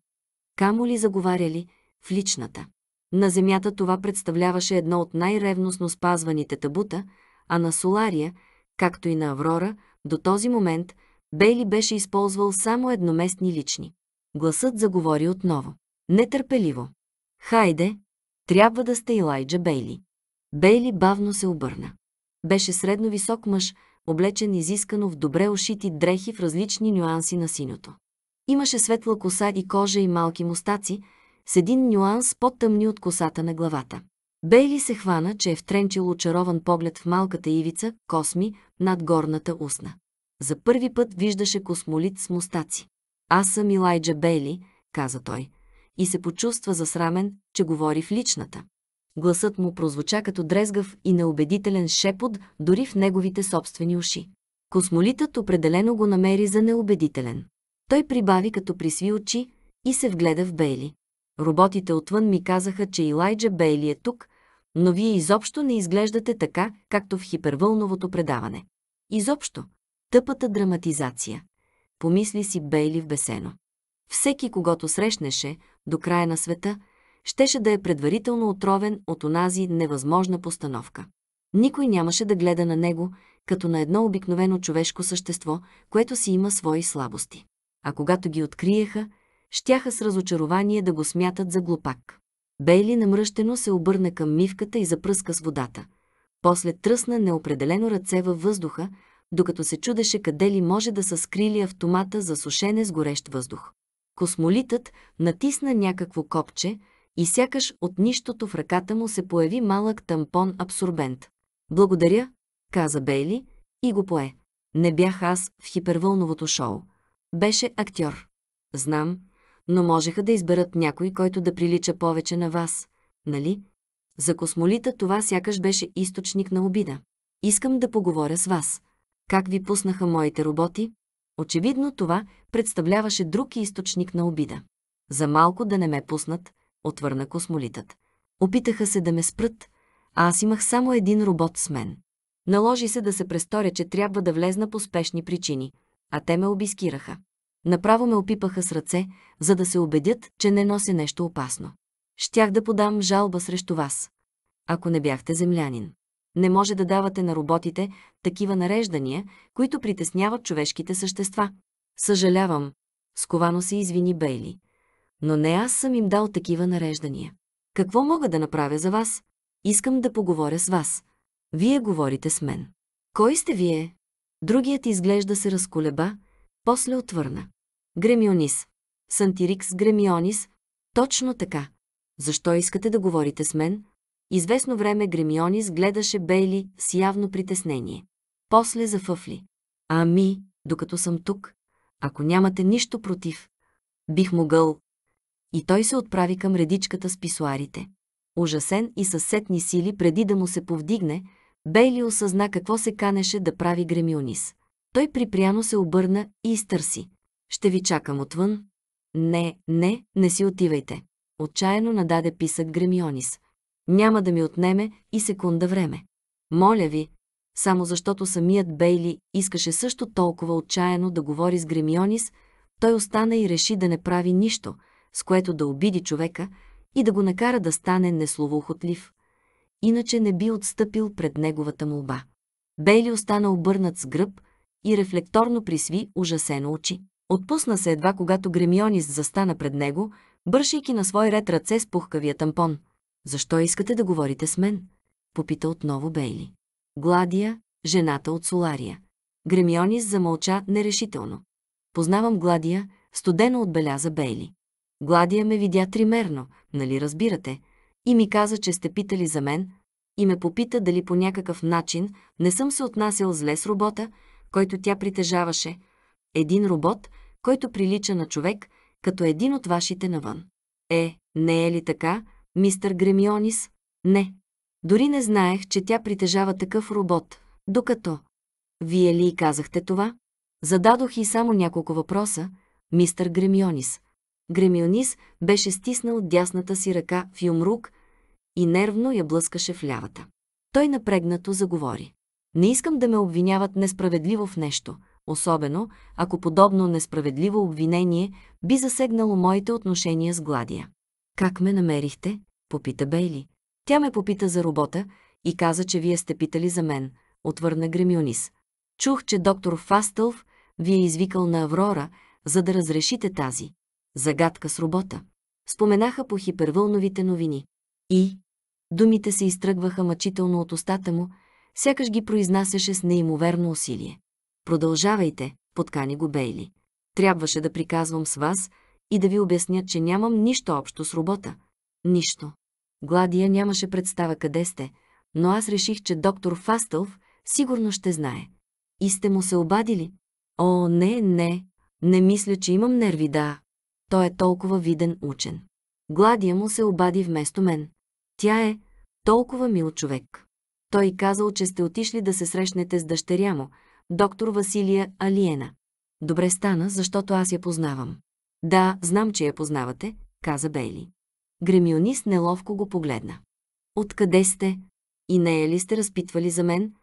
Speaker 1: Камо ли заговаряли в личната. На Земята това представляваше едно от най-ревностно спазваните табута, а на Солария, както и на Аврора, до този момент Бейли беше използвал само едноместни лични. Гласът заговори отново. Нетърпеливо. Хайде, трябва да сте Илайджа Бейли. Бейли бавно се обърна. Беше средно висок мъж, облечен изискано в добре ушити дрехи в различни нюанси на синото. Имаше светла коса и кожа и малки мустаци, с един нюанс по-тъмни от косата на главата. Бейли се хвана, че е втренчил очарован поглед в малката ивица, косми, над горната устна. За първи път виждаше космолит с мустаци. «Аз съм Илайджа Бейли», каза той, и се почувства засрамен, че говори в личната. Гласът му прозвуча като дрезгав и неубедителен шепот дори в неговите собствени уши. Космолитът определено го намери за неубедителен. Той прибави като присви очи и се вгледа в Бейли. Роботите отвън ми казаха, че Илайджа Бейли е тук, но вие изобщо не изглеждате така, както в хипервълновото предаване. Изобщо. Тъпата драматизация. Помисли си Бейли в бесено. Всеки, когато срещнеше, до края на света, щеше да е предварително отровен от онази невъзможна постановка. Никой нямаше да гледа на него, като на едно обикновено човешко същество, което си има свои слабости а когато ги откриеха, щяха с разочарование да го смятат за глупак. Бейли намръщено се обърна към мивката и запръска с водата. После тръсна неопределено ръце във въздуха, докато се чудеше къде ли може да са скрили автомата за сушене с горещ въздух. Космолитът натисна някакво копче и сякаш от нищото в ръката му се появи малък тампон-абсорбент. «Благодаря», каза Бейли и го пое. Не бях аз в хипервълновото шоу. Беше актьор. Знам, но можеха да изберат някой, който да прилича повече на вас, нали? За космолита това сякаш беше източник на обида. Искам да поговоря с вас. Как ви пуснаха моите роботи? Очевидно това представляваше друг източник на обида. За малко да не ме пуснат, отвърна космолитът. Опитаха се да ме спрат, а аз имах само един робот с мен. Наложи се да се престоря, че трябва да влезна по спешни причини – а те ме обискираха. Направо ме опипаха с ръце, за да се убедят, че не нося нещо опасно. Щях да подам жалба срещу вас, ако не бяхте землянин. Не може да давате на роботите такива нареждания, които притесняват човешките същества. Съжалявам, сковано се извини Бейли. Но не аз съм им дал такива нареждания. Какво мога да направя за вас? Искам да поговоря с вас. Вие говорите с мен. Кой сте вие, Другият изглежда се разколеба, после отвърна. Гремионис. Сантирикс Гремионис. Точно така. Защо искате да говорите с мен? Известно време Гремионис гледаше Бейли с явно притеснение. После зафъфли. Ами, докато съм тук, ако нямате нищо против, бих могъл. И той се отправи към редичката с писуарите. Ужасен и със сетни сили, преди да му се повдигне, Бейли осъзна какво се канеше да прави Гремионис. Той припряно се обърна и изтърси. Ще ви чакам отвън. Не, не, не си отивайте. Отчаяно нададе писък Гремионис. Няма да ми отнеме и секунда време. Моля ви, само защото самият Бейли искаше също толкова отчаяно да говори с Гремионис, той остана и реши да не прави нищо, с което да обиди човека и да го накара да стане несловоохотлив иначе не би отстъпил пред неговата молба. Бейли остана обърнат с гръб и рефлекторно присви ужасено очи. Отпусна се едва когато Гремионис застана пред него, бършейки на свой ред ръце с пухкавия тампон. «Защо искате да говорите с мен?» попита отново Бейли. Гладия, жената от Солария. Гремионис замълча нерешително. Познавам Гладия, студено отбеляза Бейли. Гладия ме видя тримерно, нали разбирате, и ми каза, че сте питали за мен, и ме попита дали по някакъв начин не съм се отнасял зле с робота, който тя притежаваше. Един робот, който прилича на човек, като един от вашите навън. Е, не е ли така, мистър Гремионис? Не. Дори не знаех, че тя притежава такъв робот, докато... Вие ли казахте това? Зададох и само няколко въпроса, мистър Гремионис. Гремионис беше стиснал дясната си ръка в юмрук и нервно я блъскаше в лявата. Той напрегнато заговори. Не искам да ме обвиняват несправедливо в нещо, особено ако подобно несправедливо обвинение би засегнало моите отношения с Гладия. Как ме намерихте? попита Бейли. Тя ме попита за работа и каза, че вие сте питали за мен, отвърна Гремионис. Чух, че доктор Фастълв ви е извикал на Аврора, за да разрешите тази. Загадка с робота. Споменаха по хипервълновите новини. И Думите се изтръгваха мъчително от устата му, сякаш ги произнасяше с неимоверно усилие. Продължавайте, подкани го Бейли. Трябваше да приказвам с вас и да ви обясня, че нямам нищо общо с робота. Нищо. Гладия нямаше представа къде сте, но аз реших, че доктор Фастълф сигурно ще знае. И сте му се обадили? О, не, не. Не мисля, че имам нерви, да. Той е толкова виден учен. Гладия му се обади вместо мен. Тя е толкова мил човек. Той казал, че сте отишли да се срещнете с дъщеря му, доктор Василия Алиена. Добре стана, защото аз я познавам. Да, знам, че я познавате, каза Бейли. Гремионист неловко го погледна. Откъде сте? И нея ли сте разпитвали за мен?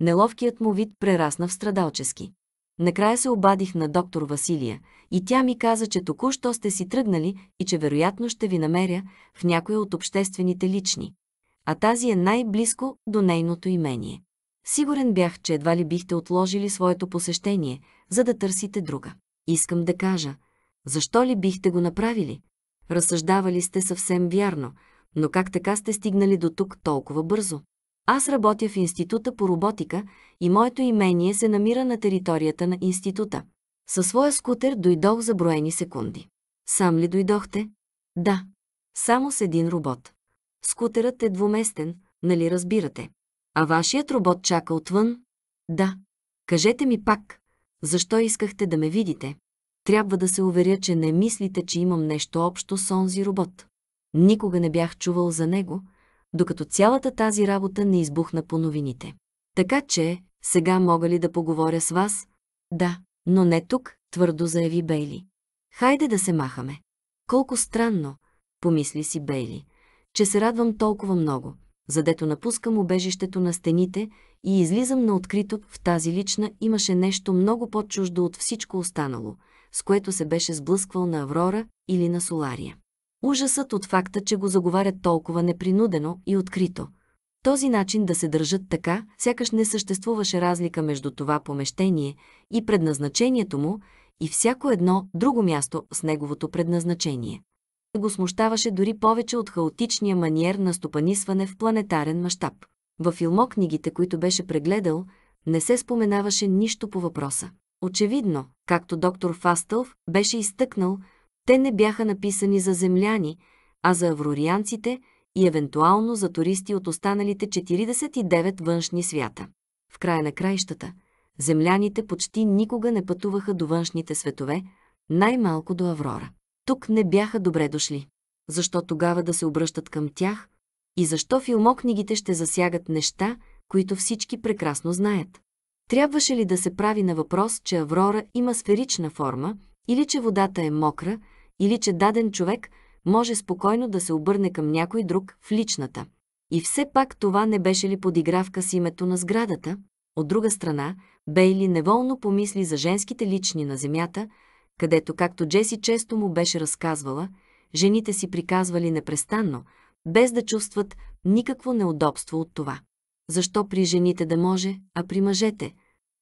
Speaker 1: Неловкият му вид прерасна в страдалчески. Накрая се обадих на доктор Василия и тя ми каза, че току-що сте си тръгнали и че вероятно ще ви намеря в някоя от обществените лични. А тази е най-близко до нейното имение. Сигурен бях, че едва ли бихте отложили своето посещение, за да търсите друга. Искам да кажа, защо ли бихте го направили? Разсъждавали сте съвсем вярно, но как така сте стигнали до тук толкова бързо? Аз работя в Института по роботика и моето имение се намира на територията на института. Със своя скутер дойдох за броени секунди. Сам ли дойдохте? Да. Само с един робот. Скутерът е двуместен, нали разбирате? А вашият робот чака отвън? Да. Кажете ми пак, защо искахте да ме видите? Трябва да се уверя, че не мислите, че имам нещо общо с онзи робот. Никога не бях чувал за него – докато цялата тази работа не избухна по новините. Така че, сега мога ли да поговоря с вас? Да, но не тук, твърдо заяви Бейли. Хайде да се махаме. Колко странно, помисли си Бейли, че се радвам толкова много, задето напускам убежището на стените и излизам на открито, в тази лична имаше нещо много по-чуждо от всичко останало, с което се беше сблъсквал на Аврора или на Солария. Ужасът от факта, че го заговарят толкова непринудено и открито. Този начин да се държат така, сякаш не съществуваше разлика между това помещение и предназначението му и всяко едно друго място с неговото предназначение. Го смущаваше дори повече от хаотичния маниер на стопанисване в планетарен мащаб. Във филмокнигите, които беше прегледал, не се споменаваше нищо по въпроса. Очевидно, както доктор Фастълв беше изтъкнал, те не бяха написани за земляни, а за аврорианците и евентуално за туристи от останалите 49 външни свята. В края на краищата, земляните почти никога не пътуваха до външните светове, най-малко до Аврора. Тук не бяха добре дошли. Защо тогава да се обръщат към тях? И защо филмокнигите ще засягат неща, които всички прекрасно знаят? Трябваше ли да се прави на въпрос, че Аврора има сферична форма или че водата е мокра или че даден човек може спокойно да се обърне към някой друг в личната. И все пак това не беше ли подигравка с името на сградата? От друга страна, Бейли неволно помисли за женските лични на земята, където, както Джеси често му беше разказвала, жените си приказвали непрестанно, без да чувстват никакво неудобство от това. Защо при жените да може, а при мъжете?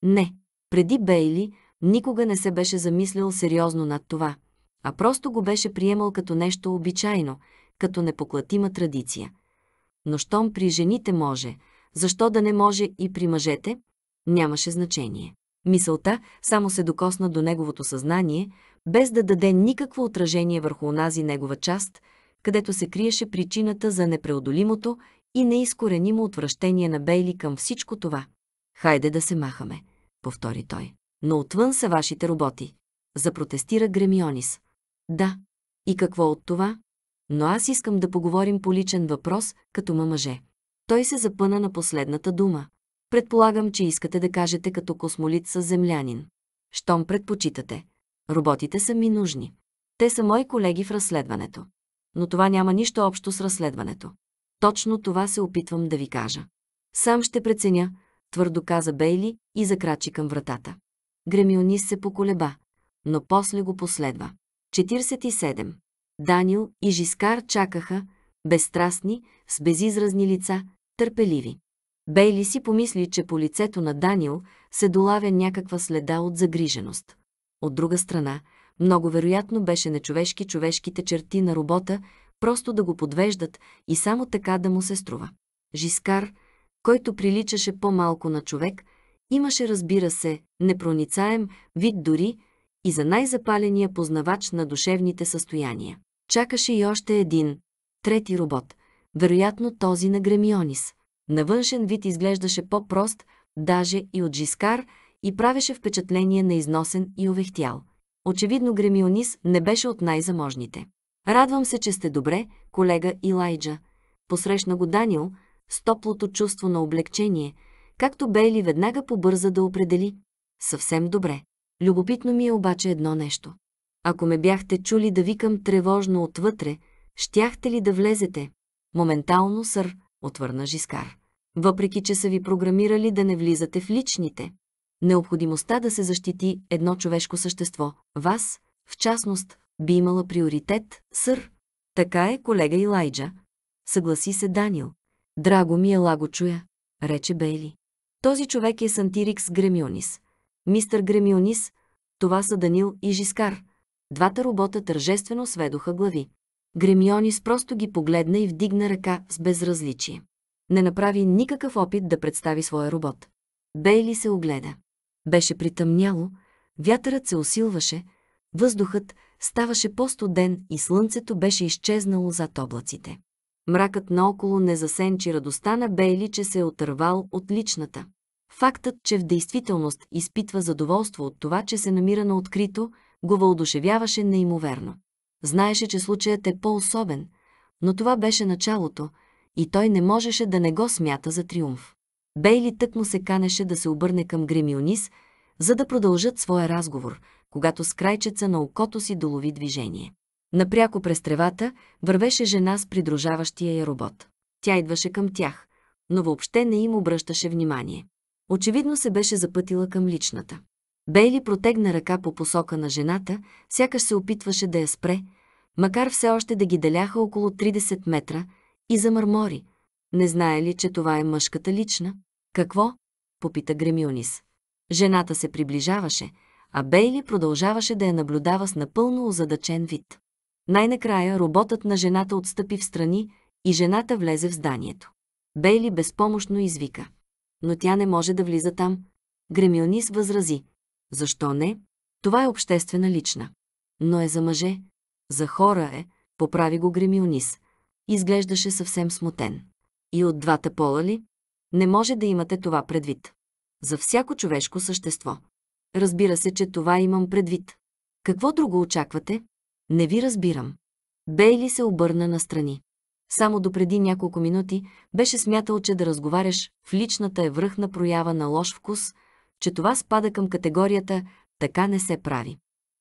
Speaker 1: Не. Преди Бейли никога не се беше замислял сериозно над това а просто го беше приемал като нещо обичайно, като непоклатима традиция. Но щом при жените може, защо да не може и при мъжете, нямаше значение. Мисълта само се докосна до неговото съзнание, без да даде никакво отражение върху онази негова част, където се криеше причината за непреодолимото и неизкоренимо отвращение на Бейли към всичко това. «Хайде да се махаме», повтори той. «Но отвън са вашите роботи», запротестира Гремионис. Да. И какво от това? Но аз искам да поговорим по личен въпрос, като ма мъже. Той се запъна на последната дума. Предполагам, че искате да кажете като космолит с землянин. Щом предпочитате. Роботите са ми нужни. Те са мои колеги в разследването. Но това няма нищо общо с разследването. Точно това се опитвам да ви кажа. Сам ще преценя, твърдо каза Бейли и закрачи към вратата. Гремионис се поколеба, но после го последва. 47. Данил и Жискар чакаха, безстрастни, с безизразни лица, търпеливи. Бейли си помисли, че по лицето на Данил се долавя някаква следа от загриженост. От друга страна, много вероятно беше нечовешки човешките черти на робота, просто да го подвеждат и само така да му се струва. Жискар, който приличаше по-малко на човек, имаше, разбира се, непроницаем вид дори, и за най-запаления познавач на душевните състояния. Чакаше и още един, трети робот, вероятно този на Гремионис. На външен вид изглеждаше по-прост, даже и от Жискар, и правеше впечатление на износен и овехтял. Очевидно Гремионис не беше от най-заможните. Радвам се, че сте добре, колега Илайджа. Посрещна го Данил с топлото чувство на облегчение, както Бейли веднага побърза да определи. Съвсем добре. Любопитно ми е обаче едно нещо. Ако ме бяхте чули да викам тревожно отвътре, щяхте ли да влезете? Моментално, сър, отвърна Жискар. Въпреки, че са ви програмирали да не влизате в личните. Необходимостта да се защити едно човешко същество, вас, в частност, би имала приоритет, сър. Така е, колега Илайджа. Съгласи се Данил. Драго ми е лаго чуя, рече Бейли. Този човек е Сантирикс Гремионис. Мистър Гремионис, това са Данил и Жискар. Двата робота тържествено сведоха глави. Гремионис просто ги погледна и вдигна ръка с безразличие. Не направи никакъв опит да представи своя робот. Бейли се огледа. Беше притъмняло, вятърът се усилваше, въздухът ставаше по-студен и слънцето беше изчезнало зад облаците. Мракът наоколо не засенчи радостта на Бейли, че се е отървал от личната. Фактът, че в действителност изпитва задоволство от това, че се намира на открито, го въодушевяваше неимоверно. Знаеше, че случаят е по-особен, но това беше началото и той не можеше да не го смята за триумф. Бейли тък му се канеше да се обърне към Гремионис, за да продължат своя разговор, когато с крайчеца на окото си долови движение. Напряко през тревата вървеше жена с придружаващия я робот. Тя идваше към тях, но въобще не им обръщаше внимание. Очевидно се беше запътила към личната. Бейли протегна ръка по посока на жената, сякаш се опитваше да я спре, макар все още да ги деляха около 30 метра, и замърмори. Не знае ли, че това е мъжката лична? Какво? попита Гремюнис. Жената се приближаваше, а Бейли продължаваше да я наблюдава с напълно озадачен вид. Най-накрая роботът на жената отстъпи в страни и жената влезе в зданието. Бейли безпомощно извика но тя не може да влиза там. Гремионис възрази. Защо не? Това е обществена лична. Но е за мъже. За хора е, поправи го гремионис. Изглеждаше съвсем смутен. И от двата пола ли? Не може да имате това предвид. За всяко човешко същество. Разбира се, че това имам предвид. Какво друго очаквате? Не ви разбирам. Бейли се обърна настрани. Само допреди няколко минути беше смятал, че да разговаряш в личната е връхна проява на лош вкус, че това спада към категорията «така не се прави».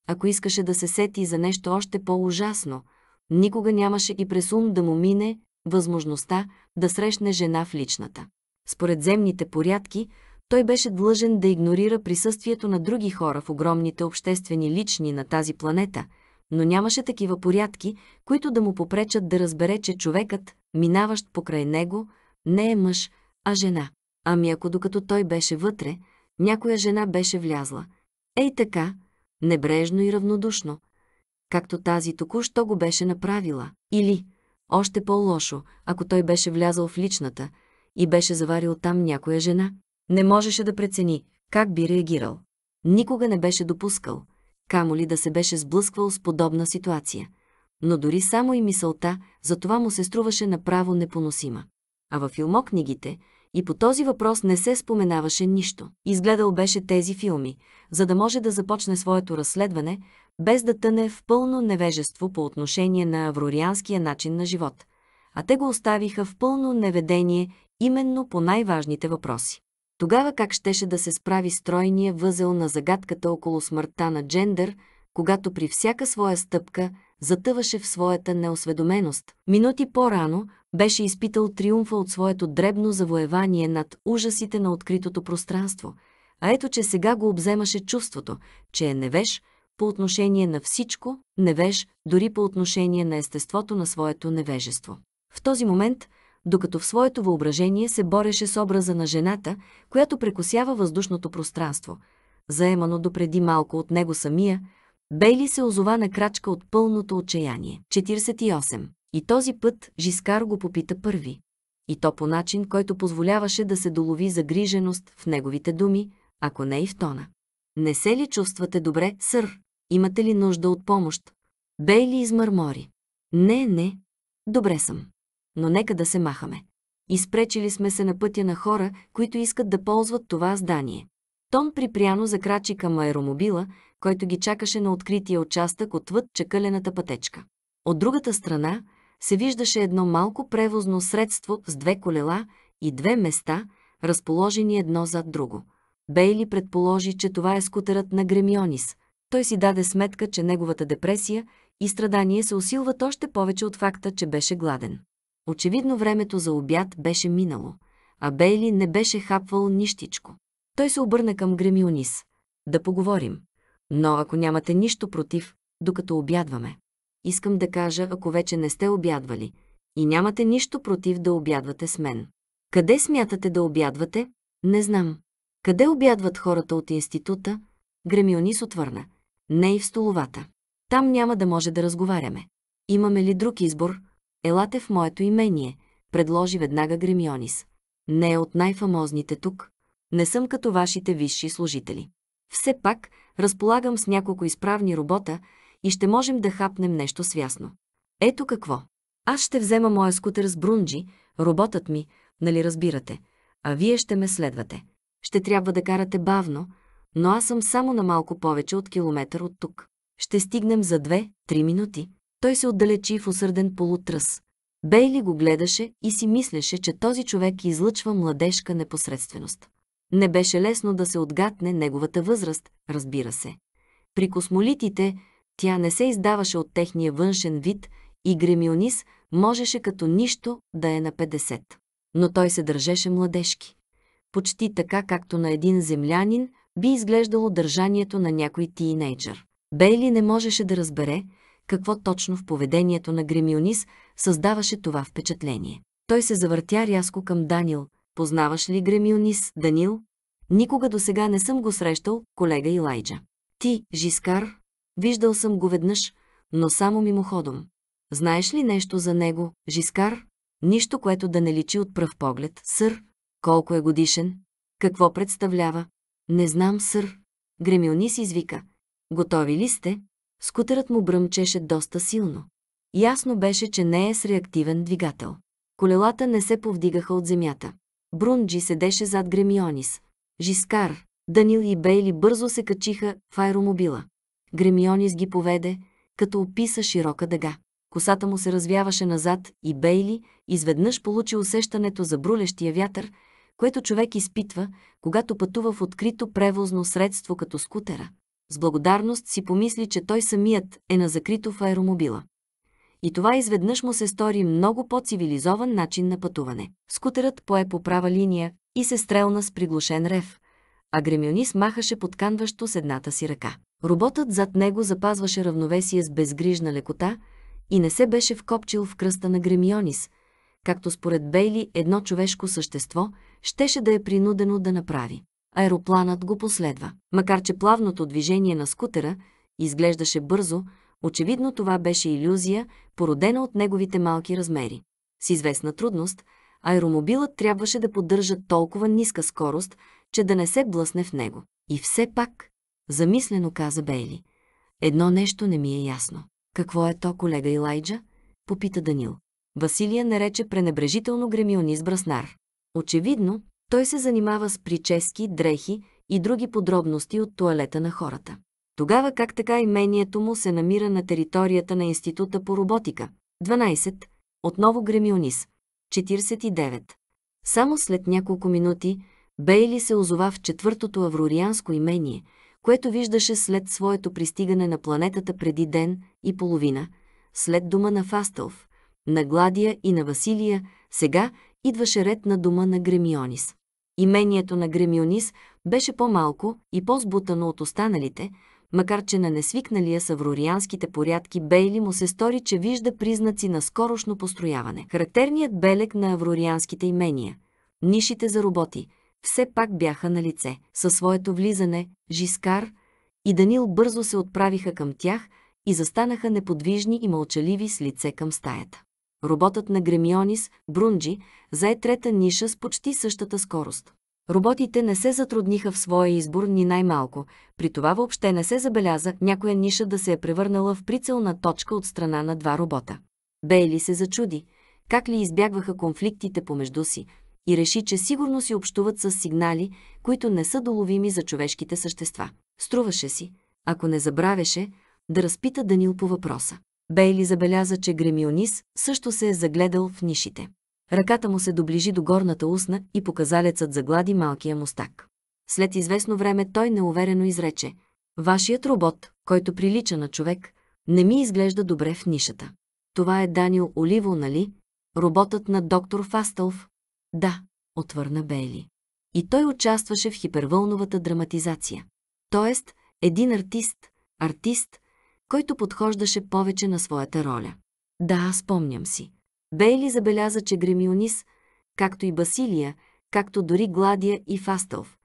Speaker 1: Ако искаше да се сети за нещо още по-ужасно, никога нямаше и през ум да му мине възможността да срещне жена в личната. Според земните порядки, той беше длъжен да игнорира присъствието на други хора в огромните обществени лични на тази планета – но нямаше такива порядки, които да му попречат да разбере, че човекът, минаващ покрай него, не е мъж, а жена. Ами ако докато той беше вътре, някоя жена беше влязла. Ей така, небрежно и равнодушно, както тази току-що го беше направила. Или, още по-лошо, ако той беше влязал в личната и беше заварил там някоя жена. Не можеше да прецени как би реагирал. Никога не беше допускал, камо ли да се беше сблъсквал с подобна ситуация. Но дори само и мисълта за това му се струваше направо непоносима. А във филмокнигите и по този въпрос не се споменаваше нищо. Изгледал беше тези филми, за да може да започне своето разследване, без да тъне в пълно невежество по отношение на аврорианския начин на живот. А те го оставиха в пълно неведение именно по най-важните въпроси. Тогава как щеше да се справи стройния възел на загадката около смъртта на Джендър, когато при всяка своя стъпка затъваше в своята неосведоменост. Минути по-рано беше изпитал триумфа от своето дребно завоевание над ужасите на откритото пространство, а ето че сега го обземаше чувството, че е невеж по отношение на всичко, невеж дори по отношение на естеството на своето невежество. В този момент – докато в своето въображение се бореше с образа на жената, която прекосява въздушното пространство. Заемано допреди малко от него самия, Бейли се озова на крачка от пълното отчаяние. 48. И този път Жискар го попита първи. И то по начин, който позволяваше да се долови загриженост в неговите думи, ако не и в тона. Не се ли чувствате добре, сър? Имате ли нужда от помощ? Бейли измърмори. Не, не. Добре съм но нека да се махаме. Изпречили сме се на пътя на хора, които искат да ползват това здание. Том припряно закрачи към аеромобила, който ги чакаше на открития участък отвъд чакалената пътечка. От другата страна се виждаше едно малко превозно средство с две колела и две места, разположени едно зад друго. Бейли предположи, че това е скутерът на Гремионис. Той си даде сметка, че неговата депресия и страдание се усилват още повече от факта, че беше гладен. Очевидно времето за обяд беше минало, а Бейли не беше хапвал нищичко. Той се обърна към Гремионис. Да поговорим. Но ако нямате нищо против, докато обядваме. Искам да кажа, ако вече не сте обядвали и нямате нищо против да обядвате с мен. Къде смятате да обядвате? Не знам. Къде обядват хората от института? Гремионис отвърна. Не и в столовата. Там няма да може да разговаряме. Имаме ли друг избор? Елате в моето имение, предложи веднага Гремионис. Не е от най-фамозните тук. Не съм като вашите висши служители. Все пак, разполагам с няколко изправни робота и ще можем да хапнем нещо свясно. Ето какво. Аз ще взема моя скутер с Брунджи, роботът ми, нали разбирате, а вие ще ме следвате. Ще трябва да карате бавно, но аз съм само на малко повече от километър от тук. Ще стигнем за 2-3 минути той се отдалечи в усърден полутръс. Бейли го гледаше и си мислеше, че този човек излъчва младежка непосредственост. Не беше лесно да се отгатне неговата възраст, разбира се. При космолитите тя не се издаваше от техния външен вид и Гремионис можеше като нищо да е на 50. Но той се държеше младежки. Почти така, както на един землянин би изглеждало държанието на някой тинейджър. Бейли не можеше да разбере, какво точно в поведението на Гремионис създаваше това впечатление. Той се завъртя рязко към Данил. Познаваш ли Гремионис, Данил? Никога до сега не съм го срещал, колега Илайджа. Ти, Жискар, виждал съм го веднъж, но само мимоходом. Знаеш ли нещо за него, Жискар? Нищо, което да не личи от пръв поглед. Сър, колко е годишен? Какво представлява? Не знам, сър. Гремионис извика. Готови ли сте? Скутерът му бръмчеше доста силно. Ясно беше, че не е с реактивен двигател. Колелата не се повдигаха от земята. Брунджи седеше зад Гремионис. Жискар, Данил и Бейли бързо се качиха в аеромобила. Гремионис ги поведе, като описа широка дъга. Косата му се развяваше назад и Бейли изведнъж получи усещането за брулещия вятър, което човек изпитва, когато пътува в открито превозно средство като скутера. С благодарност си помисли, че той самият е на закрито в аеромобила. И това изведнъж му се стори много по-цивилизован начин на пътуване. Скутерът пое по права линия и се стрелна с приглушен рев, а гремионис махаше подканващо с едната си ръка. Роботът зад него запазваше равновесие с безгрижна лекота и не се беше вкопчил в кръста на Гремионис, както според Бейли едно човешко същество щеше да е принудено да направи аеропланът го последва. Макар че плавното движение на скутера изглеждаше бързо, очевидно това беше иллюзия, породена от неговите малки размери. С известна трудност, аеромобилът трябваше да поддържа толкова ниска скорост, че да не се блъсне в него. И все пак, замислено каза Бейли, едно нещо не ми е ясно. Какво е то, колега Илайджа? Попита Данил. Василия нарече пренебрежително гремиони с браснар. Очевидно, той се занимава с прически, дрехи и други подробности от туалета на хората. Тогава как така имението му се намира на територията на Института по роботика? 12. Отново Гремионис. 49. Само след няколко минути Бейли се озова в четвъртото аврорианско имение, което виждаше след своето пристигане на планетата преди ден и половина, след дума на Фастълф, на Гладия и на Василия, сега идваше ред на дума на Гремионис. Имението на Гремионис беше по-малко и по-сбутано от останалите, макар че на несвикналия с аврорианските порядки Бейли му се стори, че вижда признаци на скорошно построяване. Характерният белег на аврорианските имения, нишите за роботи, все пак бяха на лице. Със своето влизане, Жискар и Данил бързо се отправиха към тях и застанаха неподвижни и мълчаливи с лице към стаята. Роботът на Гремионис, Брунджи, зае трета ниша с почти същата скорост. Роботите не се затрудниха в своя избор ни най-малко, при това въобще не се забеляза някоя ниша да се е превърнала в прицелна точка от страна на два робота. Бейли се зачуди, как ли избягваха конфликтите помежду си и реши, че сигурно си общуват с сигнали, които не са доловими за човешките същества. Струваше си, ако не забравяше, да разпита Данил по въпроса. Бейли забеляза, че Гремионис също се е загледал в нишите. Ръката му се доближи до горната устна и показалецът заглади малкия мустак. След известно време той неуверено изрече «Вашият робот, който прилича на човек, не ми изглежда добре в нишата. Това е Данил Оливо, нали? Роботът на доктор Фастълф?» «Да», отвърна Бейли. И той участваше в хипервълновата драматизация. Тоест, един артист, артист, който подхождаше повече на своята роля. Да, спомням си. Бейли забеляза, че Гремионис, както и Басилия, както дори Гладия и Фастов,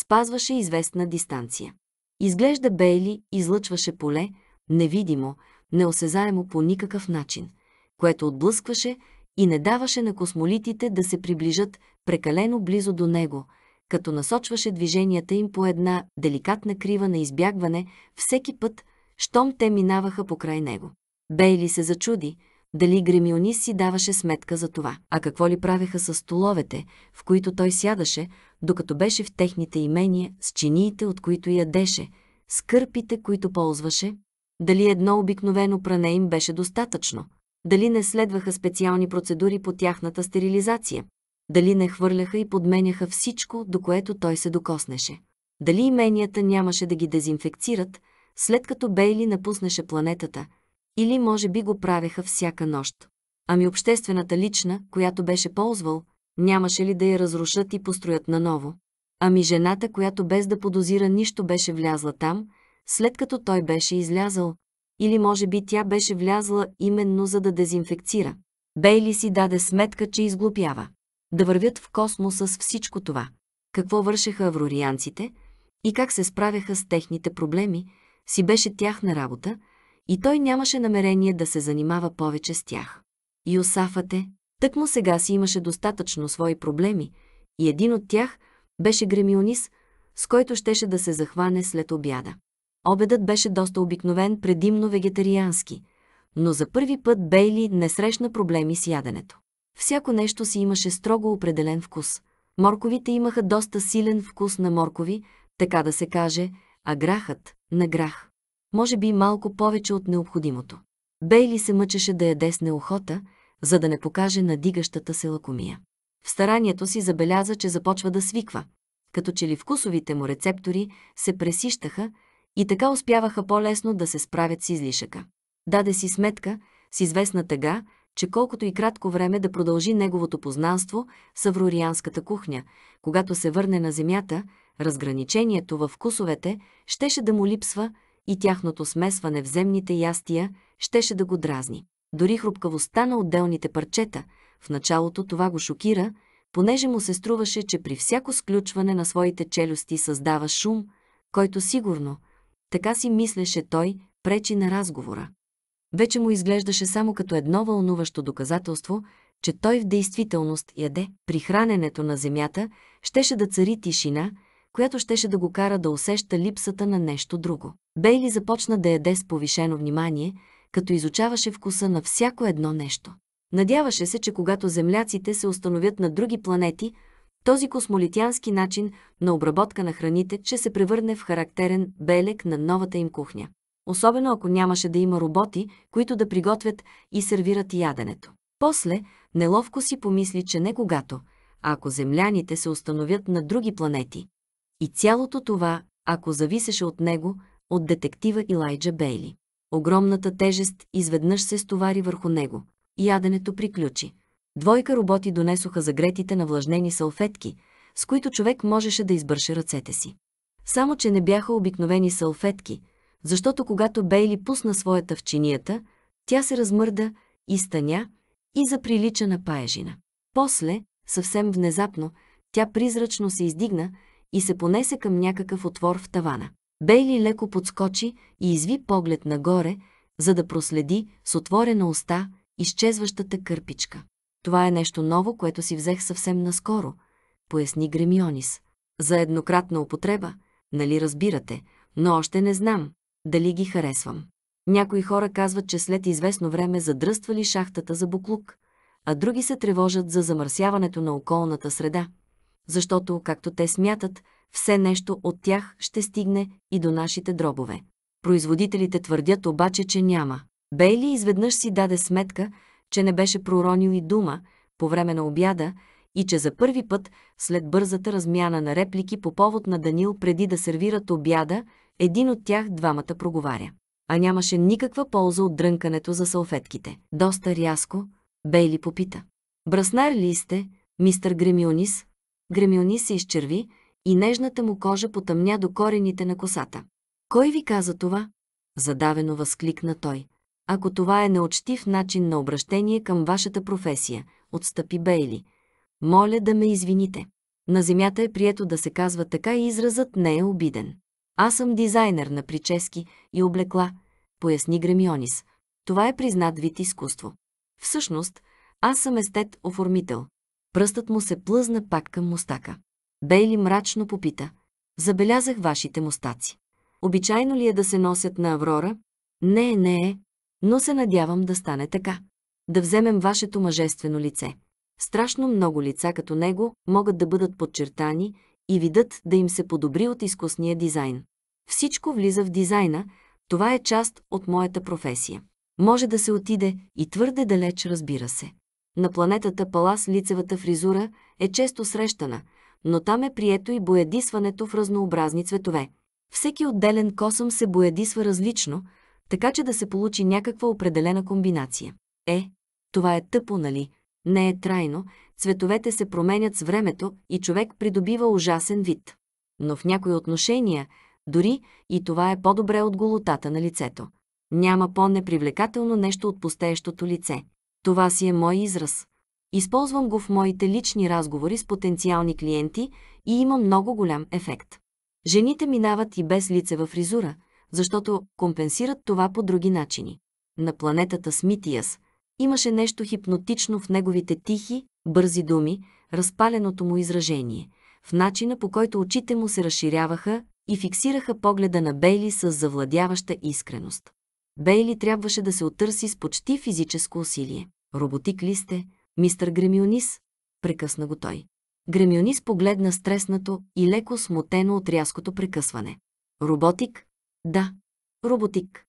Speaker 1: спазваше известна дистанция. Изглежда Бейли излъчваше поле, невидимо, неосезаемо по никакъв начин, което отблъскваше и не даваше на космолитите да се приближат прекалено близо до него, като насочваше движенията им по една деликатна крива на избягване всеки път, щом те минаваха покрай него. Бейли се зачуди, дали Гремионис си даваше сметка за това. А какво ли правеха с столовете, в които той сядаше, докато беше в техните имения, с чиниите, от които ядеше, с кърпите, които ползваше? Дали едно обикновено пране им беше достатъчно? Дали не следваха специални процедури по тяхната стерилизация? Дали не хвърляха и подменяха всичко, до което той се докоснеше? Дали именията нямаше да ги дезинфекцират – след като Бейли напуснаше планетата, или може би го правеха всяка нощ. Ами обществената лична, която беше ползвал, нямаше ли да я разрушат и построят наново? Ами жената, която без да подозира нищо беше влязла там, след като той беше излязал, или може би тя беше влязла именно за да дезинфекцира. Бейли си даде сметка, че изглупява. Да вървят в космоса с всичко това. Какво вършеха аврорианците и как се справяха с техните проблеми – си беше тяхна работа и той нямаше намерение да се занимава повече с тях. Е, тък му сега си имаше достатъчно свои проблеми и един от тях беше гремионис, с който щеше да се захване след обяда. Обедът беше доста обикновен, предимно вегетариански, но за първи път Бейли не срещна проблеми с яденето. Всяко нещо си имаше строго определен вкус. Морковите имаха доста силен вкус на моркови, така да се каже – а грахът – на грах. Може би малко повече от необходимото. Бейли се мъчеше да яде с неохота, за да не покаже надигащата се лакомия. В старанието си забеляза, че започва да свиква, като че ли вкусовите му рецептори се пресищаха и така успяваха по-лесно да се справят с излишъка. Даде си сметка, с известна тъга, че колкото и кратко време да продължи неговото познанство с аврорианската кухня, когато се върне на земята, разграничението във вкусовете щеше да му липсва и тяхното смесване в земните ястия щеше да го дразни. Дори хрупкавостта на отделните парчета, в началото това го шокира, понеже му се струваше, че при всяко сключване на своите челюсти създава шум, който сигурно, така си мислеше той, пречи на разговора. Вече му изглеждаше само като едно вълнуващо доказателство, че той в действителност яде. При храненето на земята щеше да цари тишина – която щеше да го кара да усеща липсата на нещо друго. Бейли започна да яде с повишено внимание, като изучаваше вкуса на всяко едно нещо. Надяваше се, че когато земляците се установят на други планети, този космолитянски начин на обработка на храните ще се превърне в характерен белек на новата им кухня. Особено ако нямаше да има роботи, които да приготвят и сервират яденето. После, неловко си помисли, че не когато, а ако земляните се установят на други планети, и цялото това, ако зависеше от него, от детектива Илайджа Бейли. Огромната тежест изведнъж се стовари върху него. Яденето приключи. Двойка роботи донесоха загретите на влажнени салфетки, с които човек можеше да избърше ръцете си. Само, че не бяха обикновени салфетки, защото когато Бейли пусна своята в чинията, тя се размърда, и стъня и заприлича на паежина. После, съвсем внезапно, тя призрачно се издигна и се понесе към някакъв отвор в тавана. Бейли леко подскочи и изви поглед нагоре, за да проследи с отворена уста изчезващата кърпичка. Това е нещо ново, което си взех съвсем наскоро, поясни Гремионис. За еднократна употреба, нали разбирате, но още не знам дали ги харесвам. Някои хора казват, че след известно време задръствали шахтата за буклук, а други се тревожат за замърсяването на околната среда защото, както те смятат, все нещо от тях ще стигне и до нашите дробове. Производителите твърдят обаче, че няма. Бейли изведнъж си даде сметка, че не беше проронил и дума по време на обяда и че за първи път, след бързата размяна на реплики по повод на Данил преди да сервират обяда, един от тях двамата проговаря. А нямаше никаква полза от дрънкането за салфетките. Доста рязко, Бейли попита. Браснар ли сте, мистър Гремионис, гремилни се изчерви и нежната му кожа потъмня до корените на косата. Кой ви каза това? Задавено възкликна той. Ако това е неочтив начин на обращение към вашата професия, отстъпи Бейли. Моля да ме извините. На земята е прието да се казва така и изразът не е обиден. Аз съм дизайнер на прически и облекла, поясни Гремионис. Това е признат вид изкуство. Всъщност, аз съм естет-оформител. Пръстът му се плъзна пак към мустака. Бейли мрачно попита. Забелязах вашите мустаци. Обичайно ли е да се носят на Аврора? Не, не е. Но се надявам да стане така. Да вземем вашето мъжествено лице. Страшно много лица като него могат да бъдат подчертани и видът да им се подобри от изкусния дизайн. Всичко влиза в дизайна, това е част от моята професия. Може да се отиде и твърде далеч, разбира се. На планетата Палас лицевата фризура е често срещана, но там е прието и боядисването в разнообразни цветове. Всеки отделен косъм се боядисва различно, така че да се получи някаква определена комбинация. Е, това е тъпо, нали? Не е трайно, цветовете се променят с времето и човек придобива ужасен вид. Но в някои отношения, дори и това е по-добре от голотата на лицето. Няма по-непривлекателно нещо от пустеещото лице. Това си е мой израз. Използвам го в моите лични разговори с потенциални клиенти и има много голям ефект. Жените минават и без лице в фризура, защото компенсират това по други начини. На планетата Смитиас имаше нещо хипнотично в неговите тихи, бързи думи, разпаленото му изражение, в начина по който очите му се разширяваха и фиксираха погледа на Бейли с завладяваща искреност. Бейли трябваше да се отърси с почти физическо усилие. Роботик ли сте, мистър Гремионис? Прекъсна го той. Гремионис погледна стреснато и леко смутено от рязкото прекъсване. Роботик? Да. Роботик.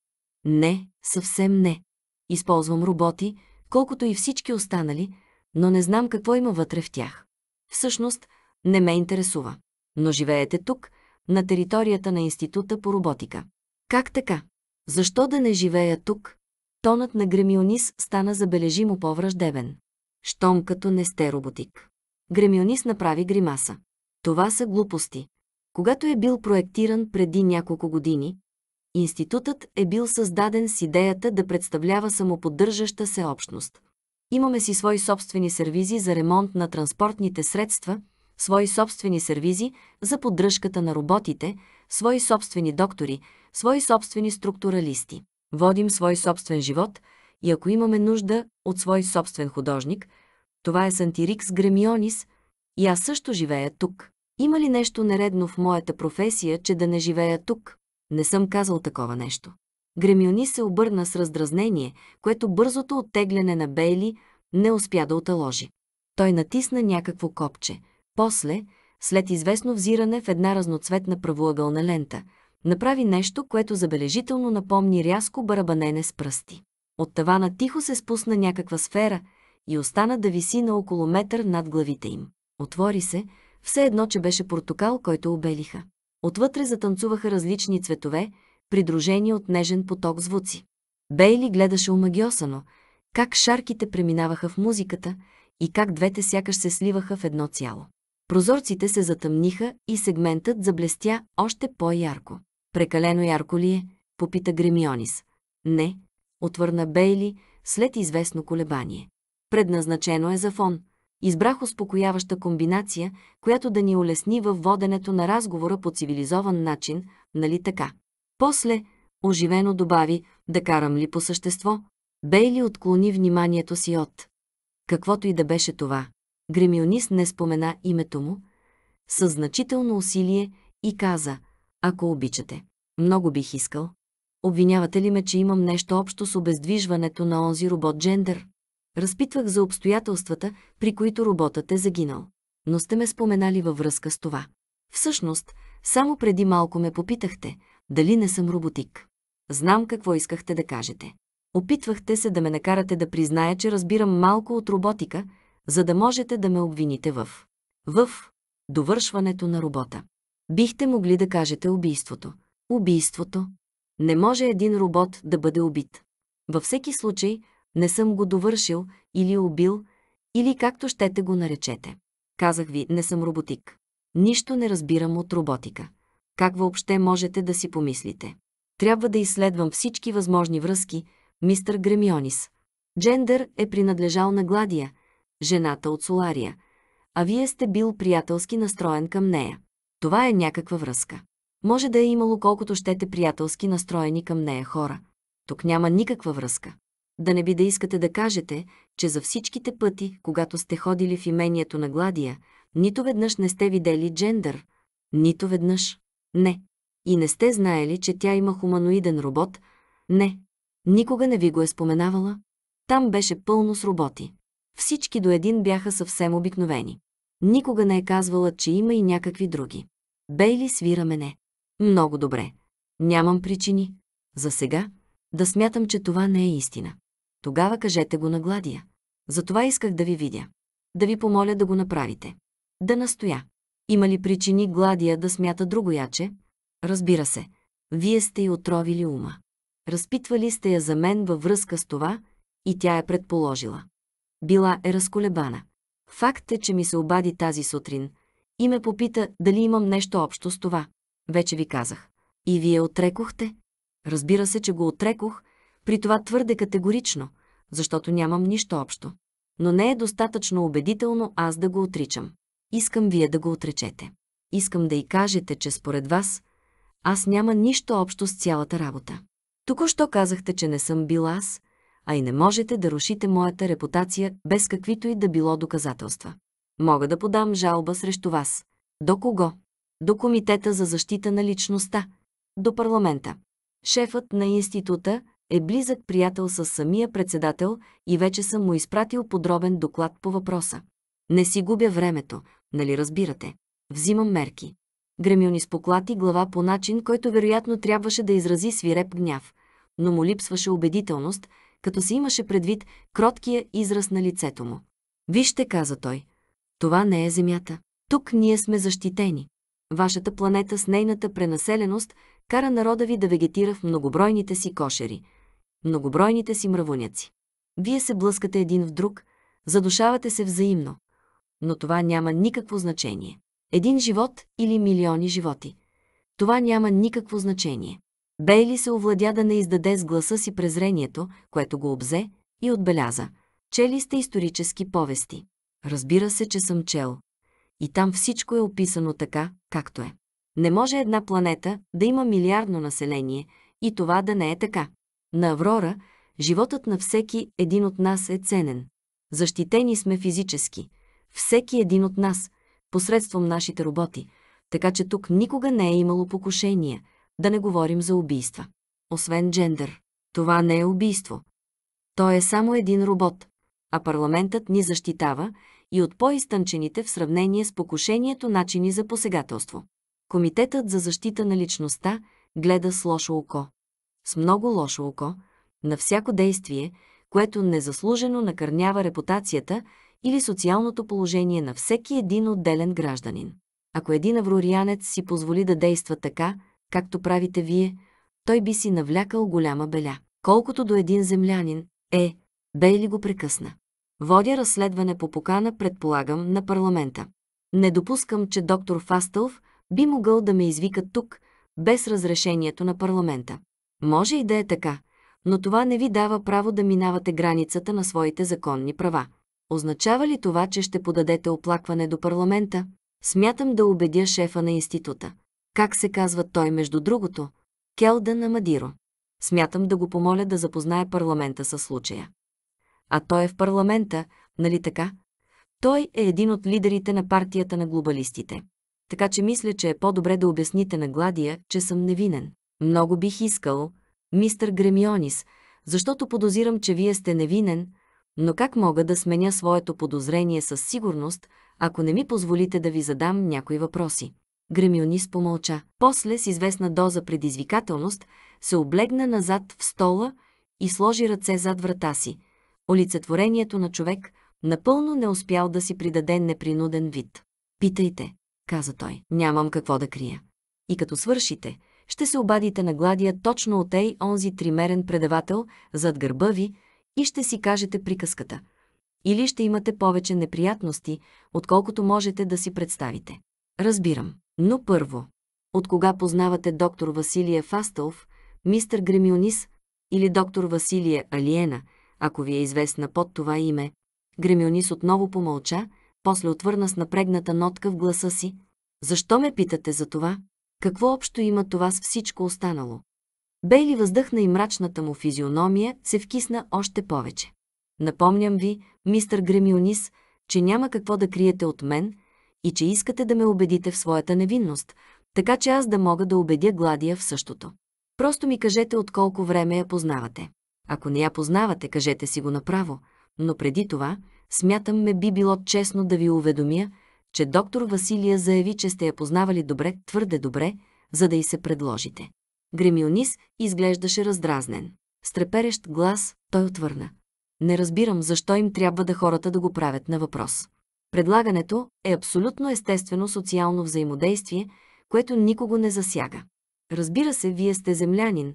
Speaker 1: Не, съвсем не. Използвам роботи, колкото и всички останали, но не знам какво има вътре в тях. Всъщност, не ме интересува. Но живеете тук, на територията на Института по роботика. Как така? Защо да не живея тук? Тонът на Гремионис стана забележимо по-враждебен. Щом като не сте роботик. Гремионис направи гримаса. Това са глупости. Когато е бил проектиран преди няколко години, институтът е бил създаден с идеята да представлява самоподдържаща се общност. Имаме си свои собствени сервизи за ремонт на транспортните средства, свои собствени сервизи за поддръжката на роботите, свои собствени доктори, свои собствени структуралисти. Водим свой собствен живот и ако имаме нужда от свой собствен художник, това е Сантирикс Гремионис и аз също живея тук. Има ли нещо нередно в моята професия, че да не живея тук? Не съм казал такова нещо. Гремиони се обърна с раздразнение, което бързото оттегляне на Бейли не успя да оталожи. Той натисна някакво копче. После, след известно взиране в една разноцветна правоъгълна лента, направи нещо, което забележително напомни рязко барабанене с пръсти. От тавана тихо се спусна някаква сфера и остана да виси на около метър над главите им. Отвори се, все едно, че беше портокал, който обелиха. Отвътре затанцуваха различни цветове, придружени от нежен поток звуци. Бейли гледаше омагиосано, как шарките преминаваха в музиката и как двете сякаш се сливаха в едно цяло. Прозорците се затъмниха и сегментът заблестя още по-ярко. Прекалено ярко ли е? Попита Гремионис. Не, отвърна Бейли след известно колебание. Предназначено е за фон. Избрах успокояваща комбинация, която да ни улесни във воденето на разговора по цивилизован начин, нали така? После, оживено добави, да карам ли по същество? Бейли отклони вниманието си от. Каквото и да беше това, Гремионист не спомена името му, със значително усилие и каза, ако обичате, много бих искал. Обвинявате ли ме, че имам нещо общо с обездвижването на онзи робот Джендър? Разпитвах за обстоятелствата, при които роботът е загинал. Но сте ме споменали във връзка с това. Всъщност, само преди малко ме попитахте, дали не съм роботик. Знам какво искахте да кажете. Опитвахте се да ме накарате да призная, че разбирам малко от роботика – за да можете да ме обвините в... в довършването на работа. Бихте могли да кажете убийството. Убийството. Не може един робот да бъде убит. Във всеки случай, не съм го довършил или убил, или както щете го наречете. Казах ви, не съм роботик. Нищо не разбирам от роботика. Как въобще можете да си помислите? Трябва да изследвам всички възможни връзки, мистър Гремионис. Джендър е принадлежал на Гладия – жената от Солария, а вие сте бил приятелски настроен към нея. Това е някаква връзка. Може да е имало колкото щете приятелски настроени към нея хора. Тук няма никаква връзка. Да не би да искате да кажете, че за всичките пъти, когато сте ходили в имението на Гладия, нито веднъж не сте видели джендър. Нито веднъж. Не. И не сте знаели, че тя има хуманоиден робот. Не. Никога не ви го е споменавала. Там беше пълно с роботи. Всички до един бяха съвсем обикновени. Никога не е казвала, че има и някакви други. Бейли свира мене. Много добре. Нямам причини. За сега да смятам, че това не е истина. Тогава кажете го на Гладия. Затова исках да ви видя. Да ви помоля да го направите. Да настоя. Има ли причини Гладия да смята другояче? Разбира се. Вие сте й отровили ума. Разпитвали сте я за мен във връзка с това и тя е предположила. Била е разколебана. Факт е, че ми се обади тази сутрин и ме попита дали имам нещо общо с това. Вече ви казах. И вие отрекохте? Разбира се, че го отрекох, при това твърде категорично, защото нямам нищо общо. Но не е достатъчно убедително аз да го отричам. Искам вие да го отречете. Искам да й кажете, че според вас аз няма нищо общо с цялата работа. Току-що казахте, че не съм била аз, а и не можете да рушите моята репутация без каквито и да било доказателства. Мога да подам жалба срещу вас. До кого? До Комитета за защита на личността. До парламента. Шефът на института е близък приятел с самия председател и вече съм му изпратил подробен доклад по въпроса. Не си губя времето, нали разбирате? Взимам мерки. Гремюни споклати глава по начин, който вероятно трябваше да изрази свиреп гняв, но му липсваше убедителност – като се имаше предвид кроткия израз на лицето му. Вижте, каза той, това не е Земята. Тук ние сме защитени. Вашата планета с нейната пренаселеност кара народа ви да вегетира в многобройните си кошери, многобройните си мравуняци. Вие се блъскате един в друг, задушавате се взаимно. Но това няма никакво значение. Един живот или милиони животи. Това няма никакво значение. Бейли се овладя да не издаде с гласа си презрението, което го обзе, и отбеляза. Чели сте исторически повести. Разбира се, че съм чел. И там всичко е описано така, както е. Не може една планета да има милиардно население и това да не е така. На Аврора животът на всеки един от нас е ценен. Защитени сме физически. Всеки един от нас, посредством нашите роботи, така че тук никога не е имало покушения – да не говорим за убийства. Освен джендър. Това не е убийство. Той е само един робот, а парламентът ни защитава и от по-изтънчените в сравнение с покушението начини за посегателство. Комитетът за защита на личността гледа с лошо око. С много лошо око на всяко действие, което незаслужено накърнява репутацията или социалното положение на всеки един отделен гражданин. Ако един аврорианец си позволи да действа така, както правите вие, той би си навлякал голяма беля. Колкото до един землянин, е, Бейли го прекъсна. Водя разследване по покана, предполагам, на парламента. Не допускам, че доктор Фастълв би могъл да ме извика тук, без разрешението на парламента. Може и да е така, но това не ви дава право да минавате границата на своите законни права. Означава ли това, че ще подадете оплакване до парламента? Смятам да убедя шефа на института. Как се казва той между другото? Келда на Мадиро. Смятам да го помоля да запознае парламента със случая. А той е в парламента, нали така? Той е един от лидерите на партията на глобалистите. Така че мисля, че е по-добре да обясните на Гладия, че съм невинен. Много бих искал, мистър Гремионис, защото подозирам, че вие сте невинен, но как мога да сменя своето подозрение със сигурност, ако не ми позволите да ви задам някои въпроси? Гремионис помълча. После, с известна доза предизвикателност, се облегна назад в стола и сложи ръце зад врата си. Олицетворението на човек напълно не успял да си придаде непринуден вид. Питайте, каза той. Нямам какво да крия. И като свършите, ще се обадите на Гладия точно от ей онзи тримерен предавател зад гърба ви и ще си кажете приказката. Или ще имате повече неприятности, отколкото можете да си представите. Разбирам. Но първо, от кога познавате доктор Василия Фастълф, мистър Гремионис или доктор Василия Алиена, ако ви е известна под това име? Гремионис отново помълча, после отвърна с напрегната нотка в гласа си. Защо ме питате за това? Какво общо има това с всичко останало? Бейли въздъхна и мрачната му физиономия се вкисна още повече. Напомням ви, мистър Гремионис, че няма какво да криете от мен – и че искате да ме убедите в своята невинност, така че аз да мога да убедя Гладия в същото. Просто ми кажете от колко време я познавате. Ако не я познавате, кажете си го направо, но преди това, смятам ме би било честно да ви уведомя, че доктор Василия заяви, че сте я познавали добре, твърде добре, за да й се предложите. Гремионис изглеждаше раздразнен. Стреперещ глас той отвърна. Не разбирам защо им трябва да хората да го правят на въпрос. Предлагането е абсолютно естествено социално взаимодействие, което никого не засяга. Разбира се, вие сте землянин,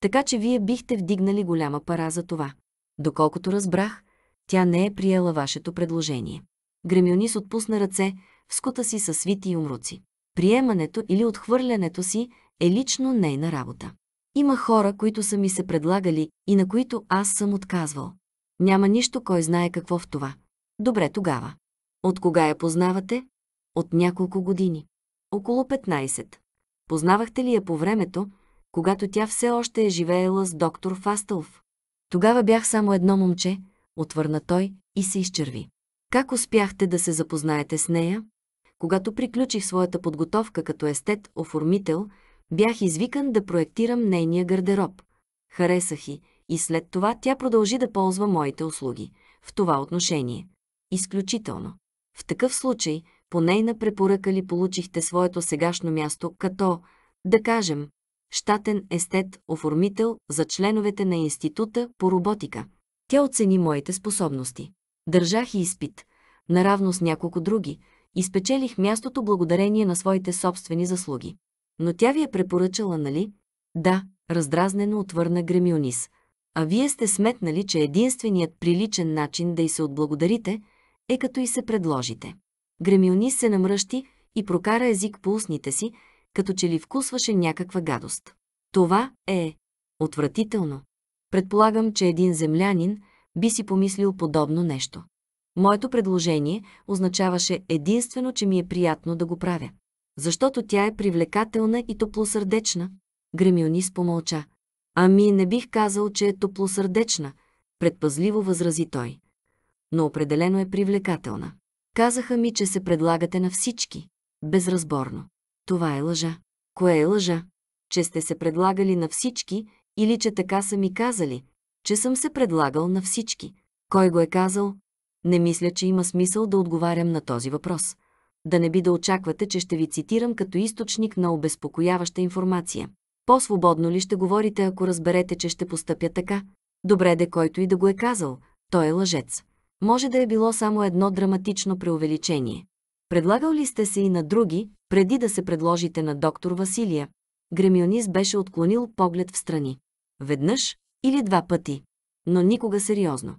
Speaker 1: така че вие бихте вдигнали голяма пара за това. Доколкото разбрах, тя не е приела вашето предложение. Гремионис отпусна ръце, в скута си със свити и умруци. Приемането или отхвърлянето си е лично нейна работа. Има хора, които са ми се предлагали и на които аз съм отказвал. Няма нищо, кой знае какво в това. Добре тогава. От кога я познавате? От няколко години. Около 15. Познавахте ли я по времето, когато тя все още е живеела с доктор Фастълф? Тогава бях само едно момче, отвърна той и се изчерви. Как успяхте да се запознаете с нея? Когато приключих своята подготовка като естет-оформител, бях извикан да проектирам нейния гардероб. Харесах и, и след това тя продължи да ползва моите услуги. В това отношение. Изключително. В такъв случай, по нейна препоръка ли получихте своето сегашно място като, да кажем, щатен естет-оформител за членовете на Института по роботика. Тя оцени моите способности. Държах и изпит, наравно с няколко други, и спечелих мястото благодарение на своите собствени заслуги. Но тя ви е препоръчала, нали? Да, раздразнено отвърна Гремионис. А вие сте сметнали, че единственият приличен начин да й се отблагодарите е като и се предложите. Гремионис се намръщи и прокара език по устните си, като че ли вкусваше някаква гадост. Това е отвратително. Предполагам, че един землянин би си помислил подобно нещо. Моето предложение означаваше единствено, че ми е приятно да го правя. Защото тя е привлекателна и топлосърдечна. Гремионис помълча. Ами не бих казал, че е топлосърдечна, предпазливо възрази той но определено е привлекателна. Казаха ми, че се предлагате на всички. Безразборно. Това е лъжа. Кое е лъжа? Че сте се предлагали на всички или че така са ми казали, че съм се предлагал на всички. Кой го е казал? Не мисля, че има смисъл да отговарям на този въпрос. Да не би да очаквате, че ще ви цитирам като източник на обезпокояваща информация. По-свободно ли ще говорите, ако разберете, че ще постъпя така? Добре де, който и да го е казал, той е лъжец може да е било само едно драматично преувеличение. Предлагал ли сте се и на други, преди да се предложите на доктор Василия? Гремионис беше отклонил поглед в страни. Веднъж или два пъти, но никога сериозно.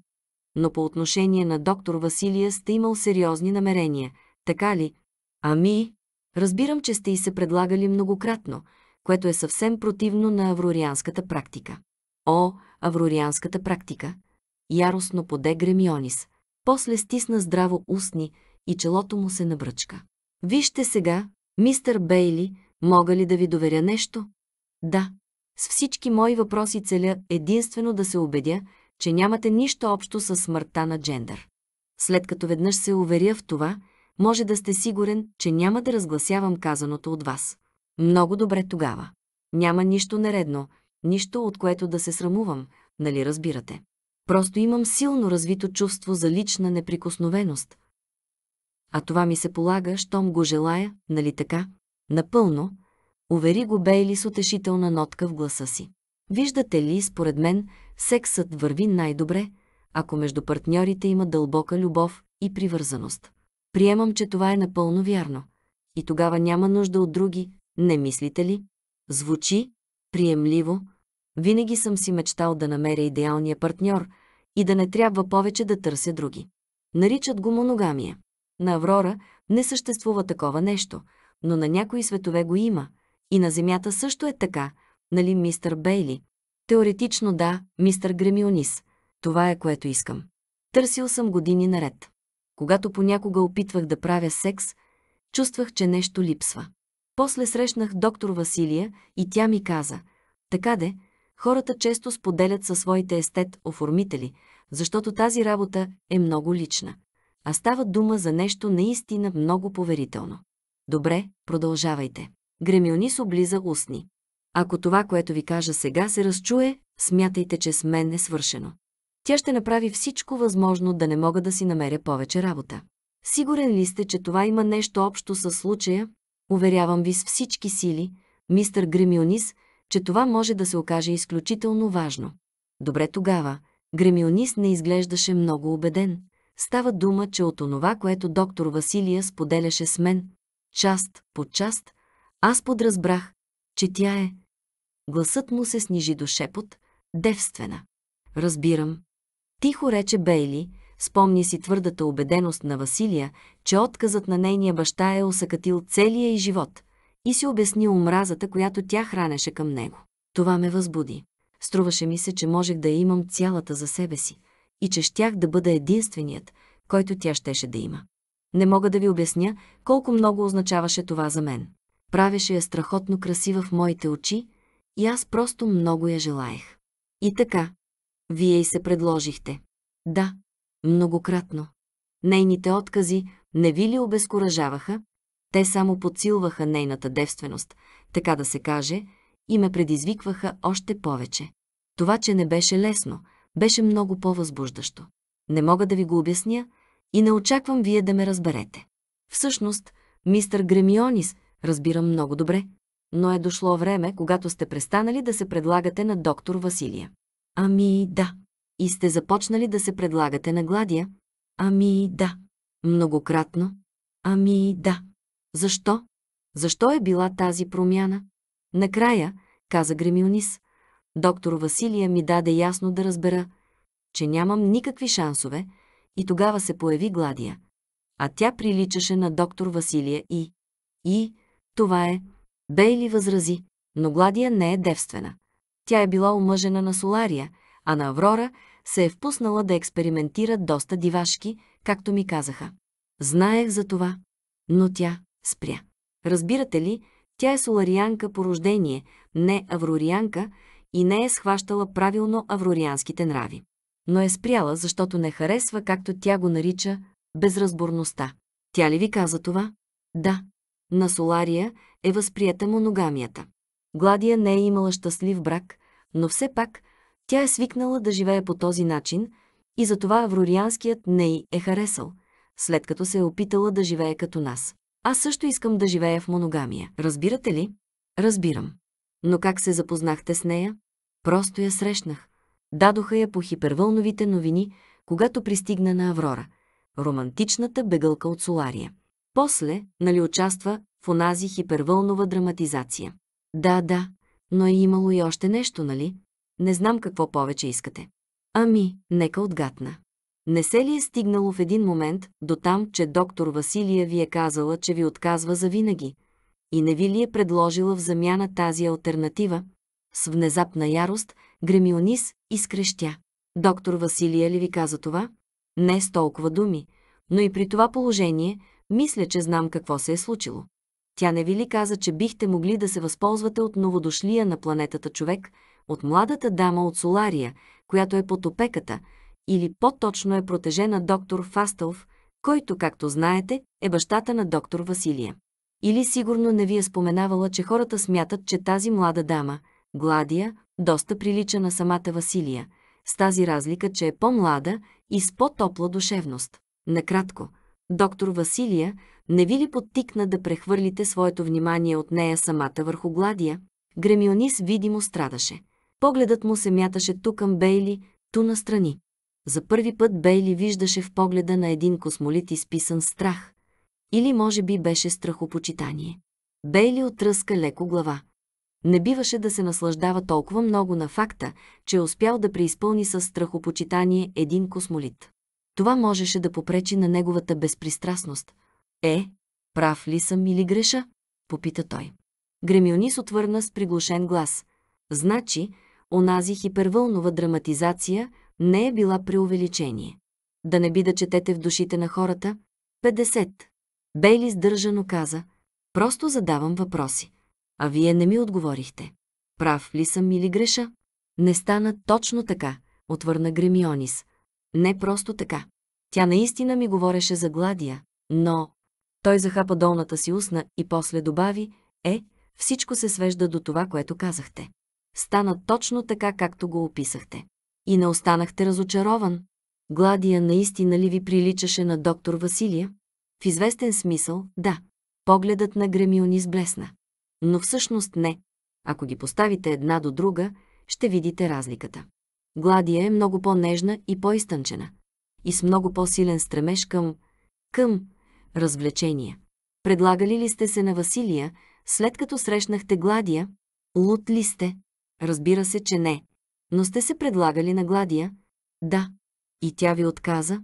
Speaker 1: Но по отношение на доктор Василия сте имал сериозни намерения, така ли? Ами, разбирам, че сте и се предлагали многократно, което е съвсем противно на аврорианската практика. О, аврорианската практика! Яростно поде Гремионис. После стисна здраво устни и челото му се набръчка. Вижте сега, мистър Бейли, мога ли да ви доверя нещо? Да. С всички мои въпроси целя единствено да се убедя, че нямате нищо общо с смъртта на Джендър. След като веднъж се уверя в това, може да сте сигурен, че няма да разгласявам казаното от вас. Много добре тогава. Няма нищо нередно, нищо от което да се срамувам, нали разбирате? Просто имам силно развито чувство за лична неприкосновеност. А това ми се полага, щом го желая, нали така? Напълно, увери го Бейли с утешителна нотка в гласа си. Виждате ли, според мен, сексът върви най-добре, ако между партньорите има дълбока любов и привързаност. Приемам, че това е напълно вярно. И тогава няма нужда от други, не мислите ли? Звучи приемливо, винаги съм си мечтал да намеря идеалния партньор и да не трябва повече да търся други. Наричат го моногамия. На Аврора не съществува такова нещо, но на някои светове го има. И на Земята също е така, нали, мистър Бейли? Теоретично да, мистър Гремионис. Това е което искам. Търсил съм години наред. Когато понякога опитвах да правя секс, чувствах, че нещо липсва. После срещнах доктор Василия и тя ми каза, така де, Хората често споделят със своите естет-оформители, защото тази работа е много лична, а става дума за нещо наистина много поверително. Добре, продължавайте. Гремионис облиза устни. Ако това, което ви кажа сега, се разчуе, смятайте, че с мен е свършено. Тя ще направи всичко възможно да не мога да си намеря повече работа. Сигурен ли сте, че това има нещо общо с случая? Уверявам ви с всички сили, мистър Гремионис че това може да се окаже изключително важно. Добре тогава, гремионист не изглеждаше много убеден. Става дума, че от онова, което доктор Василия споделяше с мен, част по част, аз подразбрах, че тя е. Гласът му се снижи до шепот, девствена. Разбирам. Тихо рече Бейли, спомни си твърдата убеденост на Василия, че отказът на нейния баща е осъкатил целия и живот – и си обясни омразата, която тя хранеше към него. Това ме възбуди. Струваше ми се, че можех да я имам цялата за себе си и че щях да бъда единственият, който тя щеше да има. Не мога да ви обясня колко много означаваше това за мен. Правеше я страхотно красива в моите очи и аз просто много я желаях. И така, вие и се предложихте. Да, многократно. Нейните откази не ви ли обезкуражаваха? Те само подсилваха нейната девственост, така да се каже, и ме предизвикваха още повече. Това, че не беше лесно, беше много по-възбуждащо. Не мога да ви го обясня и не очаквам вие да ме разберете. Всъщност, мистър Гремионис разбира много добре, но е дошло време, когато сте престанали да се предлагате на доктор Василия. Ами да. И сте започнали да се предлагате на Гладия. Ами да. Многократно. Ами да. Защо? Защо е била тази промяна? Накрая, каза Гремилнис, доктор Василия ми даде ясно да разбера, че нямам никакви шансове и тогава се появи Гладия. А тя приличаше на доктор Василия и... И... Това е... Бейли възрази, но Гладия не е девствена. Тя е била омъжена на Солария, а на Аврора се е впуснала да експериментира доста дивашки, както ми казаха. Знаех за това, но тя спря. Разбирате ли, тя е Соларианка по рождение, не Аврорианка и не е схващала правилно аврорианските нрави. Но е спряла, защото не харесва, както тя го нарича, безразборността. Тя ли ви каза това? Да. На Солария е възприета моногамията. Гладия не е имала щастлив брак, но все пак тя е свикнала да живее по този начин и затова аврорианският ней е харесал, след като се е опитала да живее като нас. Аз също искам да живея в моногамия. Разбирате ли? Разбирам. Но как се запознахте с нея? Просто я срещнах. Дадоха я по хипервълновите новини, когато пристигна на Аврора, романтичната бегълка от Солария. После, нали участва в онази хипервълнова драматизация. Да, да, но е имало и още нещо, нали? Не знам какво повече искате. Ами, нека отгадна. Не се ли е стигнало в един момент до там, че доктор Василия ви е казала, че ви отказва завинаги? И не ви ли е предложила в замяна тази альтернатива? С внезапна ярост Гремионис изкрещя. Доктор Василия ли ви каза това? Не с толкова думи, но и при това положение мисля, че знам какво се е случило. Тя не ви ли каза, че бихте могли да се възползвате от новодошлия на планетата човек, от младата дама от Солария, която е под опеката – или по-точно е протеже на доктор Фастълф, който, както знаете, е бащата на доктор Василия. Или сигурно не ви е споменавала, че хората смятат, че тази млада дама, Гладия, доста прилича на самата Василия, с тази разлика, че е по-млада и с по-топла душевност. Накратко, доктор Василия не ви ли подтикна да прехвърлите своето внимание от нея самата върху Гладия? Гремионис видимо страдаше. Погледът му се мяташе ту към Бейли, ту настрани. За първи път Бейли виждаше в погледа на един космолит изписан страх. Или може би беше страхопочитание. Бейли отръска леко глава. Не биваше да се наслаждава толкова много на факта, че е успял да преизпълни с страхопочитание един космолит. Това можеше да попречи на неговата безпристрастност. Е, прав ли съм или греша? Попита той. Гремионис отвърна с приглушен глас. Значи, онази хипервълнова драматизация – не е била преувеличение. Да не би да четете в душите на хората? 50. Бейли сдържано каза, просто задавам въпроси. А вие не ми отговорихте. Прав ли съм или греша? Не стана точно така, отвърна Гремионис. Не просто така. Тя наистина ми говореше за Гладия, но... Той захапа долната си устна и после добави, е, всичко се свежда до това, което казахте. Стана точно така, както го описахте. И не останахте разочарован. Гладия наистина ли ви приличаше на доктор Василия? В известен смисъл, да. Погледът на Гремиони сблесна. Но всъщност не. Ако ги поставите една до друга, ще видите разликата. Гладия е много по-нежна и по истънчена И с много по-силен стремеж към... към... развлечения. Предлагали ли сте се на Василия, след като срещнахте Гладия? Лут ли сте? Разбира се, че не но сте се предлагали на Гладия? Да. И тя ви отказа?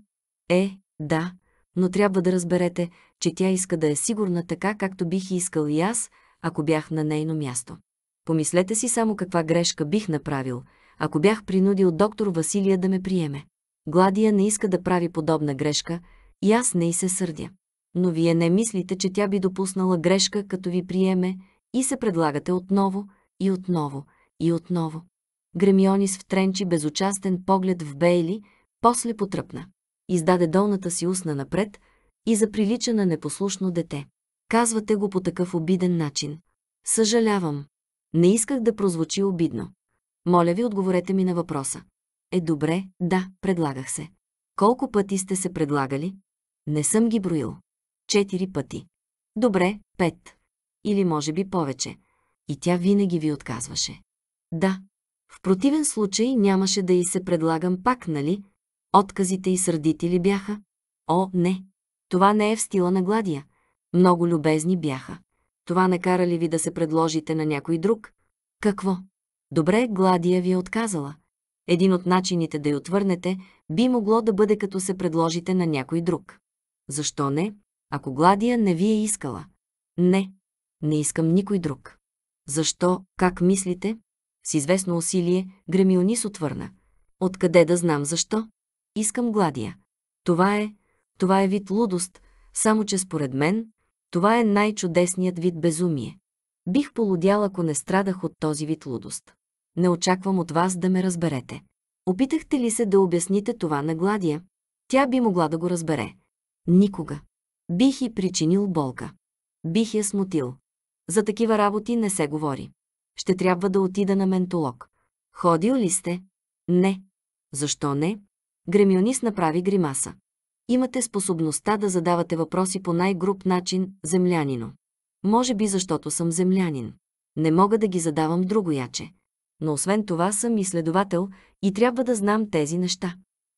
Speaker 1: Е, да, но трябва да разберете, че тя иска да е сигурна така, както бих искал и аз, ако бях на нейно място. Помислете си само каква грешка бих направил, ако бях принудил доктор Василия да ме приеме. Гладия не иска да прави подобна грешка и аз не й се сърдя. Но вие не мислите, че тя би допуснала грешка, като ви приеме и се предлагате отново и отново и отново. Гремионис втренчи безучастен поглед в Бейли, после потръпна. Издаде долната си устна напред и заприлича на непослушно дете. Казвате го по такъв обиден начин. Съжалявам. Не исках да прозвучи обидно. Моля ви, отговорете ми на въпроса. Е, добре, да, предлагах се. Колко пъти сте се предлагали? Не съм ги броил. Четири пъти. Добре, пет. Или може би повече. И тя винаги ви отказваше. Да, в противен случай нямаше да й се предлагам пак, нали? Отказите и сърдити ли бяха? О, не! Това не е в стила на Гладия. Много любезни бяха. Това накара ли ви да се предложите на някой друг? Какво? Добре, Гладия ви е отказала. Един от начините да й отвърнете би могло да бъде като се предложите на някой друг. Защо не, ако Гладия не ви е искала? Не, не искам никой друг. Защо, как мислите? С известно усилие Гремионис отвърна. Откъде да знам защо? Искам гладия. Това е, това е вид лудост, само че според мен това е най-чудесният вид безумие. Бих полудял, ако не страдах от този вид лудост. Не очаквам от вас да ме разберете. Опитахте ли се да обясните това на Гладия? Тя би могла да го разбере. Никога. Бих и причинил болка. Бих я смутил. За такива работи не се говори. Ще трябва да отида на ментолог. Ходил ли сте? Не. Защо не? Гремионист направи гримаса. Имате способността да задавате въпроси по най-груб начин, землянино. Може би защото съм землянин. Не мога да ги задавам другояче. Но освен това съм изследовател и трябва да знам тези неща.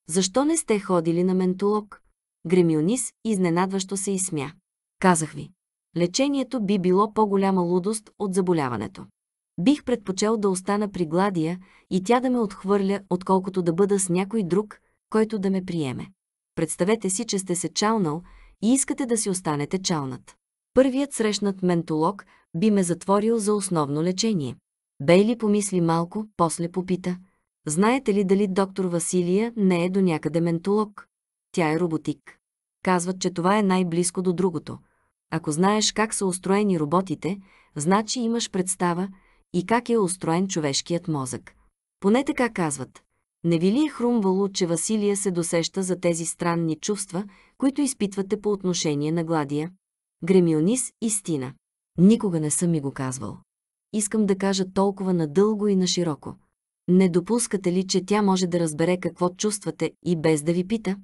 Speaker 1: Защо не сте ходили на ментолог? Гремионис изненадващо се изсмя. Казах ви. Лечението би било по-голяма лудост от заболяването. Бих предпочел да остана при Гладия и тя да ме отхвърля, отколкото да бъда с някой друг, който да ме приеме. Представете си, че сте се чалнал и искате да си останете чалнат. Първият срещнат ментолог би ме затворил за основно лечение. Бейли помисли малко, после попита. Знаете ли дали доктор Василия не е до някъде ментолог? Тя е роботик. Казват, че това е най-близко до другото. Ако знаеш как са устроени роботите, значи имаш представа, и как е устроен човешкият мозък. Поне така казват. Не ви ли е хрумвало, че Василия се досеща за тези странни чувства, които изпитвате по отношение на Гладия? Гремионис и Стина. Никога не съм ми го казвал. Искам да кажа толкова надълго и на широко. Не допускате ли, че тя може да разбере какво чувствате и без да ви пита?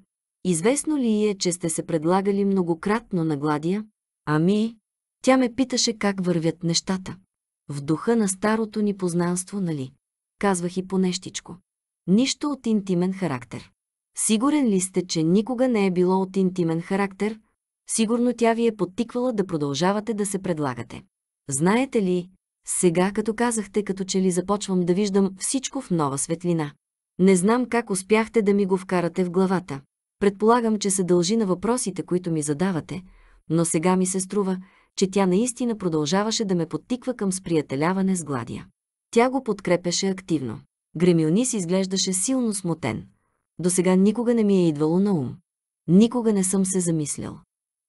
Speaker 1: Известно ли е, че сте се предлагали многократно на Гладия? Ами, тя ме питаше как вървят нещата. В духа на старото ни познанство, нали? Казвах и понещичко. Нищо от интимен характер. Сигурен ли сте, че никога не е било от интимен характер? Сигурно тя ви е подтиквала да продължавате да се предлагате. Знаете ли, сега като казахте, като че ли започвам да виждам всичко в нова светлина. Не знам как успяхте да ми го вкарате в главата. Предполагам, че се дължи на въпросите, които ми задавате, но сега ми се струва, че тя наистина продължаваше да ме подтиква към сприятеляване с Гладия. Тя го подкрепеше активно. Гремионис изглеждаше силно смутен. До сега никога не ми е идвало на ум. Никога не съм се замислял.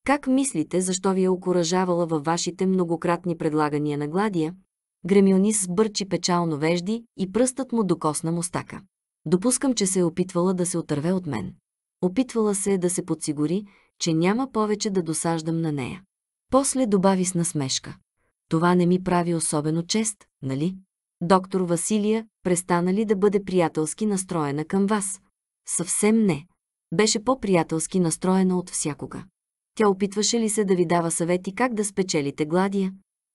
Speaker 1: Как мислите, защо ви е окоръжавала във вашите многократни предлагания на Гладия? Гремионис сбърчи печално вежди и пръстът му докосна мустака. Допускам, че се е опитвала да се отърве от мен. Опитвала се е да се подсигури, че няма повече да досаждам на нея. После добави с насмешка. Това не ми прави особено чест, нали? Доктор Василия престана ли да бъде приятелски настроена към вас? Съвсем не. Беше по-приятелски настроена от всякога. Тя опитваше ли се да ви дава съвети как да спечелите гладия?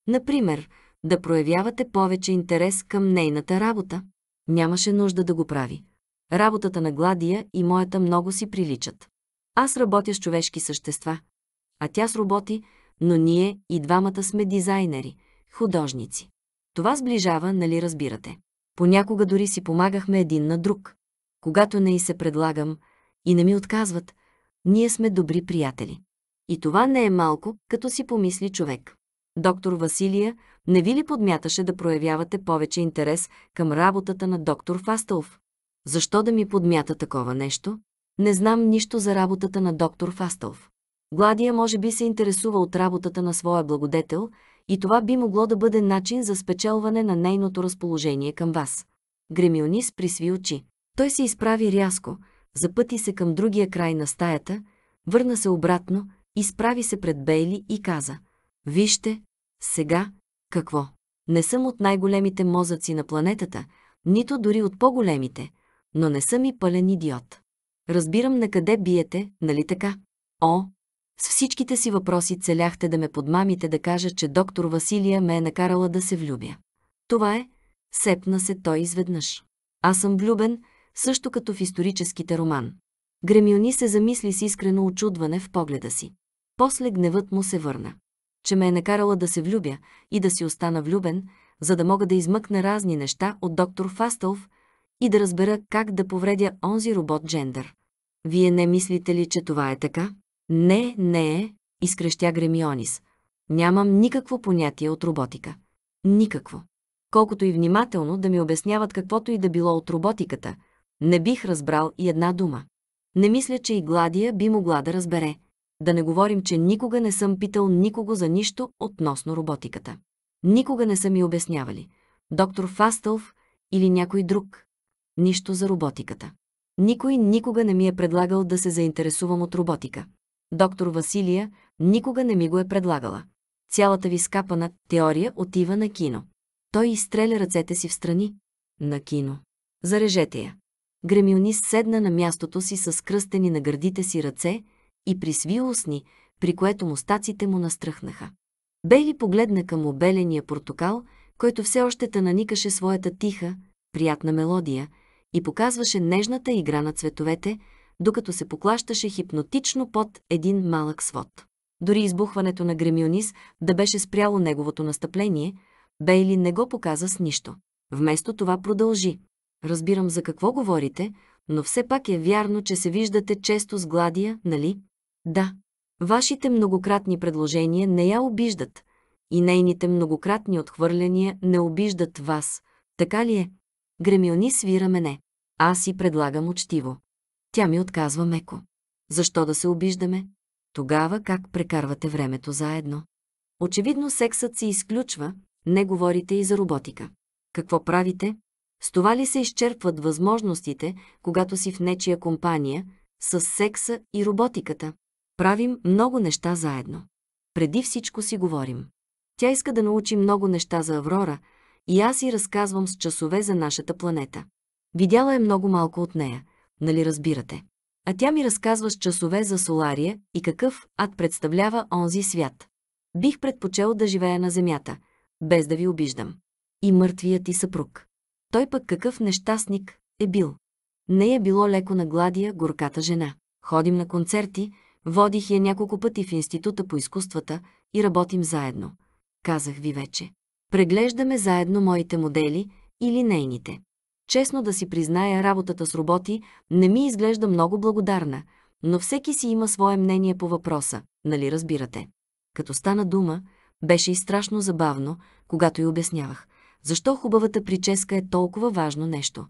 Speaker 1: Например, да проявявате повече интерес към нейната работа? Нямаше нужда да го прави. Работата на Гладия и моята много си приличат. Аз работя с човешки същества, а тя с роботи, но ние и двамата сме дизайнери, художници. Това сближава, нали разбирате? Понякога дори си помагахме един на друг. Когато не и се предлагам и не ми отказват, ние сме добри приятели. И това не е малко, като си помисли човек. Доктор Василия не ви ли подмяташе да проявявате повече интерес към работата на доктор Фастълф? Защо да ми подмята такова нещо? Не знам нищо за работата на доктор Фастълф. Гладия може би се интересува от работата на своя благодетел и това би могло да бъде начин за спечелване на нейното разположение към вас. Гремионис присви очи. Той се изправи рязко, запъти се към другия край на стаята, върна се обратно, изправи се пред Бейли и каза «Вижте, сега, какво? Не съм от най-големите мозъци на планетата, нито дори от по-големите, но не съм и пълен идиот. Разбирам на къде биете, нали така? О, с всичките си въпроси целяхте да ме подмамите да кажа, че доктор Василия ме е накарала да се влюбя. Това е, сепна се той изведнъж. Аз съм влюбен, също като в историческите роман. Гремиони се замисли с искрено очудване в погледа си. После гневът му се върна. Че ме е накарала да се влюбя и да си остана влюбен, за да мога да измъкна разни неща от доктор Фастълв и да разбера как да повредя онзи робот Джендър. Вие не мислите ли, че това е така? Не, не е, изкрещя Гремионис. Нямам никакво понятие от роботика. Никакво. Колкото и внимателно да ми обясняват каквото и да било от роботиката, не бих разбрал и една дума. Не мисля, че и Гладия би могла да разбере. Да не говорим, че никога не съм питал никого за нищо относно роботиката. Никога не са ми обяснявали. Доктор Фастълф или някой друг. Нищо за роботиката. Никой никога не ми е предлагал да се заинтересувам от роботика доктор Василия никога не ми го е предлагала. Цялата ви скапана теория отива на кино. Той изстреля ръцете си в страни. На кино. Зарежете я. Гремионис седна на мястото си с кръстени на гърдите си ръце и присви усни, при което мустаците му настръхнаха. Бейли погледна към обеления портокал, който все още наникаше своята тиха, приятна мелодия и показваше нежната игра на цветовете, докато се поклащаше хипнотично под един малък свод. Дори избухването на Гремионис да беше спряло неговото настъпление, Бейли не го показа с нищо. Вместо това продължи. Разбирам за какво говорите, но все пак е вярно, че се виждате често с Гладия, нали? Да. Вашите многократни предложения не я обиждат и нейните многократни отхвърляния не обиждат вас. Така ли е? Гремионис свира мене. Аз си предлагам учтиво. Тя ми отказва меко. Защо да се обиждаме? Тогава как прекарвате времето заедно? Очевидно сексът се изключва, не говорите и за роботика. Какво правите? С това ли се изчерпват възможностите, когато си в нечия компания, с секса и роботиката? Правим много неща заедно. Преди всичко си говорим. Тя иска да научи много неща за Аврора и аз и разказвам с часове за нашата планета. Видяла е много малко от нея – нали разбирате? А тя ми разказва с часове за Солария и какъв ад представлява онзи свят. Бих предпочел да живея на земята, без да ви обиждам. И мъртвият ти съпруг. Той пък какъв нещастник е бил. Не е било леко на гладия, горката жена. Ходим на концерти, водих я няколко пъти в Института по изкуствата и работим заедно. Казах ви вече. Преглеждаме заедно моите модели или нейните. Честно да си призная, работата с роботи не ми изглежда много благодарна, но всеки си има свое мнение по въпроса, нали разбирате? Като стана дума, беше и страшно забавно, когато й обяснявах, защо хубавата прическа е толкова важно нещо.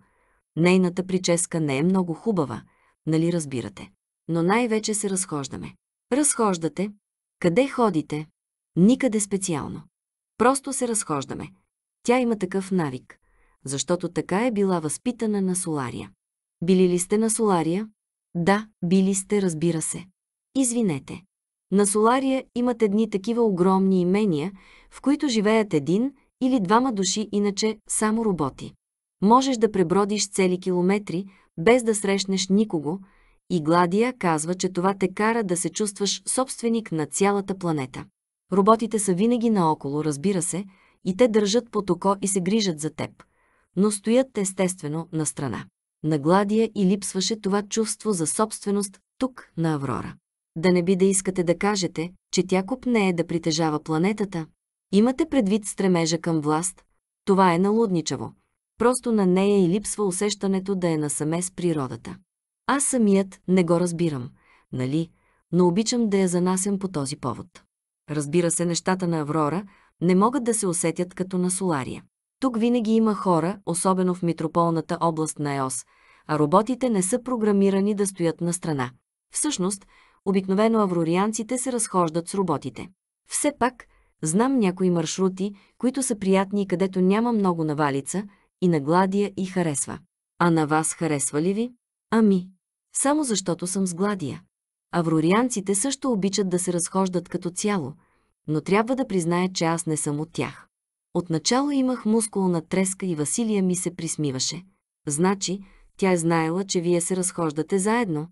Speaker 1: Нейната прическа не е много хубава, нали разбирате? Но най-вече се разхождаме. Разхождате? Къде ходите? Никъде специално. Просто се разхождаме. Тя има такъв навик защото така е била възпитана на Солария. Били ли сте на Солария? Да, били сте, разбира се. Извинете. На Солария имат едни такива огромни имения, в които живеят един или двама души, иначе само роботи. Можеш да пребродиш цели километри, без да срещнеш никого, и Гладия казва, че това те кара да се чувстваш собственик на цялата планета. Роботите са винаги наоколо, разбира се, и те държат под око и се грижат за теб но стоят естествено на страна. На Гладия и липсваше това чувство за собственост тук на Аврора. Да не би да искате да кажете, че тя не е да притежава планетата. Имате предвид стремежа към власт? Това е налудничаво. Просто на нея и липсва усещането да е насаме с природата. Аз самият не го разбирам, нали, но обичам да я занасям по този повод. Разбира се, нещата на Аврора не могат да се усетят като на Солария. Тук винаги има хора, особено в митрополната област на ЕОС, а роботите не са програмирани да стоят на страна. Всъщност, обикновено аврорианците се разхождат с роботите. Все пак, знам някои маршрути, които са приятни и където няма много навалица, и нагладия и харесва. А на вас харесва ли ви? Ами, само защото съм с гладия. Аврорианците също обичат да се разхождат като цяло, но трябва да призная, че аз не съм от тях. Отначало имах мускулна треска и Василия ми се присмиваше. Значи, тя е знаела, че вие се разхождате заедно.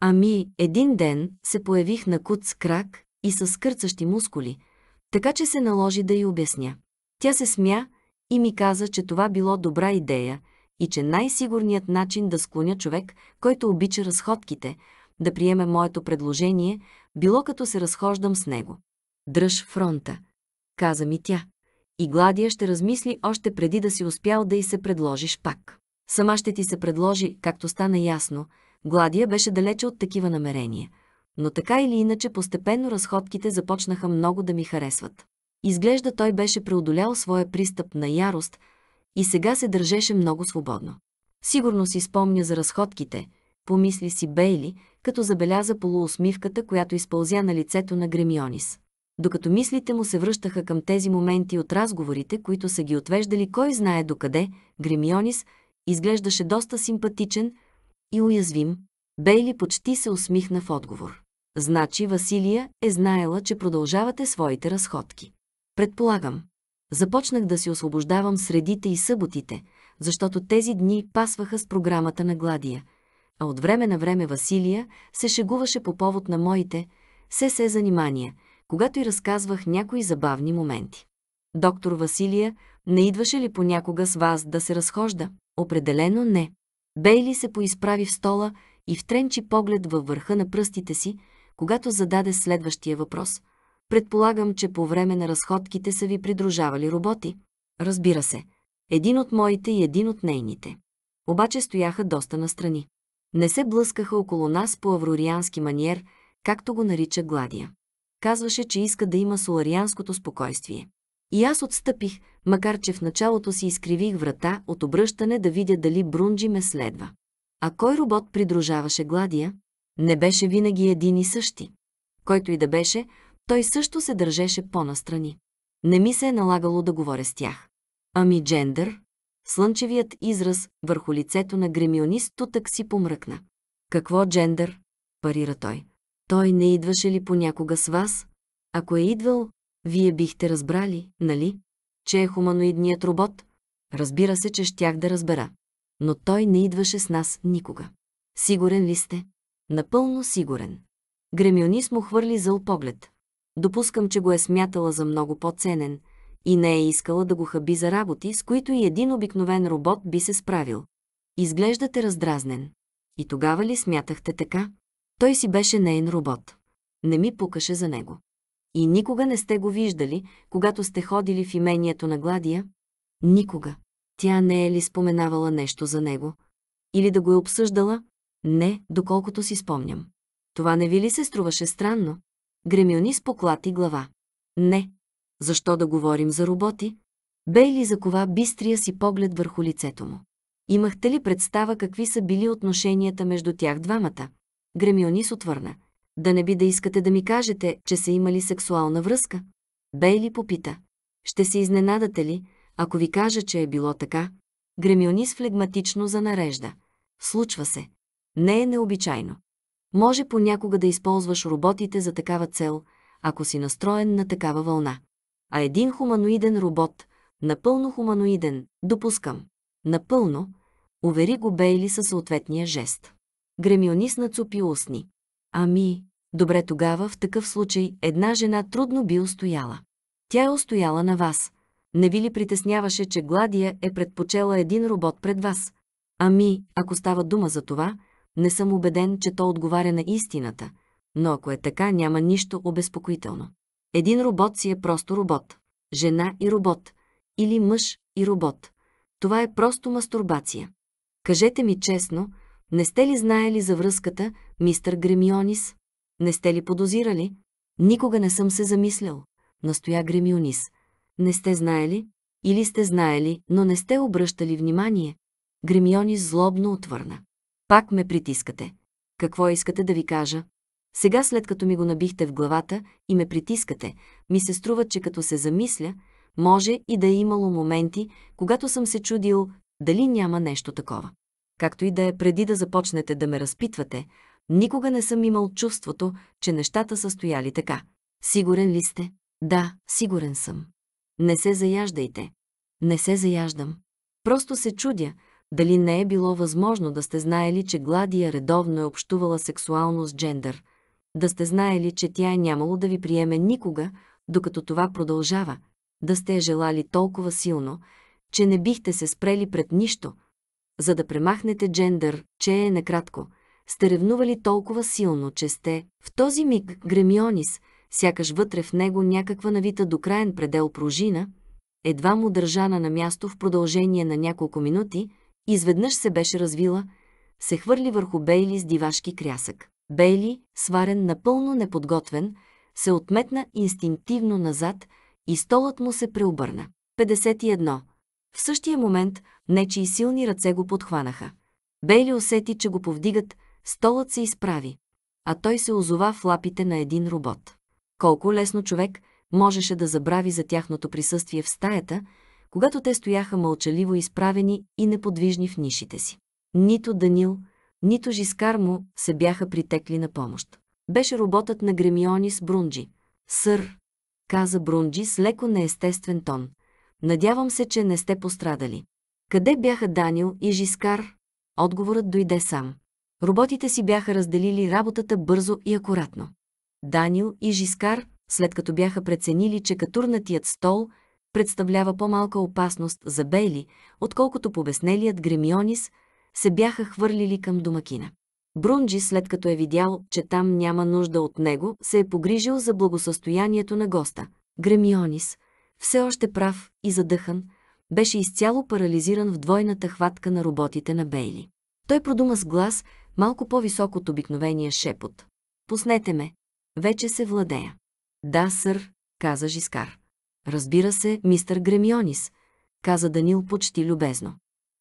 Speaker 1: Ами, един ден се появих на кут с крак и с скърцащи мускули, така че се наложи да й обясня. Тя се смя и ми каза, че това било добра идея и че най-сигурният начин да склоня човек, който обича разходките, да приеме моето предложение, било като се разхождам с него. Дръж фронта, каза ми тя и Гладия ще размисли още преди да си успял да й се предложиш пак. Сама ще ти се предложи, както стана ясно, Гладия беше далече от такива намерения. Но така или иначе постепенно разходките започнаха много да ми харесват. Изглежда той беше преодолял своя пристъп на ярост и сега се държеше много свободно. Сигурно си спомня за разходките, помисли си Бейли, като забеляза полуусмивката, която изпълзя на лицето на Гремионис докато мислите му се връщаха към тези моменти от разговорите, които са ги отвеждали кой знае докъде, Гримионис изглеждаше доста симпатичен и уязвим. Бейли почти се усмихна в отговор. Значи Василия е знаела, че продължавате своите разходки. Предполагам. Започнах да си освобождавам средите и съботите, защото тези дни пасваха с програмата на Гладия, а от време на време Василия се шегуваше по повод на моите, се се занимания – когато й разказвах някои забавни моменти. Доктор Василия, не идваше ли понякога с вас да се разхожда? Определено не. Бейли се поизправи в стола и втренчи поглед във върха на пръстите си, когато зададе следващия въпрос. Предполагам, че по време на разходките са ви придружавали роботи. Разбира се. Един от моите и един от нейните. Обаче стояха доста настрани. Не се блъскаха около нас по аврориански маниер, както го нарича Гладия казваше, че иска да има соларианското спокойствие. И аз отстъпих, макар че в началото си изкривих врата от обръщане да видя дали Брунджи ме следва. А кой робот придружаваше Гладия? Не беше винаги един и същи. Който и да беше, той също се държеше по-настрани. Не ми се е налагало да говоря с тях. Ами джендър? Слънчевият израз върху лицето на гремионист тутък си помръкна. Какво джендър? парира той. Той не идваше ли понякога с вас? Ако е идвал, вие бихте разбрали, нали? Че е хуманоидният робот? Разбира се, че щях да разбера. Но той не идваше с нас никога. Сигурен ли сте? Напълно сигурен. Гремионис му хвърли зъл поглед. Допускам, че го е смятала за много по-ценен и не е искала да го хаби за работи, с които и един обикновен робот би се справил. Изглеждате раздразнен. И тогава ли смятахте така? Той си беше нейн робот. Не ми пукаше за него. И никога не сте го виждали, когато сте ходили в имението на Гладия? Никога. Тя не е ли споменавала нещо за него? Или да го е обсъждала? Не, доколкото си спомням. Това не ви ли се струваше странно? Гремионис поклати глава. Не. Защо да говорим за роботи? Бейли закова бистрия си поглед върху лицето му. Имахте ли представа какви са били отношенията между тях двамата? Гремионис отвърна. Да не би да искате да ми кажете, че са имали сексуална връзка? Бейли попита. Ще се изненадате ли, ако ви кажа, че е било така? Гремионис флегматично занарежда. Случва се. Не е необичайно. Може понякога да използваш роботите за такава цел, ако си настроен на такава вълна. А един хуманоиден робот, напълно хуманоиден, допускам. Напълно, увери го Бейли със съответния жест гремионис цупи устни. Ами, добре тогава в такъв случай една жена трудно би устояла. Тя е устояла на вас. Не ви ли притесняваше, че Гладия е предпочела един робот пред вас? Ами, ако става дума за това, не съм убеден, че то отговаря на истината, но ако е така, няма нищо обезпокоително. Един робот си е просто робот. Жена и робот. Или мъж и робот. Това е просто мастурбация. Кажете ми честно, не сте ли знаели за връзката, мистър Гремионис? Не сте ли подозирали? Никога не съм се замислял, настоя Гремионис. Не сте знаели? Или сте знаели, но не сте обръщали внимание? Гремионис злобно отвърна. Пак ме притискате. Какво искате да ви кажа? Сега, след като ми го набихте в главата и ме притискате, ми се струва, че като се замисля, може и да е имало моменти, когато съм се чудил дали няма нещо такова както и да е преди да започнете да ме разпитвате, никога не съм имал чувството, че нещата са стояли така. Сигурен ли сте? Да, сигурен съм. Не се заяждайте. Не се заяждам. Просто се чудя, дали не е било възможно да сте знаели, че Гладия редовно е общувала сексуално с джендър, да сте знаели, че тя е нямало да ви приеме никога, докато това продължава, да сте желали толкова силно, че не бихте се спрели пред нищо – за да премахнете джендър, че е накратко. Сте ревнували толкова силно, че сте в този миг гремионис, сякаш вътре в него някаква навита до краен предел пружина, едва му държана на място в продължение на няколко минути, изведнъж се беше развила, се хвърли върху Бейли с дивашки крясък. Бейли, сварен напълно неподготвен, се отметна инстинктивно назад и столът му се преобърна. 51. В същия момент и силни ръце го подхванаха. Бейли усети, че го повдигат, столът се изправи, а той се озова в лапите на един робот. Колко лесно човек можеше да забрави за тяхното присъствие в стаята, когато те стояха мълчаливо изправени и неподвижни в нишите си. Нито Данил, нито Жискар му се бяха притекли на помощ. Беше роботът на Гремионис Брунджи. Сър, каза Брунджи с леко неестествен тон. Надявам се, че не сте пострадали. Къде бяха Данил и Жискар? Отговорът дойде сам. Роботите си бяха разделили работата бързо и акуратно. Данил и Жискар, след като бяха преценили, че катурнатият стол представлява по-малка опасност за Бейли, отколкото побеснелият Гремионис, се бяха хвърлили към домакина. Брунджи, след като е видял, че там няма нужда от него, се е погрижил за благосъстоянието на госта. Гремионис – все още прав и задъхан, беше изцяло парализиран в двойната хватка на роботите на Бейли. Той продума с глас, малко по-висок от обикновения шепот. «Пуснете ме. Вече се владея». «Да, сър», каза Жискар. «Разбира се, мистър Гремионис», каза Данил почти любезно.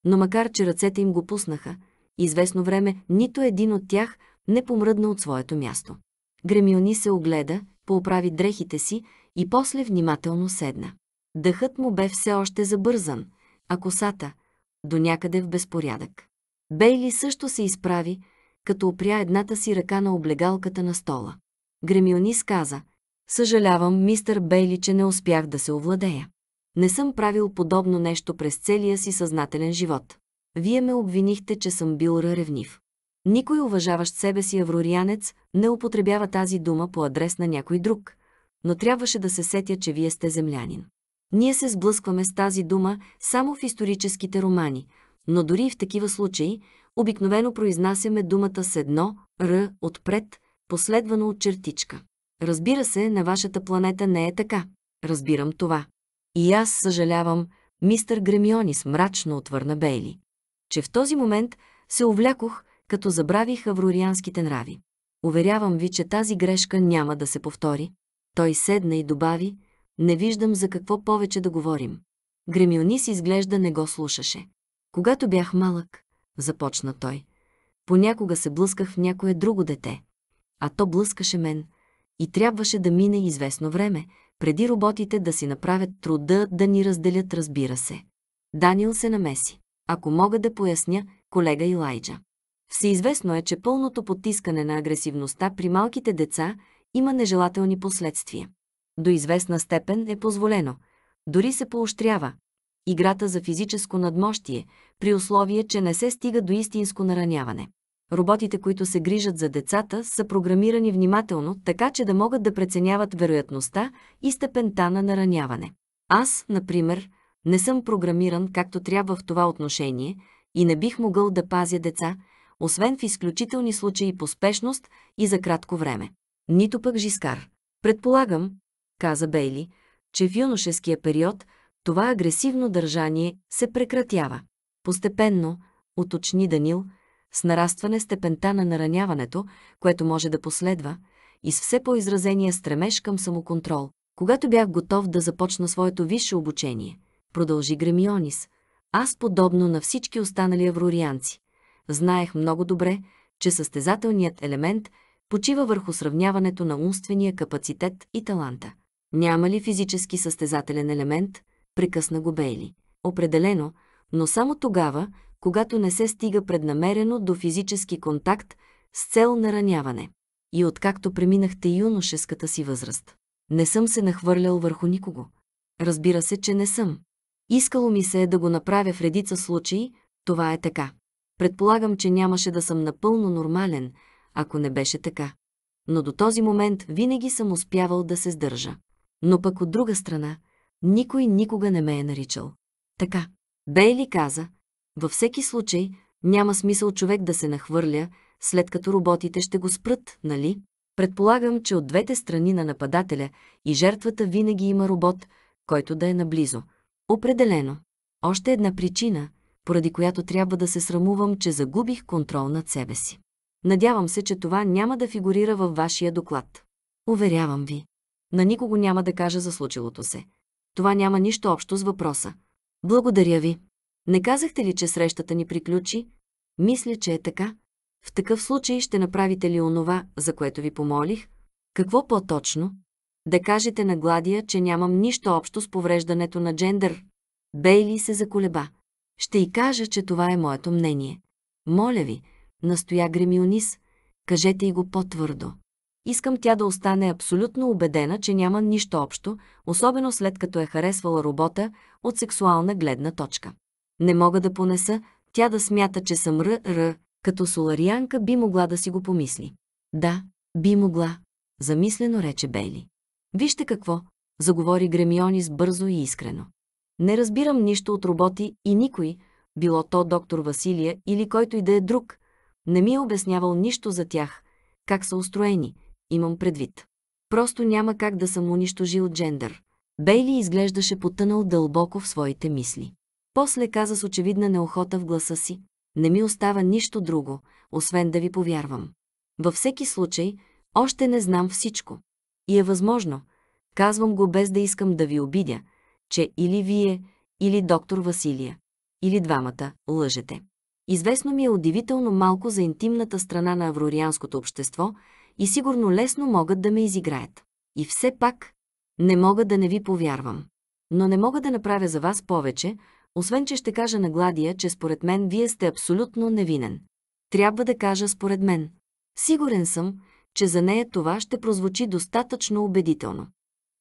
Speaker 1: Но макар, че ръцете им го пуснаха, известно време нито един от тях не помръдна от своето място. Гремиони се огледа, поуправи дрехите си и после внимателно седна. Дъхът му бе все още забързан, а косата – до някъде в безпорядък. Бейли също се изправи, като опря едната си ръка на облегалката на стола. Гремионис каза «Съжалявам, мистър Бейли, че не успях да се овладея. Не съм правил подобно нещо през целия си съзнателен живот. Вие ме обвинихте, че съм бил ръревнив. Никой уважаващ себе си аврорианец не употребява тази дума по адрес на някой друг но трябваше да се сетя, че вие сте землянин. Ние се сблъскваме с тази дума само в историческите романи, но дори и в такива случаи обикновено произнасяме думата с едно «р» отпред, последвано от чертичка. Разбира се, на вашата планета не е така. Разбирам това. И аз съжалявам, мистър Гремионис мрачно отвърна Бейли, че в този момент се увлякох, като забравих аврорианските нрави. Уверявам ви, че тази грешка няма да се повтори, той седна и добави, не виждам за какво повече да говорим. Гремионис изглежда не го слушаше. Когато бях малък, започна той, понякога се блъсках в някое друго дете. А то блъскаше мен и трябваше да мине известно време, преди роботите да си направят труда да ни разделят, разбира се. Данил се намеси. Ако мога да поясня, колега Илайджа. Всеизвестно е, че пълното потискане на агресивността при малките деца има нежелателни последствия. До известна степен е позволено, дори се поощрява, играта за физическо надмощие, при условие, че не се стига до истинско нараняване. Роботите, които се грижат за децата, са програмирани внимателно, така че да могат да преценяват вероятността и степента на нараняване. Аз, например, не съм програмиран както трябва в това отношение и не бих могъл да пазя деца, освен в изключителни случаи по спешност и за кратко време нито пък Жискар. Предполагам, каза Бейли, че в юношеския период това агресивно държание се прекратява. Постепенно, уточни Данил, с нарастване степента на нараняването, което може да последва, и с все по-изразения стремеж към самоконтрол. Когато бях готов да започна своето висше обучение, продължи Гремионис, аз, подобно на всички останали аврорианци, знаех много добре, че състезателният елемент почива върху сравняването на умствения капацитет и таланта. Няма ли физически състезателен елемент? Прекъсна го Бейли. Определено, но само тогава, когато не се стига преднамерено до физически контакт с цел нараняване. И откакто преминахте юношеската си възраст. Не съм се нахвърлял върху никого. Разбира се, че не съм. Искало ми се е да го направя в редица случаи, това е така. Предполагам, че нямаше да съм напълно нормален – ако не беше така. Но до този момент винаги съм успявал да се сдържа. Но пък от друга страна, никой никога не ме е наричал. Така, Бейли каза, във всеки случай няма смисъл човек да се нахвърля, след като роботите ще го спрат, нали? Предполагам, че от двете страни на нападателя и жертвата винаги има робот, който да е наблизо. Определено. Още една причина, поради която трябва да се срамувам, че загубих контрол над себе си. Надявам се, че това няма да фигурира във вашия доклад. Уверявам ви. На никого няма да кажа за случилото се. Това няма нищо общо с въпроса. Благодаря ви. Не казахте ли, че срещата ни приключи? Мисля, че е така. В такъв случай ще направите ли онова, за което ви помолих? Какво по-точно? Да кажете на Гладия, че нямам нищо общо с повреждането на джендър. Бейли се заколеба. Ще й кажа, че това е моето мнение. Моля ви, настоя Гремионис, кажете и го по-твърдо. Искам тя да остане абсолютно убедена, че няма нищо общо, особено след като е харесвала работа от сексуална гледна точка. Не мога да понеса тя да смята, че съм Р. като соларианка би могла да си го помисли. Да, би могла, замислено рече Бейли. Вижте какво, заговори Гремионис бързо и искрено. Не разбирам нищо от роботи и никой, било то доктор Василия или който и да е друг, не ми е обяснявал нищо за тях, как са устроени, имам предвид. Просто няма как да съм унищожил джендър. Бейли изглеждаше потънал дълбоко в своите мисли. После каза с очевидна неохота в гласа си, не ми остава нищо друго, освен да ви повярвам. Във всеки случай, още не знам всичко. И е възможно, казвам го без да искам да ви обидя, че или вие, или доктор Василия, или двамата лъжете. Известно ми е удивително малко за интимната страна на аврорианското общество и сигурно лесно могат да ме изиграят. И все пак не мога да не ви повярвам. Но не мога да направя за вас повече, освен че ще кажа на Гладия, че според мен вие сте абсолютно невинен. Трябва да кажа според мен. Сигурен съм, че за нея това ще прозвучи достатъчно убедително.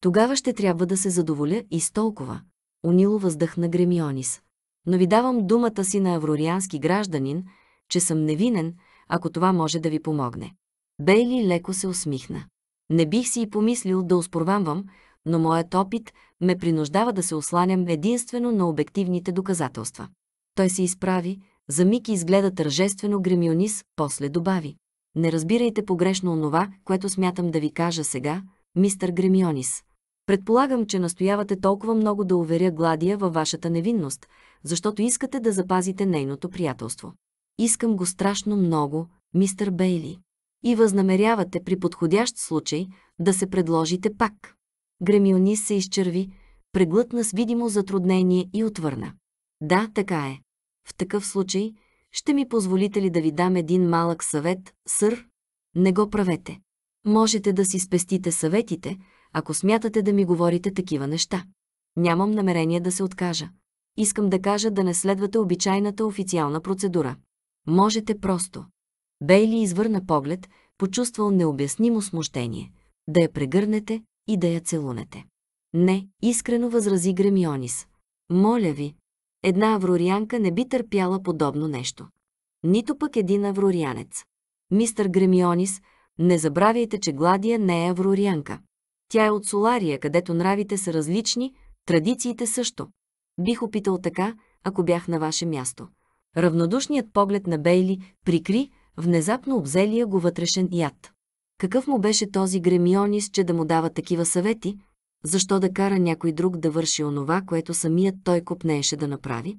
Speaker 1: Тогава ще трябва да се задоволя и с толкова. Унило въздъхна Гремионис но ви давам думата си на аврориански гражданин, че съм невинен, ако това може да ви помогне. Бейли леко се усмихна. Не бих си и помислил да успорвамвам, но моят опит ме принуждава да се осланям единствено на обективните доказателства. Той се изправи, за миг изгледа тържествено Гремионис, после добави. Не разбирайте погрешно онова, което смятам да ви кажа сега, мистър Гремионис. Предполагам, че настоявате толкова много да уверя Гладия във вашата невинност, защото искате да запазите нейното приятелство. Искам го страшно много, мистер Бейли. И възнамерявате при подходящ случай да се предложите пак. Гремионис се изчерви, преглътна с видимо затруднение и отвърна. Да, така е. В такъв случай, ще ми позволите ли да ви дам един малък съвет, сър? Не го правете. Можете да си спестите съветите, ако смятате да ми говорите такива неща. Нямам намерение да се откажа искам да кажа да не следвате обичайната официална процедура. Можете просто. Бейли извърна поглед, почувствал необяснимо смущение. Да я прегърнете и да я целунете. Не, искрено възрази Гремионис. Моля ви, една аврорианка не би търпяла подобно нещо. Нито пък един аврорианец. Мистър Гремионис, не забравяйте, че Гладия не е аврорианка. Тя е от Солария, където нравите са различни, традициите също бих опитал така, ако бях на ваше място. Равнодушният поглед на Бейли прикри внезапно обзелия го вътрешен яд. Какъв му беше този гремионис, че да му дава такива съвети? Защо да кара някой друг да върши онова, което самият той копнееше да направи?